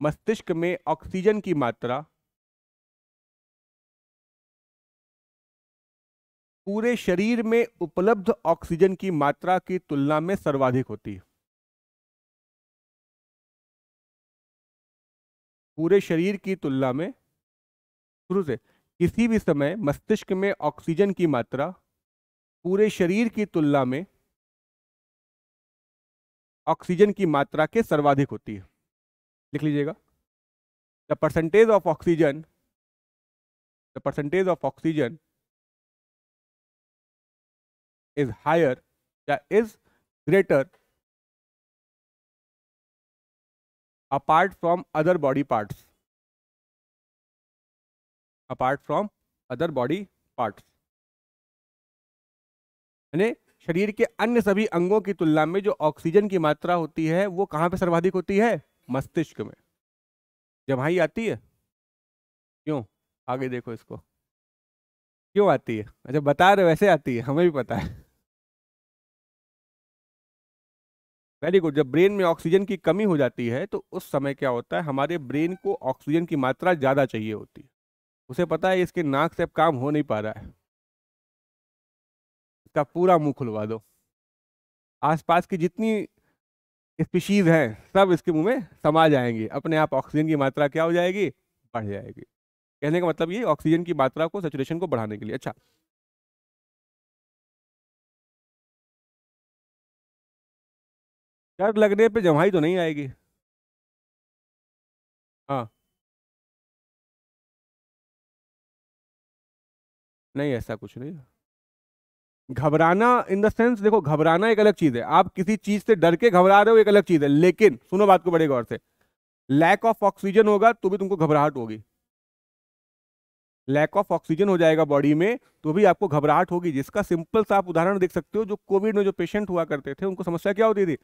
मस्तिष्क में ऑक्सीजन की मात्रा पूरे शरीर में उपलब्ध ऑक्सीजन की मात्रा की तुलना में सर्वाधिक होती है पूरे शरीर की तुलना में शुरू से किसी भी समय मस्तिष्क में ऑक्सीजन की मात्रा पूरे शरीर की तुलना में ऑक्सीजन की मात्रा के सर्वाधिक होती है लिख लीजिएगा the percentage of oxygen the percentage of oxygen is higher या is greater apart from other body parts apart from other body parts यानी शरीर के अन्य सभी अंगों की तुलना में जो ऑक्सीजन की मात्रा होती है वो कहाँ पे सर्वाधिक होती है मस्तिष्क में जब हाई आती है क्यों आगे देखो इसको क्यों आती है अच्छा बता रहे वैसे आती है हमें भी पता है वेरी गुड जब ब्रेन में ऑक्सीजन की कमी हो जाती है तो उस समय क्या होता है हमारे ब्रेन को ऑक्सीजन की मात्रा ज़्यादा चाहिए होती है उसे पता है इसके नाक से अब काम हो नहीं पा रहा है इसका पूरा मुंह खुलवा दो आसपास की जितनी स्पीशीज हैं सब इसके मुंह में समा जाएंगे अपने आप ऑक्सीजन की मात्रा क्या हो जाएगी बढ़ जाएगी कहने का मतलब ये ऑक्सीजन की मात्रा को सेचुरेशन को बढ़ाने के लिए अच्छा यार लगने पे जमाई तो नहीं आएगी हाँ नहीं ऐसा कुछ नहीं घबराना इन द सेंस देखो घबराना एक अलग चीज है आप किसी चीज से डर के घबरा रहे हो एक अलग चीज है लेकिन सुनो बात को बड़े गौर से लैक ऑफ ऑक्सीजन होगा तो भी तुमको घबराहट होगी लैक ऑफ ऑक्सीजन हो जाएगा बॉडी में तो भी आपको घबराहट होगी जिसका सिंपल सा आप उदाहरण देख सकते हो जो कोविड में जो पेशेंट हुआ करते थे उनको समस्या क्या होती थी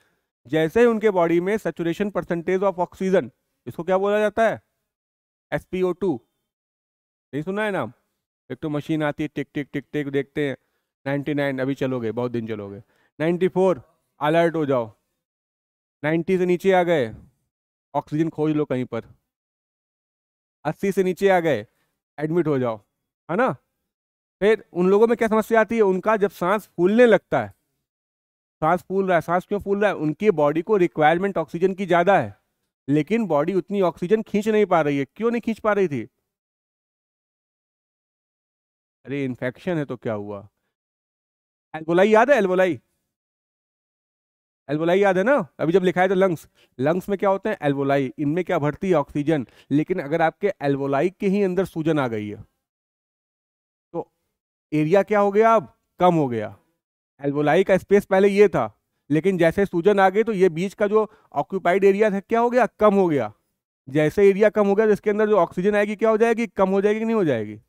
जैसे ही उनके बॉडी में सेचुरेशन परसेंटेज ऑफ ऑक्सीजन इसको क्या बोला जाता है एस पी ओ टू नहीं सुना है नाम एक तो मशीन आती है टिक टिक टिक टिक देखते हैं नाइन्टी नाइन अभी चलोगे बहुत दिन चलोगे नाइन्टी फोर अलर्ट हो जाओ नाइन्टी से नीचे आ गए ऑक्सीजन खोज लो कहीं पर अस्सी से नीचे आ गए एडमिट हो जाओ है ना फिर उन लोगों में क्या समस्या आती है उनका जब सांस फूलने लगता है सांस फूल रहा है सांस क्यों फूल रहा है उनकी बॉडी को रिक्वायरमेंट ऑक्सीजन की ज़्यादा है लेकिन बॉडी उतनी ऑक्सीजन खींच नहीं पा रही है क्यों नहीं खींच पा रही थी अरे इन्फेक्शन है तो क्या हुआ एल्बोलाई याद है एल्बोलाई एल्बोलाई याद है ना अभी जब लिखा है तो लंग्स लंग्स में क्या होते हैं एल्बोलाई इनमें क्या भरती है ऑक्सीजन लेकिन अगर आपके एल्बोलाई के ही अंदर सूजन आ गई है तो एरिया क्या हो गया अब कम हो गया एल्वोलाई का स्पेस पहले ये था लेकिन जैसे सूजन आ गई तो ये बीच का जो ऑक्यूपाइड एरिया था क्या हो गया कम हो गया जैसे एरिया कम हो गया तो इसके अंदर जो ऑक्सीजन आएगी क्या हो जाएगी कम हो जाएगी कि नहीं हो जाएगी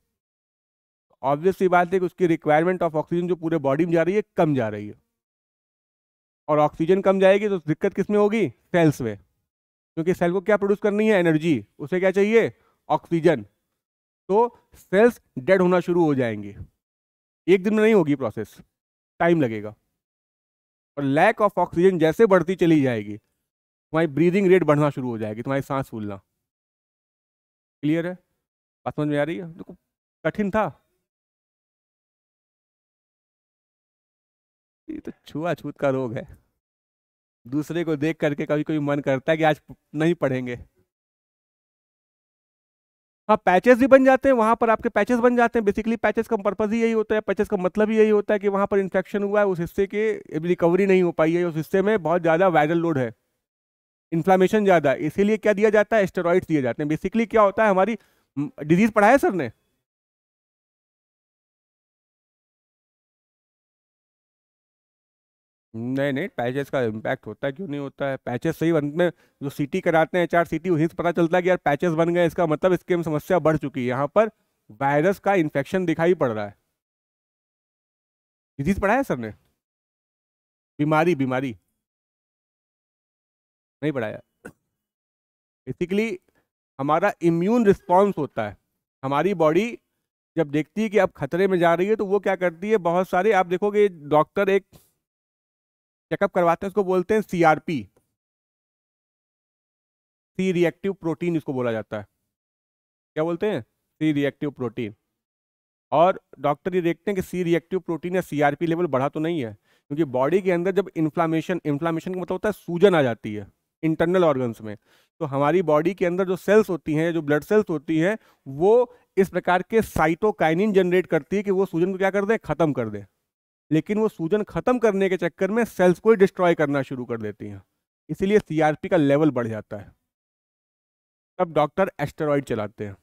ऑब्वियस बात है कि उसकी रिक्वायरमेंट ऑफ ऑक्सीजन जो पूरे बॉडी में जा रही है कम जा रही है और ऑक्सीजन कम जाएगी तो दिक्कत किस में होगी सेल्स में क्योंकि सेल को क्या प्रोड्यूस करनी है एनर्जी उसे क्या चाहिए ऑक्सीजन तो सेल्स डेड होना शुरू हो जाएंगे एक दिन में नहीं होगी प्रोसेस टाइम लगेगा और लैक ऑफ ऑक्सीजन जैसे बढ़ती चली जाएगी तुम्हारी ब्रीदिंग रेट बढ़ना शुरू हो जाएगी तुम्हारी सांस फूलना क्लियर है बात समझ में आ रही है देखो कठिन था ये तो छुआछूत का रोग है दूसरे को देख करके कभी कभी मन करता है कि आज नहीं पढ़ेंगे हाँ पैचेस भी बन जाते हैं वहाँ पर आपके पैचेस बन जाते हैं बेसिकली पैचेस का पर्पज ही यही होता है पैचेस का मतलब ही यही होता है कि वहाँ पर इन्फेक्शन हुआ है उस हिस्से के रिकवरी नहीं हो पाई है उस हिस्से में बहुत ज़्यादा वायरल लोड है इन्फ्लामेशन ज़्यादा इसीलिए क्या दिया जाता है स्टेरॉइड्स दिए जाते हैं बेसिकली क्या होता है हमारी डिजीज़ पढ़ाया सर ने नहीं नहीं पैचेस का इम्पैक्ट होता है क्यों नहीं होता है पैचेस सही बनते हैं जो सीटी कराते हैं चार सीटी वहीं से पता चलता है कि यार पैचेस बन गए इसका मतलब इसके में समस्या बढ़ चुकी है यहाँ पर वायरस का इन्फेक्शन दिखाई पड़ रहा है डिजीज पढ़ा है सर ने बीमारी बीमारी नहीं पढ़ाया बेसिकली हमारा इम्यून रिस्पॉन्स होता है हमारी बॉडी जब देखती है कि आप खतरे में जा रही है तो वो क्या करती है बहुत सारे आप देखोगे डॉक्टर एक चेकअप करवाते हैं उसको बोलते हैं सीआरपी सी रिएक्टिव प्रोटीन इसको बोला जाता है क्या बोलते हैं सी रिएक्टिव प्रोटीन और डॉक्टर ये देखते हैं कि सी रिएक्टिव प्रोटीन या सीआरपी लेवल बढ़ा तो नहीं है क्योंकि बॉडी के अंदर जब इन्फ्लामेशन इन्फ्लामेशन का मतलब होता है सूजन आ जाती है इंटरनल ऑर्गन्स में तो हमारी बॉडी के अंदर जो सेल्स होती हैं जो ब्लड सेल्स होती हैं वो इस प्रकार के साइटोकाइनिन जनरेट करती है कि वो सूजन को क्या कर दें ख़त्म कर दें लेकिन वो सूजन खत्म करने के चक्कर में सेल्स को ही डिस्ट्रॉय करना शुरू कर देती हैं इसीलिए सीआरपी का लेवल बढ़ जाता है तब डॉक्टर एस्टेरॉयड चलाते हैं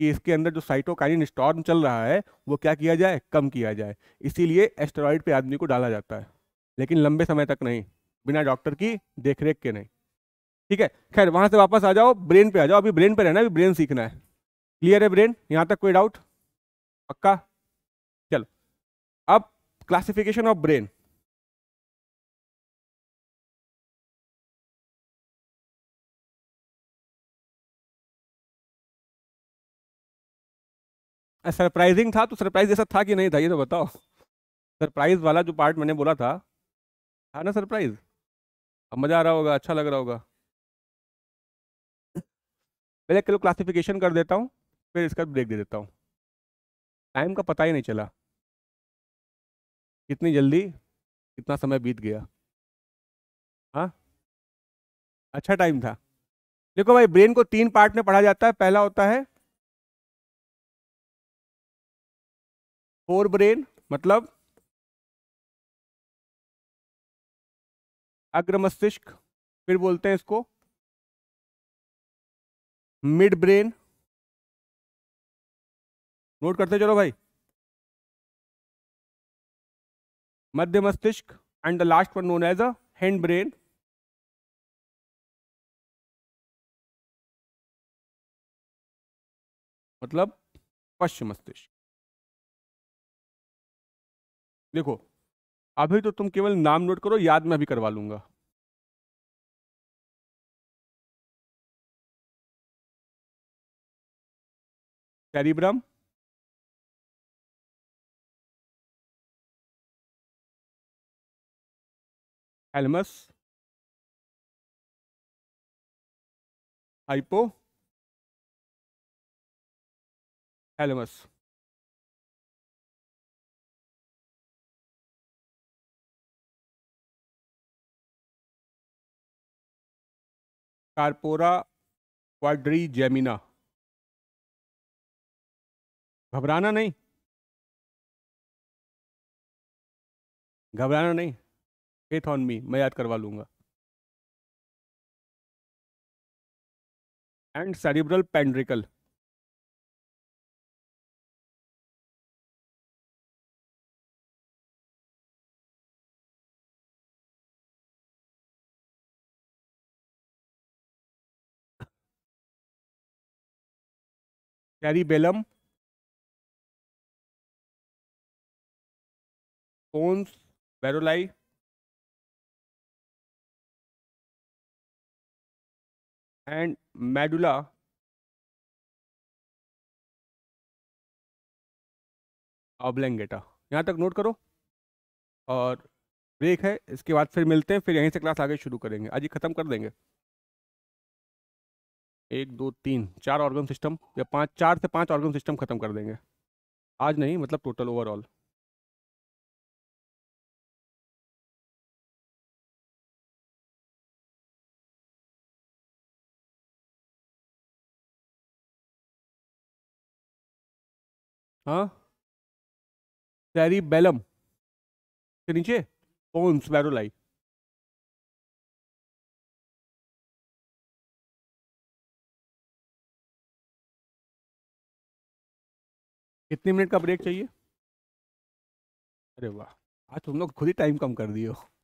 कि इसके अंदर जो साइटोकाइन स्टॉर्म चल रहा है वो क्या किया जाए कम किया जाए इसीलिए एस्टेरॉयड पे आदमी को डाला जाता है लेकिन लंबे समय तक नहीं बिना डॉक्टर की देखरेख के नहीं ठीक है खैर वहां से वापस आ जाओ ब्रेन पे आ जाओ अभी ब्रेन पे रहना अभी ब्रेन सीखना है क्लियर है ब्रेन यहाँ तक कोई डाउट पक्का classification of brain सरप्राइजिंग था तो सरप्राइज ऐसा था कि नहीं था ये तो बताओ सरप्राइज वाला जो पार्ट मैंने बोला था है ना सरप्राइज अब मज़ा आ रहा होगा अच्छा लग रहा होगा पहले चलो क्लासिफिकेशन कर देता हूँ फिर इसका ब्रेक दे देता हूँ टाइम का पता ही नहीं चला कितनी जल्दी कितना समय बीत गया हाँ अच्छा टाइम था देखो भाई ब्रेन को तीन पार्ट में पढ़ा जाता है पहला होता है फोर ब्रेन मतलब अग्र मस्तिष्क फिर बोलते हैं इसको मिड ब्रेन नोट करते चलो भाई मध्य मस्तिष्क and the last one known as hindbrain मतलब पश्चिम मस्तिष्क देखो अभी तो तुम केवल नाम नोट करो याद मैं अभी करवा लूंगा सेरिब्रम एलमस आइपो एलमस कारपोरा क्वाड्री जेमिना घबराना नहीं घबराना नहीं फेथ ऑन मी मैं याद करवा लूंगा and cerebral peduncle cerebellum cones veroli and medulla oblongata यहाँ तक नोट करो और ब्रेक है इसके बाद फिर मिलते हैं फिर यहीं से क्लास आगे शुरू करेंगे आज ही ख़त्म कर देंगे एक दो तीन चार ऑर्गन सिस्टम या पांच चार से पांच ऑर्गन सिस्टम ख़त्म कर देंगे आज नहीं मतलब टोटल ओवरऑल हाँ सैरीबेलम के नीचे कौन वेरोलाई कितने मिनट का ब्रेक चाहिए अरे वाह आज तुम लोग खुद ही टाइम कम कर दिए हो